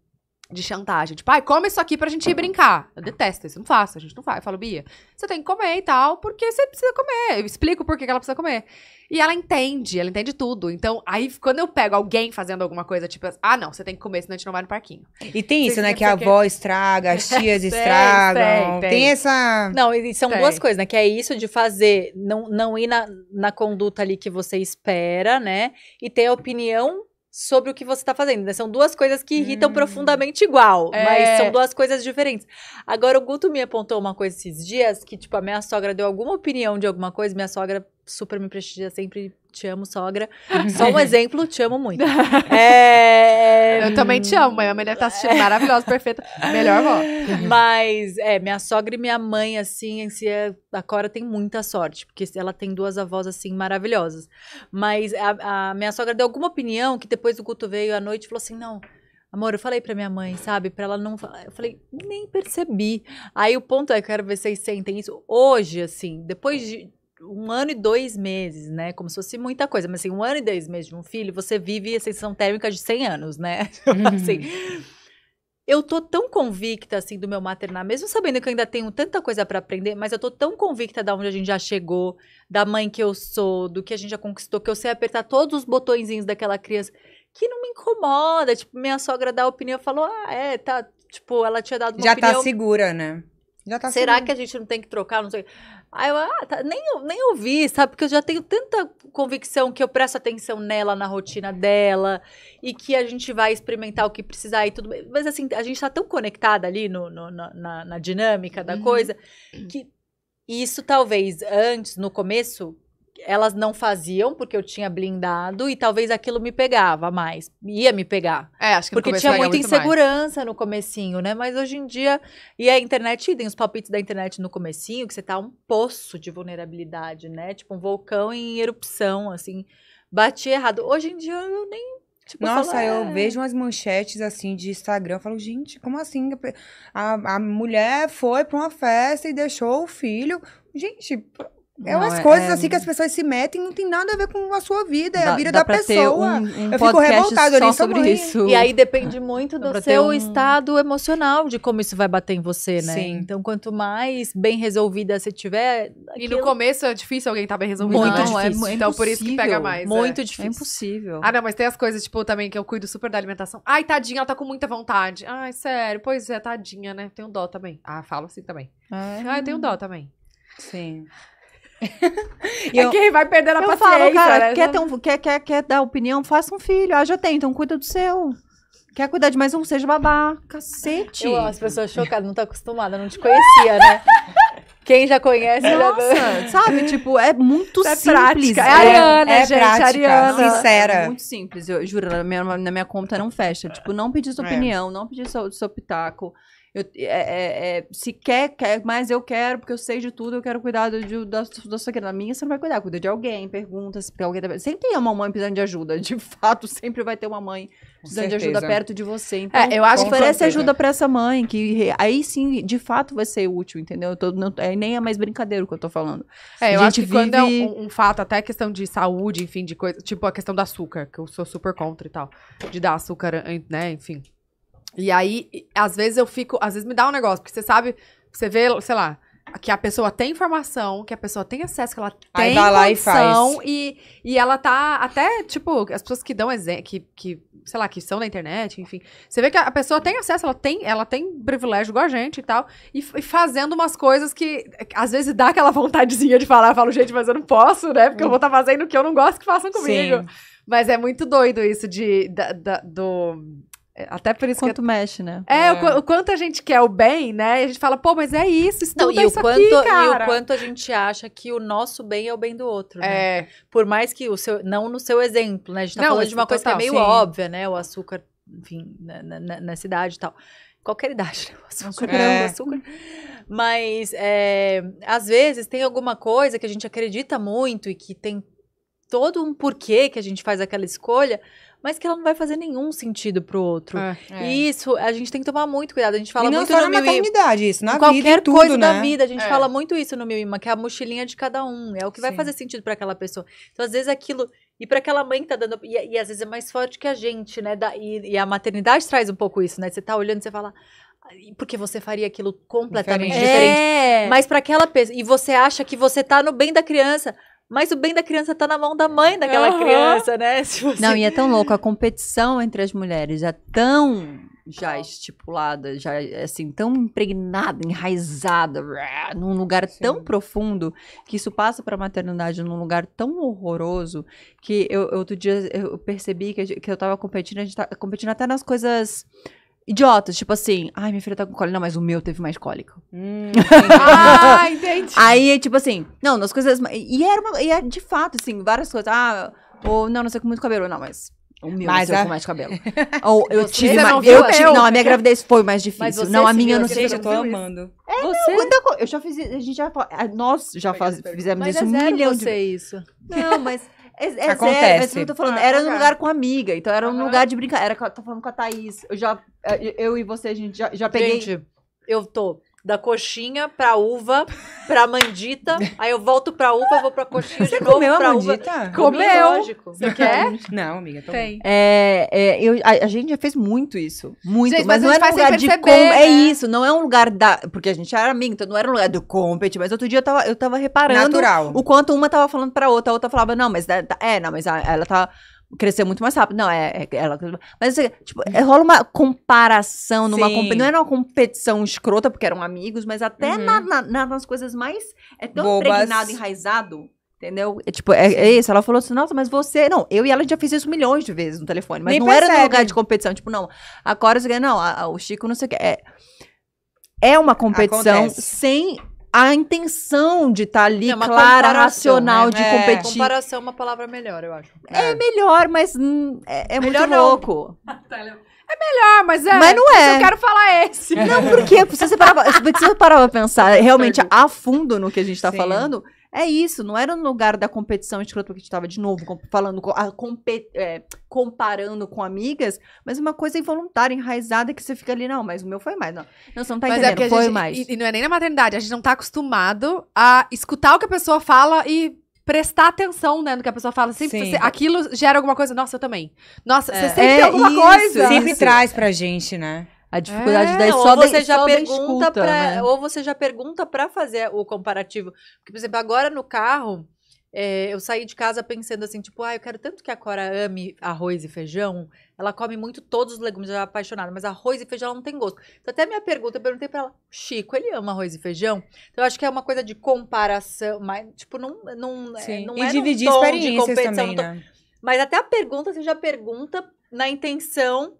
de chantagem. Tipo, pai, come isso aqui pra gente ir brincar. Eu detesto isso, não faço, a gente não faz. Eu falo, Bia, você tem que comer e tal, porque você precisa comer. Eu explico por que ela precisa comer. E ela entende, ela entende tudo. Então, aí, quando eu pego alguém fazendo alguma coisa, tipo, ah, não, você tem que comer, senão a gente não vai no parquinho. E tem isso, né? Que a avó estraga, as tias estragam. Tem, tem, tem, essa. Não, e são tem. duas coisas, né? Que é isso de fazer, não, não ir na, na conduta ali que você espera, né? E ter a opinião sobre o que você está fazendo. Né? São duas coisas que irritam hum. profundamente igual, é. mas são duas coisas diferentes. Agora, o Guto me apontou uma coisa esses dias que, tipo, a minha sogra deu alguma opinião de alguma coisa, minha sogra super me prestigia sempre te amo, sogra. Uhum. Só um exemplo, te amo muito. É... Eu também te amo, minha mãe deve estar tá assistindo, maravilhosa, perfeita. Melhor vó. Mas, é, minha sogra e minha mãe, assim, si, a Cora tem muita sorte, porque ela tem duas avós, assim, maravilhosas. Mas a, a minha sogra deu alguma opinião que depois o Guto veio à noite e falou assim: não. Amor, eu falei pra minha mãe, sabe? Pra ela não. Eu falei, nem percebi. Aí o ponto é que eu quero ver se vocês sentem isso. Hoje, assim, depois de um ano e dois meses, né? Como se fosse muita coisa. Mas assim, um ano e dois meses de um filho, você vive a sensação térmica de 100 anos, né? assim. Eu tô tão convicta, assim, do meu maternar, mesmo sabendo que eu ainda tenho tanta coisa para aprender, mas eu tô tão convicta da onde a gente já chegou, da mãe que eu sou, do que a gente já conquistou, que eu sei apertar todos os botõezinhos daquela criança, que não me incomoda. Tipo, minha sogra dá opinião, falou, ah, é, tá, tipo, ela tinha dado uma já tá opinião... Já tá segura, né? Tá Será que a gente não tem que trocar? Não sei. Aí eu ah, tá, nem, nem ouvi, sabe? Porque eu já tenho tanta convicção que eu presto atenção nela, na rotina dela, e que a gente vai experimentar o que precisar e tudo. Mas assim, a gente tá tão conectada ali no, no na, na, dinâmica da uhum. coisa que isso talvez antes, no começo, elas não faziam porque eu tinha blindado e talvez aquilo me pegava mais, ia me pegar. É, acho que Porque tinha muita insegurança mais. no comecinho, né? Mas hoje em dia, e a internet, tem os palpites da internet no comecinho, que você tá um poço de vulnerabilidade, né? Tipo um vulcão em erupção, assim, bati errado. Hoje em dia eu nem Tipo, Nossa, falo, eu é. vejo umas manchetes assim de Instagram, eu falo, gente, como assim? A, a mulher foi para uma festa e deixou o filho. Gente, é umas não, é, coisas é... assim que as pessoas se metem não tem nada a ver com a sua vida, é a vida da pessoa. Um, um eu fico revoltada, ali sobre mãe. isso. E aí depende muito do seu um... estado emocional, de como isso vai bater em você, né? Sim. Então, quanto mais bem resolvida você tiver. Aquilo... E no começo é difícil alguém estar tá bem resolvido. Muito não, né? difícil. Então, é, então, por isso que pega mais. Muito é. difícil. É impossível. Ah, não, mas tem as coisas, tipo, também que eu cuido super da alimentação. Ai, tadinha, ela tá com muita vontade. Ai, sério, pois é, tadinha, né? Tenho dó também. Ah, falo assim também. Ah, eu tenho dó também. Sim. e é quem vai perder a eu paciência. Falo, cara, né? quer, ter um, quer, quer, quer dar opinião? Faça um filho. Ah, já tem, então cuida do seu. Quer cuidar de mais um? Seja babá. Cacete. Eu, as pessoas chocadas, não tá acostumada, não te conhecia, né? Quem já conhece, Nossa, sabe? Tipo, é muito é simples. Prática. É, é Ariana, é, gente, prática, Ariana. Sincera. É muito simples, eu juro, na minha, na minha conta não fecha. Tipo, não pedir sua é. opinião, é. não pedir seu, seu pitaco. Eu, é, é, é, se quer, quer, mas eu quero, porque eu sei de tudo, eu quero cuidar do da, da sua querida. minha, você não vai cuidar, cuida de alguém, pergunta se alguém tá... Sempre tem uma mãe precisando de ajuda. De fato, sempre vai ter uma mãe precisando de ajuda perto de você. É, então, é, eu acho que oferece ajuda para essa mãe, que aí sim, de fato, vai ser útil, entendeu? Tô, não, é, nem é mais brincadeira o que eu tô falando. É, eu acho que vive... quando é um, um, fato, até questão de saúde, enfim, de coisa, tipo a questão do açúcar, que eu sou super contra e tal, de dar açúcar, né, enfim, e aí, às vezes eu fico, às vezes me dá um negócio, porque você sabe, você vê, sei lá, que a pessoa tem informação, que a pessoa tem acesso, que ela aí tem vai lá e, faz. e e ela tá até, tipo, as pessoas que dão exemplo, que, que, sei lá, que são na internet, enfim. Você vê que a pessoa tem acesso, ela tem, ela tem privilégio igual a gente e tal, e, e fazendo umas coisas que às vezes dá aquela vontadezinha de falar, eu falo, gente, mas eu não posso, né? Porque eu vou estar tá fazendo o que eu não gosto que façam comigo. Sim. Mas é muito doido isso de, da, da, do é, até por isso quanto que... mexe, né? É, é. O, o, quanto a gente quer o bem, né? E a gente fala, pô, mas é isso, isso não, é isso quanto, aqui, cara. E o quanto a gente acha que o nosso bem é o bem do outro, né? É. Por mais que o seu... Não no seu exemplo, né? A gente tá não, falando de uma total, coisa que é meio sim. óbvia, né? O açúcar, enfim, na, né, né, né, na, na cidade e tal. Qualquer é idade, né? O açúcar, é. o açúcar. Mas, é, às vezes, tem alguma coisa que a gente acredita muito e que tem todo um porquê que a gente faz aquela escolha, mas que ela não vai fazer nenhum sentido pro outro. É, é. Isso, a gente tem que tomar muito cuidado. A gente fala e não muito só no na maternidade, isso, na qualquer vida, tudo, coisa né? da vida, a gente é. fala muito isso no Mimima, que é a mochilinha de cada um, é o que Sim. vai fazer sentido para aquela pessoa. Então, às vezes aquilo e para aquela mãe que tá dando. E, e, às vezes é mais forte que a gente, né? Da, e, e, a maternidade traz um pouco isso, né? Você tá olhando e você fala. Porque você faria aquilo completamente diferente. diferente. É. Mas para aquela pessoa. E você acha que você tá no bem da criança. Mas o bem da criança tá na mão da mãe daquela uhum. criança, né? Você... Não, e é tão louco. A competição entre as mulheres é tão já estipulada, já assim, tão impregnada, enraizada, num lugar Sim. tão profundo, que isso passa para a maternidade num lugar tão horroroso, que eu, outro dia eu percebi que, que eu estava competindo, a gente tá competindo até nas coisas idiotas, tipo assim, ai, minha filha tá com cólica. Não, mas o meu teve mais cólica. Hum, entendi. ah, entendi. Aí, tipo assim, não, nas coisas. E era uma. E era, é de fato, assim, várias coisas. Ah, ou não, não sei com muito cabelo, não, mas. O meu mas nasceu com mais cabelo. Ou eu você tive mais. Eu tive, não, a minha gravidez foi mais difícil. não, a minha não sei. eu tô amando. É, você... não, eu já fiz. A gente já. Nós já faz, fizemos mas isso é um milhão de. Isso. Não, mas é, é, é Acontece. é eu tô falando. Ah, era num lugar com amiga, então era um lugar de brincar. Era, tô falando com a Thaís. Eu já, eu e você, a gente já, já peguei. Gente, eu tô da coxinha pra uva, pra mandita. aí eu volto pra uva, vou pra coxinha Você de novo comeu pra a mandita? uva. Comeu! Lógico. Você quer? Não, amiga, tô Tem. É, é, eu, a, a, gente já fez muito isso. Muito. Gente, mas, mas não era um lugar perceber, de com... É né? É isso, não é um lugar da. Porque a gente era amiga então não era um lugar do compete. Mas outro dia eu tava, eu tava reparando Natural. o quanto uma tava falando pra outra, a outra falava, não, mas é, é não, mas ela tá crescer muito mais rápido. Não, é, é ela. Mas assim, tipo, uhum. é, rola uma comparação numa comp... não era é uma competição escrota porque eram amigos, mas até uhum. na, na, nas coisas mais é tão Bobas. enraizado. Entendeu? É, tipo, é, é, isso. Ela falou assim, nossa, mas você. Não, eu e ela já fiz isso milhões de vezes no telefone, mas Nem não percebe. era no lugar de competição. Tipo, não, agora você não, a, a, o Chico não sei o que. É, é uma competição Acontece. sem a intenção de estar tá ali é clara, racional, né? de é. competir. Comparação é uma palavra melhor, eu acho. É, é melhor, mas hum, é, é melhor muito louco. É melhor, mas é. Mas não é. Mas eu quero falar esse. Não, porque se você parar, se você parar pra pensar realmente a fundo no que a gente tá Sim. falando, é isso, não era no lugar da competição escrota, porque a gente estava de novo falando, a, é, comparando com amigas, mas uma coisa involuntária, enraizada, que você fica ali, não, mas o meu foi mais. Não, não você não tá mas é entendendo, é foi gente, mais. E, e, não é nem na maternidade, a gente não tá acostumado a escutar o que a pessoa fala e prestar atenção, né, no que a pessoa fala. Sempre você, aquilo gera alguma coisa. Nossa, eu também. Nossa, é, você sempre é tem alguma isso, coisa. É sempre isso. traz pra gente, né? A dificuldade é, da só ou você de, já só pergunta para né? ou você já pergunta para fazer o comparativo. Porque por exemplo, agora no carro, é, eu saí de casa pensando assim, tipo, ah, eu quero tanto que a Cora ame arroz e feijão. Ela come muito todos os legumes, ela é apaixonada, mas arroz e feijão ela não tem gosto. Então, até minha pergunta, eu perguntei para ela, Chico, ele ama arroz e feijão? Então, eu acho que é uma coisa de comparação, mas, tipo, não, não, é, Sim. É, não e é dividir experiências também, né? Mas até a pergunta, você já pergunta na intenção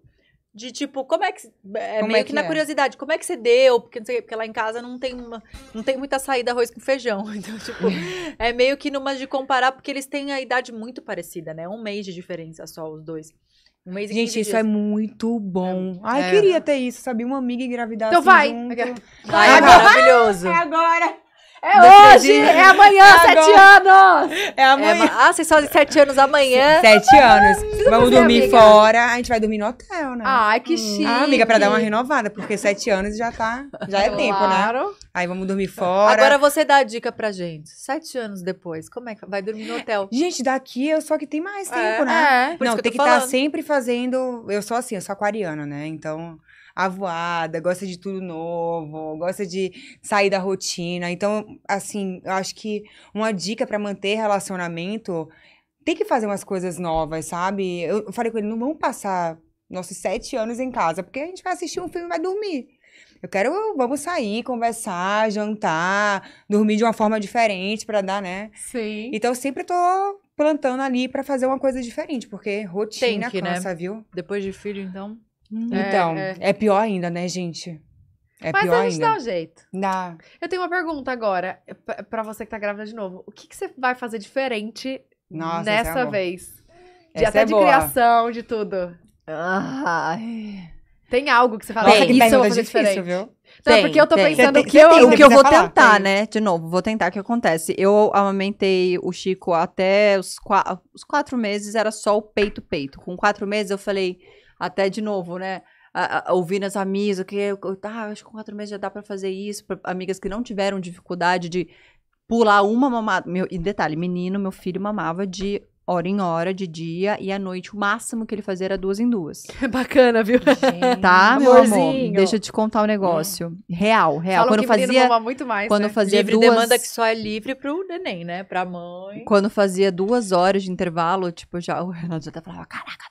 de tipo, como é que. É, é como meio é que, que é? na curiosidade, como é que você deu? Porque não sei, porque lá em casa não tem uma, não tem muita saída arroz com feijão. Então, tipo, é meio que numa de comparar, porque eles têm a idade muito parecida, né? Um mês de diferença só, os dois. Um mês Gente, isso dias. é muito bom. É. Ai, é. queria ter isso, sabe? Uma amiga engravidada Então assim vai. Junto. Vai, vai, é maravilhoso. É agora. É hoje, é amanhã, sete anos! É amanhã. É, ah, vocês fazem sete anos amanhã. Sete anos. Vamos dormir amiga. fora, a gente vai dormir no hotel, né? Ai, que hum. chique. Ah, amiga, pra dar uma renovada, porque sete anos já tá. Já é claro. tempo, né? Aí vamos dormir fora. Agora você dá a dica pra gente. Sete anos depois, como é que vai dormir no hotel? Gente, daqui eu só que tem mais é, tempo, é, né? É, Não, que tem que estar tá sempre fazendo. Eu sou assim, eu sou aquariana, né? Então avoada, gosta de tudo novo, gosta de sair da rotina. Então, assim, eu acho que uma dica para manter relacionamento tem que fazer umas coisas novas, sabe? Eu falei com ele, não vamos passar nossos sete anos em casa, porque a gente vai assistir um filme e vai dormir. Eu quero, vamos sair, conversar, jantar, dormir de uma forma diferente para dar, né? Sim. Então eu sempre tô plantando ali para fazer uma coisa diferente, porque rotina Tem que, né? cansa, né? viu? Depois de filho, então. Hum. É, então, é, é. é, pior ainda, né, gente? É Mas pior a gente ainda. dá um jeito. Dá. Eu tenho uma pergunta agora é para você que tá grávida de novo. O que, que você vai fazer diferente Nossa, é nessa vez? De, até de criação, de tudo. Ai. Tem algo que você fala, Bem, isso eu vou fazer difícil, diferente. Viu? Não, tem, porque eu tô tem. pensando tem, que eu... Tem, o que eu vou falar, tentar, né? De novo, vou tentar, o que acontece? Eu amamentei o Chico até os, qua os quatro meses, era só o peito-peito. Com quatro meses eu falei, até de novo, né? ouvir nas amigas, que ah, tá, acho que com quatro meses já dá para fazer isso, pra amigas que não tiveram dificuldade de pular uma mamada. Meu, e detalhe, menino, meu filho mamava de hora em hora, de dia e à noite. O máximo que ele fazia era duas em duas. Bacana, viu? Gente, tá, meu amorzinho. amor? Deixa eu te contar um é. negócio. É. Real, real. Falam quando que fazia, muito mais, quando né? fazia livre duas... demanda que só é livre pro neném, né? Pra mãe. Quando fazia duas horas de intervalo, tipo, já o Renato já até falava, caraca,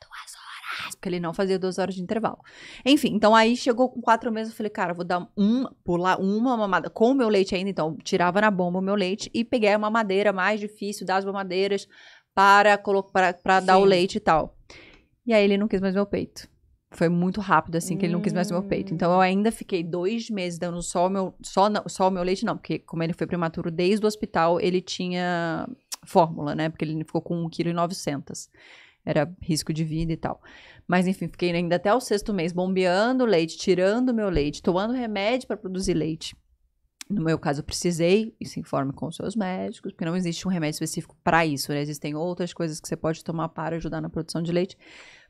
porque ele não fazia duas horas de intervalo. Enfim, então aí chegou com quatro meses, eu falei, cara, eu vou dar um, pular uma mamada com o meu leite ainda, então tirava na bomba o meu leite e peguei a mamadeira mais difícil das mamadeiras para, colocar para dar o leite e tal. E aí ele não quis mais meu peito. Foi muito rápido, assim, que ele não quis mais meu peito. Então, eu hum. ainda fiquei dois meses dando só o meu, só, só o meu leite, não. Porque como ele foi prematuro desde o hospital, ele tinha fórmula, né? Porque ele ficou com 1,9 kg era risco de vida e tal. Mas enfim, fiquei ainda até o sexto mês bombeando leite, tirando meu leite, tomando remédio para produzir leite. No meu caso, eu precisei, e se informe com os seus médicos, porque não existe um remédio específico para isso, né? Existem outras coisas que você pode tomar para ajudar na produção de leite.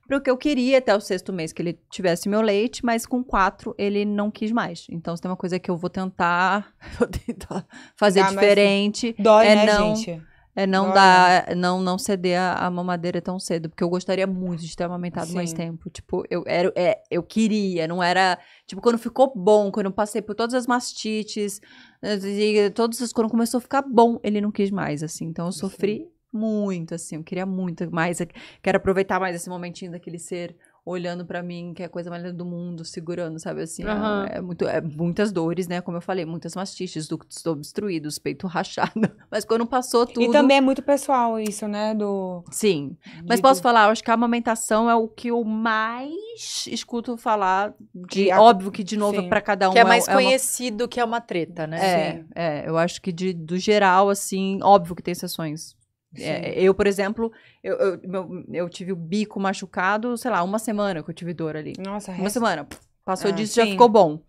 Para o que eu queria até o sexto mês que ele tivesse meu leite, mas com quatro ele não quis mais. Então, se tem uma coisa que eu vou tentar, vou tentar fazer ah, diferente. Dói, é né, não... gente? é não ah. dar, é não não ceder a, a, mamadeira tão cedo, porque eu gostaria muito de ter amamentado Sim. mais tempo. Tipo, eu era, é, eu queria, não era tipo quando ficou bom, quando eu passei por todas as mastites e todos quando começou a ficar bom, ele não quis mais assim. Então eu sofri Sim. muito assim, eu queria muito mais, quero aproveitar mais esse momentinho daquele ser olhando para mim, que é a coisa mais linda do mundo, segurando, sabe assim? Uhum. É, muito, é muitas dores, né? Como eu falei, muitas mastiches, ductos obstruídos, peito rachado. Mas quando passou tudo. E também é muito pessoal isso, né? Do. Sim. De... Mas posso falar, acho que a amamentação é o que eu mais escuto falar. De, a... Óbvio que, de novo, para é pra cada um. Que é, é mais é, conhecido uma... que é uma treta, né? É, Sim. é. Eu acho que de, do geral, assim, óbvio que tem exceções é, é eu, por exemplo, eu, eu, meu, eu, tive o bico machucado, sei lá, uma semana que eu tive dor ali. Nossa, Uma semana. Passou ah, disso, sim. já ficou bom.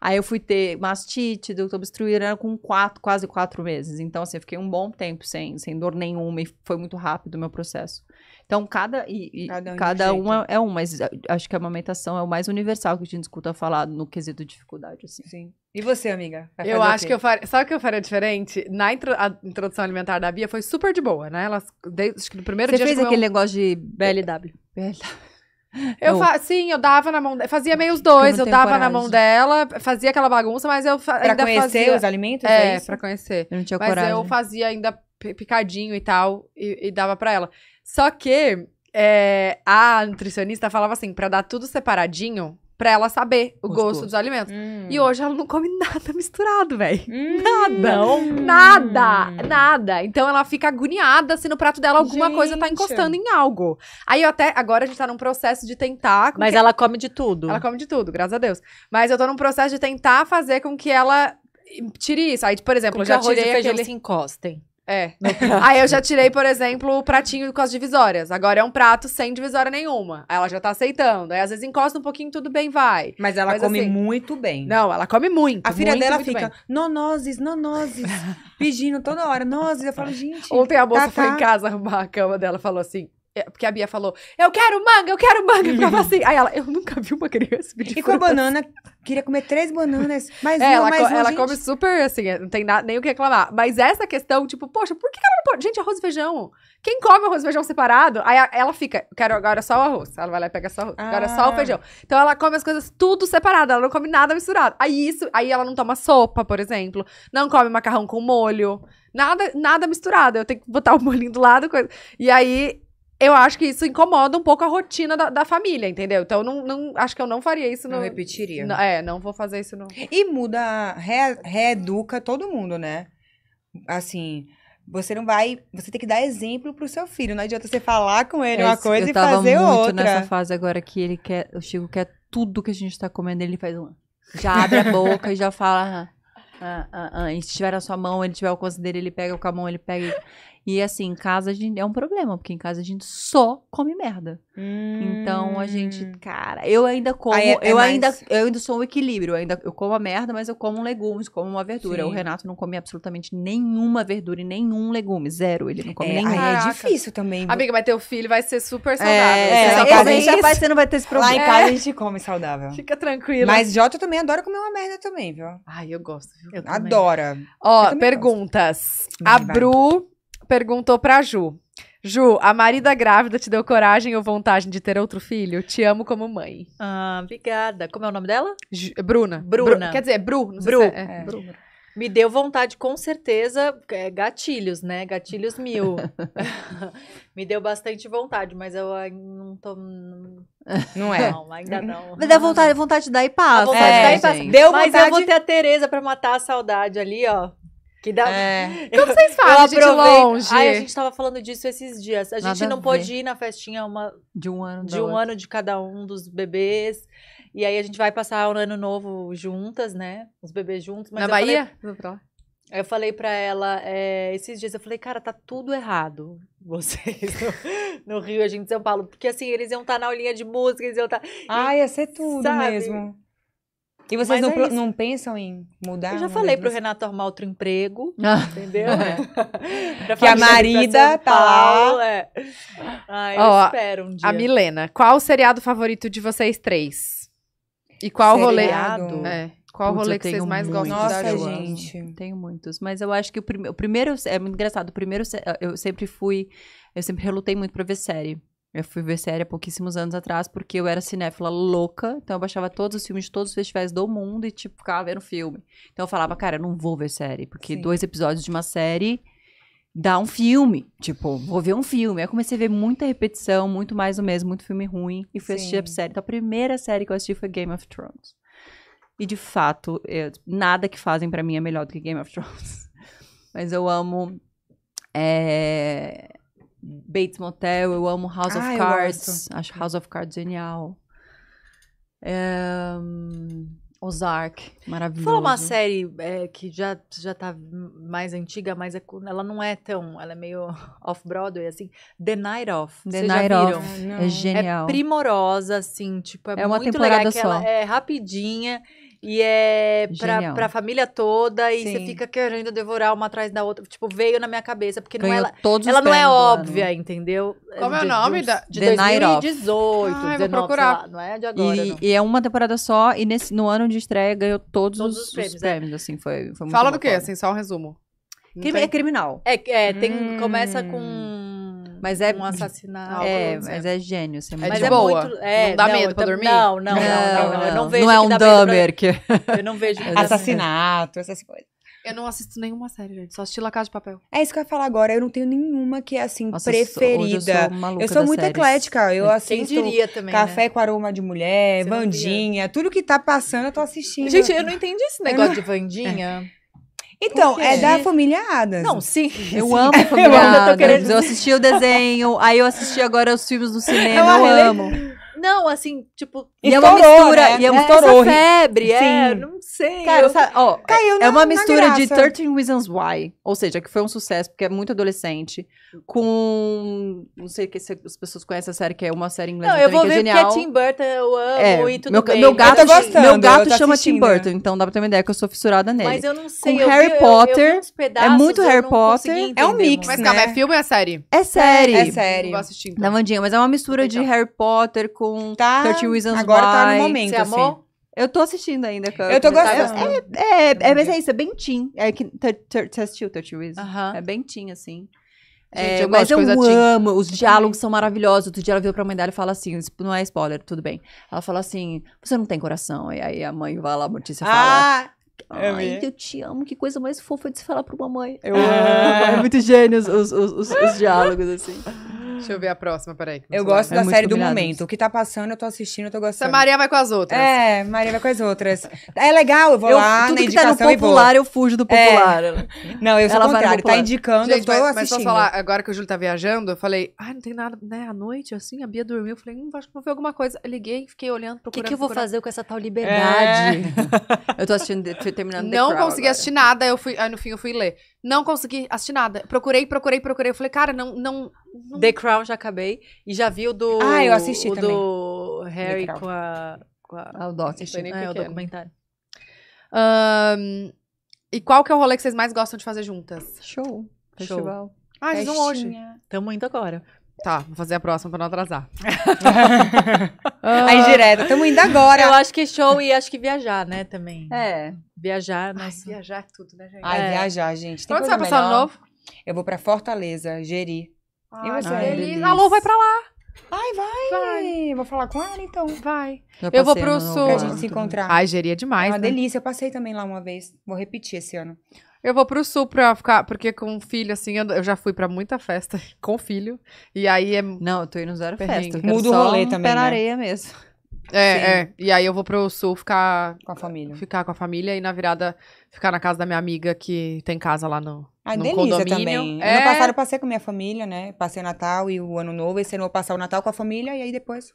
Aí eu fui ter mastite, deu obstruir era com quatro, quase quatro meses. Então, assim, eu fiquei um bom tempo sem, sem dor nenhuma e foi muito rápido o meu processo. Então, cada, e, cada, um cada uma é um, mas eh, acho que a amamentação é o mais universal que a gente escuta falar no quesito dificuldade, assim. Sim. E você, amiga? Eu acho que eu faria. Sabe o que eu faria diferente? Na intro, introdução alimentar da Bia foi super de boa, né? Ela, desde que no primeiro você dia. Você fez aquele um... negócio de BLW. BLW. Eu fa... Sim, eu dava na mão Fazia meio os dois. Eu, eu dava coragem. na mão dela, fazia aquela bagunça, mas eu fa... pra ainda fazia. Pra conhecer os alimentos? É, é pra conhecer. Eu não tinha mas coragem. Mas eu fazia ainda picadinho e tal, e, e dava pra ela. Só que é, a nutricionista falava assim, para dar tudo separadinho, pra ela saber o gosto, gosto dos alimentos. Hum. E hoje ela não come nada misturado, velho. Hum. Nada. Não. Nada. Nada. Então ela fica agoniada se no prato dela alguma gente. coisa tá encostando em algo. Aí eu até. Agora a gente tá num processo de tentar. Mas que... ela come de tudo. Ela come de tudo, graças a Deus. Mas eu tô num processo de tentar fazer com que ela tire isso. Aí, por exemplo, com eu já tirei. Arroz e aquele... se encostem. É. Aí eu já tirei, por exemplo, o pratinho com as divisórias. Agora é um prato sem divisória nenhuma. Aí ela já tá aceitando. Aí às vezes encosta um pouquinho, tudo bem, vai. Mas ela Mas, come assim, muito bem. Não, ela come muito. A filha muito, dela muito fica nonoses, nonoses, pedindo toda hora, nozes. Eu falo, gente. Ontem a moça tá, foi tá. em casa arrumar a cama dela falou assim: é, porque a Bia falou, eu quero manga, eu quero manga. Eu ficava assim. Aí ela, eu nunca vi uma criança pedir E com a banana, queria comer três bananas, mas é, ela, mais co uma, Ela come super, assim, não tem nada, nem o que reclamar. Mas essa questão, tipo, poxa, por que ela não pode... Gente, arroz e feijão. Quem come arroz e feijão separado, aí ela fica, quero agora só o arroz. Ela vai lá e pega só o arroz, ah. agora só o ah. feijão. Então ela come as coisas tudo separado, ela não come nada misturado. Aí isso, aí ela não toma sopa, por exemplo. Não come macarrão com molho. Nada, nada misturado. Eu tenho que botar o molhinho do lado. Coisa. E aí, eu acho que isso incomoda um pouco a rotina da, da família, entendeu? Então, não, não, acho que eu não faria isso. No, não repetiria. No, é, não vou fazer isso. No... E muda, re, reeduca todo mundo, né? Assim, você não vai. Você tem que dar exemplo pro seu filho. Não adianta você falar com ele é, uma coisa e fazer outra. Eu tava muito outra. nessa fase agora que ele quer. O Chico quer é tudo que a gente tá comendo, ele faz um. Já abre a boca e já fala. Ah, ah, ah, ah, E se tiver na sua mão, ele tiver o alcance dele, ele pega com a mão, ele pega. E assim, em casa a gente é um problema, porque em casa a gente só come merda. Hum. Então a gente, hum. cara, eu ainda como, é, é eu mais... ainda eu ainda sou um equilíbrio, eu ainda eu como a merda, mas eu como legumes, como uma verdura. Sim. O Renato não come absolutamente nenhuma verdura e nenhum legume, zero, ele não come é, nenhum. Aí é difícil também. Amiga, mas teu filho vai ser super é, saudável. É, é, casa, é, isso. Rapaz, você não vai ter esse problema. Lá em casa a é. gente come saudável. Fica tranquila. Mas Jota também adora comer uma merda também, viu? Ai, eu gosto. Viu? Eu Adora. Ó, perguntas. Gosto. A Bru perguntou pra Ju. Ju, a marida grávida te deu coragem ou vontade de ter outro filho? Te amo como mãe. Ah, obrigada. Como é o nome dela? Ju, Bruna. Bruna. quer dizer, Bru. Bru. Se é, é, é. Me deu vontade, com certeza, é, gatilhos, né? Gatilhos mil. Me deu bastante vontade, mas eu não tô. Não é. Não, ainda não. Mas dá vontade, vontade de dar e passa. É, vontade de dar e é, passa. Deu mas vontade... eu vou ter a Tereza pra matar a saudade ali, ó. Que dá... É. Como vocês fazem de longe? Ai, a gente tava falando disso esses dias. A gente Nada não a pôde ir na festinha uma... de um ano de um outra. ano de cada um dos bebês. E aí a gente vai passar o um ano novo juntas, né? Os bebês juntos. na Bahia? Falei... Eu falei pra ela é, esses dias, eu falei, cara, tá tudo errado. Vocês no, no Rio, a gente em São Paulo. Porque assim, eles iam estar tá na aulinha de música, eles iam estar. Tá... Ai, ia ser tudo Sabe? mesmo. E vocês não, é não, pensam em mudar? Eu já falei para o Renato arrumar outro emprego, ah, entendeu? É. que a marida tá Paulo, lá. É. eu espero um dia. A Milena, qual o seriado favorito de vocês três? E qual seriado? rolê? É. Qual Putz, rolê que vocês mais muitos. gostam Nossa, gente. Tenho muitos. Mas eu acho que o, prim o primeiro. É muito engraçado. O primeiro eu sempre fui. Eu sempre relutei muito pra ver série. Eu fui ver série há pouquíssimos anos atrás, porque eu era cinéfila louca, então eu baixava todos os filmes de todos os festivais do mundo e, tipo, ficava vendo filme. Então eu falava, cara, eu não vou ver série, porque Sim. dois episódios de uma série dá um filme. Tipo, vou ver um filme. Aí eu comecei a ver muita repetição, muito mais do mesmo, muito filme ruim, e fui Sim. assistir a série. Então a primeira série que eu assisti foi Game of Thrones. E de fato, eu, nada que fazem para mim é melhor do que Game of Thrones. Mas eu amo. É, Bates Motel, eu amo House ah, of Cards. Acho House of Cards genial. É... Ozark, maravilhoso. Foi uma série é, que já, já tá mais antiga, mas é, ela não é tão. Ela é meio off-Broadway, assim. The Night Off. The Night Off. É, é, genial. É primorosa, assim, tipo, é, é uma muito temporada legal. É só. Ela é rapidinha. E é pra, pra família toda e Sim. você fica querendo devorar uma atrás da outra. Tipo, veio na minha cabeça, porque não é, todos ela, ela não é óbvia, entendeu? É Como é o nome? Da, de The 2018, ah, 19, procurar. Lá, não é de agora, e, e, é uma temporada só e nesse, no ano de estreia ganhou todos, todos os, os, prêmios, os é. prêmios é. assim, foi, foi Fala do que, assim, só um resumo. Crime, tem... É criminal. É, é hum. começa com mas é um assassinato. É, mas é gênio. Você é, é de boa. muito, é, não dá não, medo pra dormir? Não, não, não. Não, não, não não vejo. Não é um dumber que. Eu não vejo. Assassinato, essas coisas. Eu não assisto nenhuma série, gente. Só assisti La Casa de Papel. É isso que eu ia falar agora. Eu não tenho nenhuma que é, assim, Nossa, preferida. Eu sou, eu sou, eu sou muito séries. eclética. Eu assisto Quem diria também, né? Café né? com Aroma de Mulher, Você Vandinha. Tudo que tá passando, eu tô assistindo. Gente, eu não entendi esse negócio não... de Vandinha. É. Então, é da família Adams. Não, sim. Eu amo a família eu Adams. Eu, eu assisti o desenho, aí eu assisti agora os filmes do cinema, eu, eu amo. Não, assim, tipo. E estourou, é uma mistura. Né? E é uma é. estourou, febre, é, sim. é. Não sei. Cara, eu... ó, Caiu é uma mistura de 13 Reasons Why. Ou seja, que foi um sucesso, porque é muito adolescente com. Não sei que se as pessoas conhecem a série, que é uma série inglesa. Não, eu vou que é ver genial. porque é Tim Burton, eu amo é, e tudo meu, bem. Meu gato, gostando, meu gato chama assistindo. Tim Burton, então dá pra ter uma ideia que eu sou fissurada nele. Mas eu não sei. Com Harry vi, Potter. Eu, eu pedaços, é muito Harry Potter. É um mix. Mas né? calma, é né? filme ou é série? É série. É série. Vou assistir. Então. Na mas é uma mistura então. de Harry Potter com tá, 30 Reasons agora Why. Agora tá no momento. Você assim. amou? Eu tô assistindo ainda. Eu, eu tô tá gostando. É, é, é, mas é isso, é bem teen. É que, você assistiu 30 Reasons? É bem teen, assim. Gente, é, eu mas eu amo, os diálogos são maravilhosos. Outro dia ela veio pra mãe dela e fala assim: não é spoiler, tudo bem. Ela fala assim: você não tem coração. E aí a mãe vai lá, a notícia fala. Ah, Ai, eu te amo, que coisa mais fofa de se falar pra uma mãe. Eu amo. É muito gênio os, os, os, os diálogos, assim. Deixa eu ver a próxima, peraí. Eu gosto é da série do momento. Isso. O que tá passando, eu tô assistindo, eu tô gostando. a Maria vai com as outras. É, Maria vai com as outras. É legal, eu vou eu, lá tudo na que tá no popular, eu fujo do é. popular. É. Não, eu sou Ela contrário. Tá indicando, Gente, eu tô mas, assistindo. Mas só falar, agora que o Júlio tá viajando, eu falei, ah, não tem nada, né? À noite, assim, a Bia dormiu. Eu falei, hum, acho que vou ver alguma coisa. Eu liguei, fiquei olhando, procurando. O que, que, eu vou fazer com essa tal liberdade? É. eu tô assistindo, terminando Não consegui agora. assistir nada, eu fui, aí no fim eu fui ler. Não consegui assistir nada. Procurei, procurei, procurei. Eu falei, cara, não. não, não... The Crown já acabei. E já vi o do. Ah, eu assisti o também. do Harry com a. Com a... Ah, o Doc. Ah, é, o documentário. Um, e qual que é o rolê que vocês mais gostam de fazer juntas? Show. Festival. Show. Ah, vocês vão hoje. Tamo indo agora. Tá, vou fazer a próxima pra não atrasar. Aí direto, estamos indo agora. Eu acho que show e acho que viajar, né, também. É. Viajar, nossa. Ai, viajar é tudo, né, gente? É. Ai, é. viajar, gente. Tem Onde você vai passar melhor? novo? Eu vou pra Fortaleza, Geri. Ai, eu vou Geri. Alô, vai pra lá. Ai, vai. vai. Vou falar com ela, então. Vai. eu vou pro sul. Pra gente se encontrar. Ai, Geri é demais, É uma né? delícia. Eu passei também lá uma vez. Vou repetir esse ano. Eu vou pro sul pra ficar. Porque com filho, assim, eu já fui pra muita festa com filho. E aí é. Não, eu tô indo zero perrengue, festa. Muda o rolê um também. Pé na né? areia mesmo. É, Sim. é. E aí eu vou pro sul ficar. Com a família. Ficar com a família e na virada ficar na casa da minha amiga que tem casa lá no. Ah, no condomínio. também. É... Ano passado eu passei com minha família, né? Passei o Natal e o Ano Novo. Esse ano eu vou passar o Natal com a família e aí depois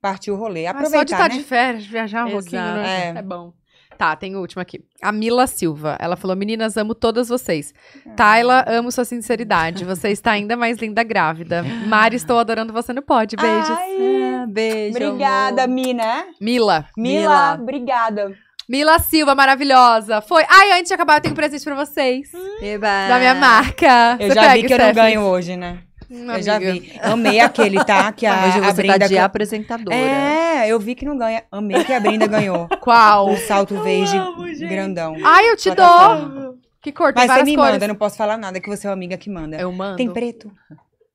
partiu o rolê. Aproveitar, ah, só de estar tá né? de férias, viajar um Exato. pouquinho, né? É. é bom. Tá, tem o último aqui. A Mila Silva. Ela falou: Meninas, amo todas vocês. Ah. Tayla, amo sua sinceridade. Você está ainda mais linda grávida. Mari, estou adorando você no pod. Beijos. Ai, ah, beijo. Obrigada, amor. Mina. Mila. Mila. Mila, obrigada. Mila Silva, maravilhosa. Foi. Ai, antes de acabar, eu tenho um presente pra vocês. Eba. Da minha marca. Eu você já vi que eu não ganho hoje, né? eu já vi. Amei aquele, tá? Que a, Hoje você a Brenda tá de apresentadora. É, eu vi que não ganha. Amei que a Brenda ganhou. Qual? Um salto verde grandão. Ai, eu te Plataforma. dou. Que cor? Tem Mas você me manda, eu não posso falar nada, que você é uma amiga que manda. Eu mando. Tem preto?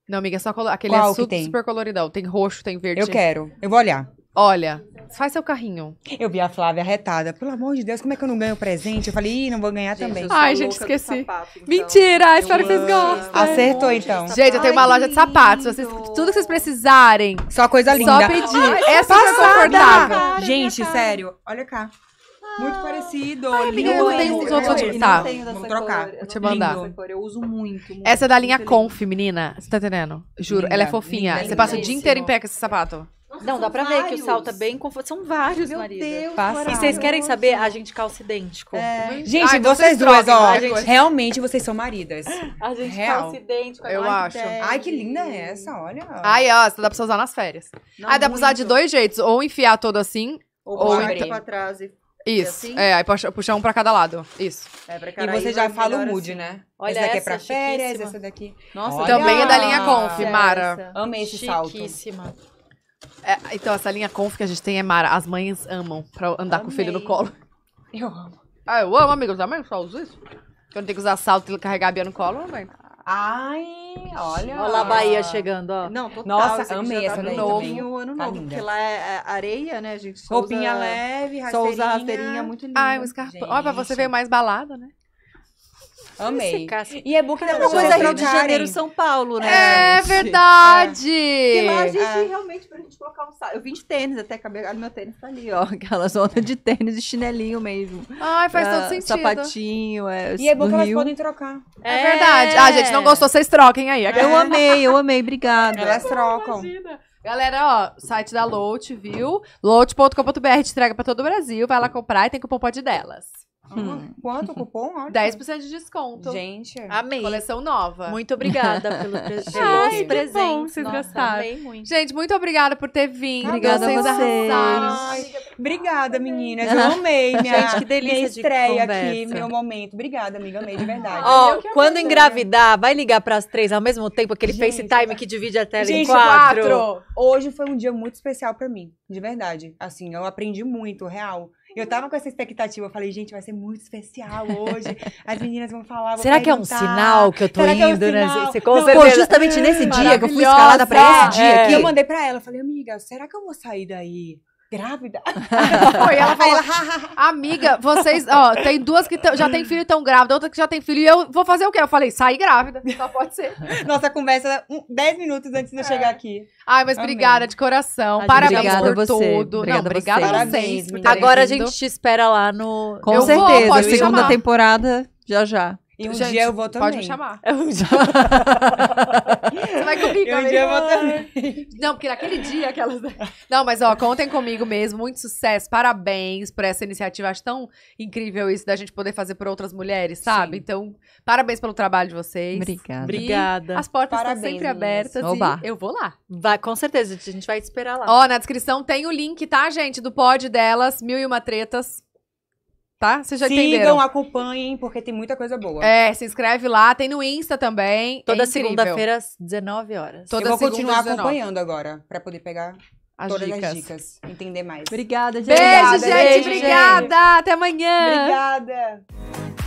Não, amiga, é só colo... aquele Qual é super, super coloridão. Tem roxo, tem verde. Eu quero. Eu vou olhar. Olha, faz seu carrinho. Eu vi a Flávia retada. Pelo amor de Deus, como é que eu não ganho presente? Eu falei, ih, não vou ganhar gente, também. Ai, gente, esqueci. Sapato, então. Mentira, espero que vocês gostem. Acertou, então. Gente, eu tenho uma loja de sapatos. Vocês, tudo que vocês precisarem. Só coisa linda. Só pedir. Ai, Essa é confortável. Gente, sério, olha cá. Muito ah. parecido. Ai, lindo. Eu tenho os outros. Eu tá. tenho dessa Vamos trocar. Cor. Vou te mandar. Eu uso muito, muito Essa é da linha Conf, menina. Você tá entendendo? Juro. Linda, ela é fofinha. Linda, você linda, passa o dia inteiro em pé com esse sapato. Nossa, não, dá pra vários. ver que o salto tá bem confortável. São vários, Meu Marisa. Deus, E vocês querem saber? A gente calça idêntico. É. Gente, Ai, ah, então vocês duas, ó. Gente... Realmente vocês são maridas. A gente Real. calça idêntico. Eu acho. Ideia. Ai, que linda é essa, olha. Ai, ó, dá pra você usar nas férias. Não, Ai, dá pra usar de dois jeitos. Ou enfiar todo assim, ou, ou abrir. pra trás e... Isso. Assim? É, aí puxa, um pra cada lado. Isso. É, pra e você já fala o mood, assim. né? Olha é essa daqui essa, é pra férias, essa daqui. Nossa, Olha. também é da linha Conf, essa. Mara. Amei esse salto. É, então, essa linha conf que a gente tem é Mara. As mães amam pra andar Amei. com o filho no colo. Eu amo. Ah, eu amo, amigo. Eu também só uso isso. Quando tem que usar salto e carregar a Bia no colo, amém. Ai, olha. Olha lá a Bahia chegando, ó. Não, total. Nossa, amei tá essa tá daí novo. também. O ano novo, linda. porque lá é, é areia, né, gente? Roupinha usa, leve, rasteirinha. Só usa rasteirinha, muito linda. Ai, um escarpão. Ó, pra você veio é mais balada, né? Amei. E e-book É, é uma coisa Rio de Janeiro, São Paulo, né? É verdade. É. E lá a gente é. realmente, pra gente colocar um salto. Eu vim de tênis até, cabelo, ah, meu tênis tá ali, ó. Aquelas ondas de tênis e chinelinho mesmo. Ai, faz pra, todo sentido. Sapatinho. É, e e-book é elas podem trocar. É, é verdade. Ah, gente, não é. gostou, vocês troquem aí. Eu amei, eu amei, obrigada. Elas trocam. Imagina. Galera, ó, site da Lout, viu? Lout.com.br te entrega pra todo o Brasil. Vai lá comprar e tem cupom pode delas. Hum. hum. Quanto cupom? Olha. 10% de desconto. Gente, amei. Coleção nova. Muito obrigada pelo pre Ai, presente. Bom, vocês Nossa, gostaram. Amei muito. Gente, muito obrigada por ter vindo. Obrigada vocês a vocês. Ai, obrigada, meninas. Eu amei minha, Gente, que delícia minha estreia de aqui, meu momento. Obrigada, amiga. Amei de verdade. Ó, oh, quando engravidar, vai ligar para as três ao mesmo tempo, aquele gente, FaceTime que divide a tela gente, em quatro. quatro. Hoje foi um dia muito especial para mim, de verdade. Assim, eu aprendi muito, real eu tava com essa expectativa. Eu falei, gente, vai ser muito especial hoje. As meninas vão falar. Será que é um sinal que eu tô Será indo, é um né? Você, com certeza. Pô, justamente nesse dia que eu fui escalada pra esse dia. É. Que eu mandei pra ela. Eu falei, amiga, será que eu vou sair daí? grávida. Foi, ela falou, amiga, vocês, ó, tem duas que já tem filho tão grávida, outra que já tem filho, e eu vou fazer o quê? Eu falei, sair grávida, só pode ser. Nossa conversa, 10 minutos antes de eu é. chegar aqui. Ai, mas Amém. obrigada de coração, parabéns obrigada por você. tudo. Obrigada Não, obrigada a vocês. Parabéns, Agora a gente te espera lá no... Com eu certeza, vou, segunda chamar. temporada, já já. E um Gente, dia eu vou também. Né? Pode me chamar. Eu dia... Você vai comigo, um dia eu vou também. Não, porque naquele dia aquelas. Não, mas ó, contem comigo mesmo. Muito sucesso. Parabéns por essa iniciativa. Acho tão incrível isso da gente poder fazer por outras mulheres, sabe? Sim. Então, parabéns pelo trabalho de vocês. Obrigada. Obrigada. As portas parabéns, estão sempre abertas. Oba. eu vou lá. Vai, com certeza, a gente vai te esperar lá. Ó, na descrição tem o link, tá, gente? Do pod delas, Mil e Uma Tretas tá? você já Sigam, entenderam. acompanhem, porque tem muita coisa boa. É, se inscreve lá, tem no Insta também. É Toda é segunda-feira, às 19 horas. Toda Eu vou continuar 19. acompanhando agora, pra poder pegar as todas dicas. as dicas, entender mais. Obrigada, gente. Beijo, obrigada, gente. Beijo, obrigada. Gente. Até amanhã. Obrigada.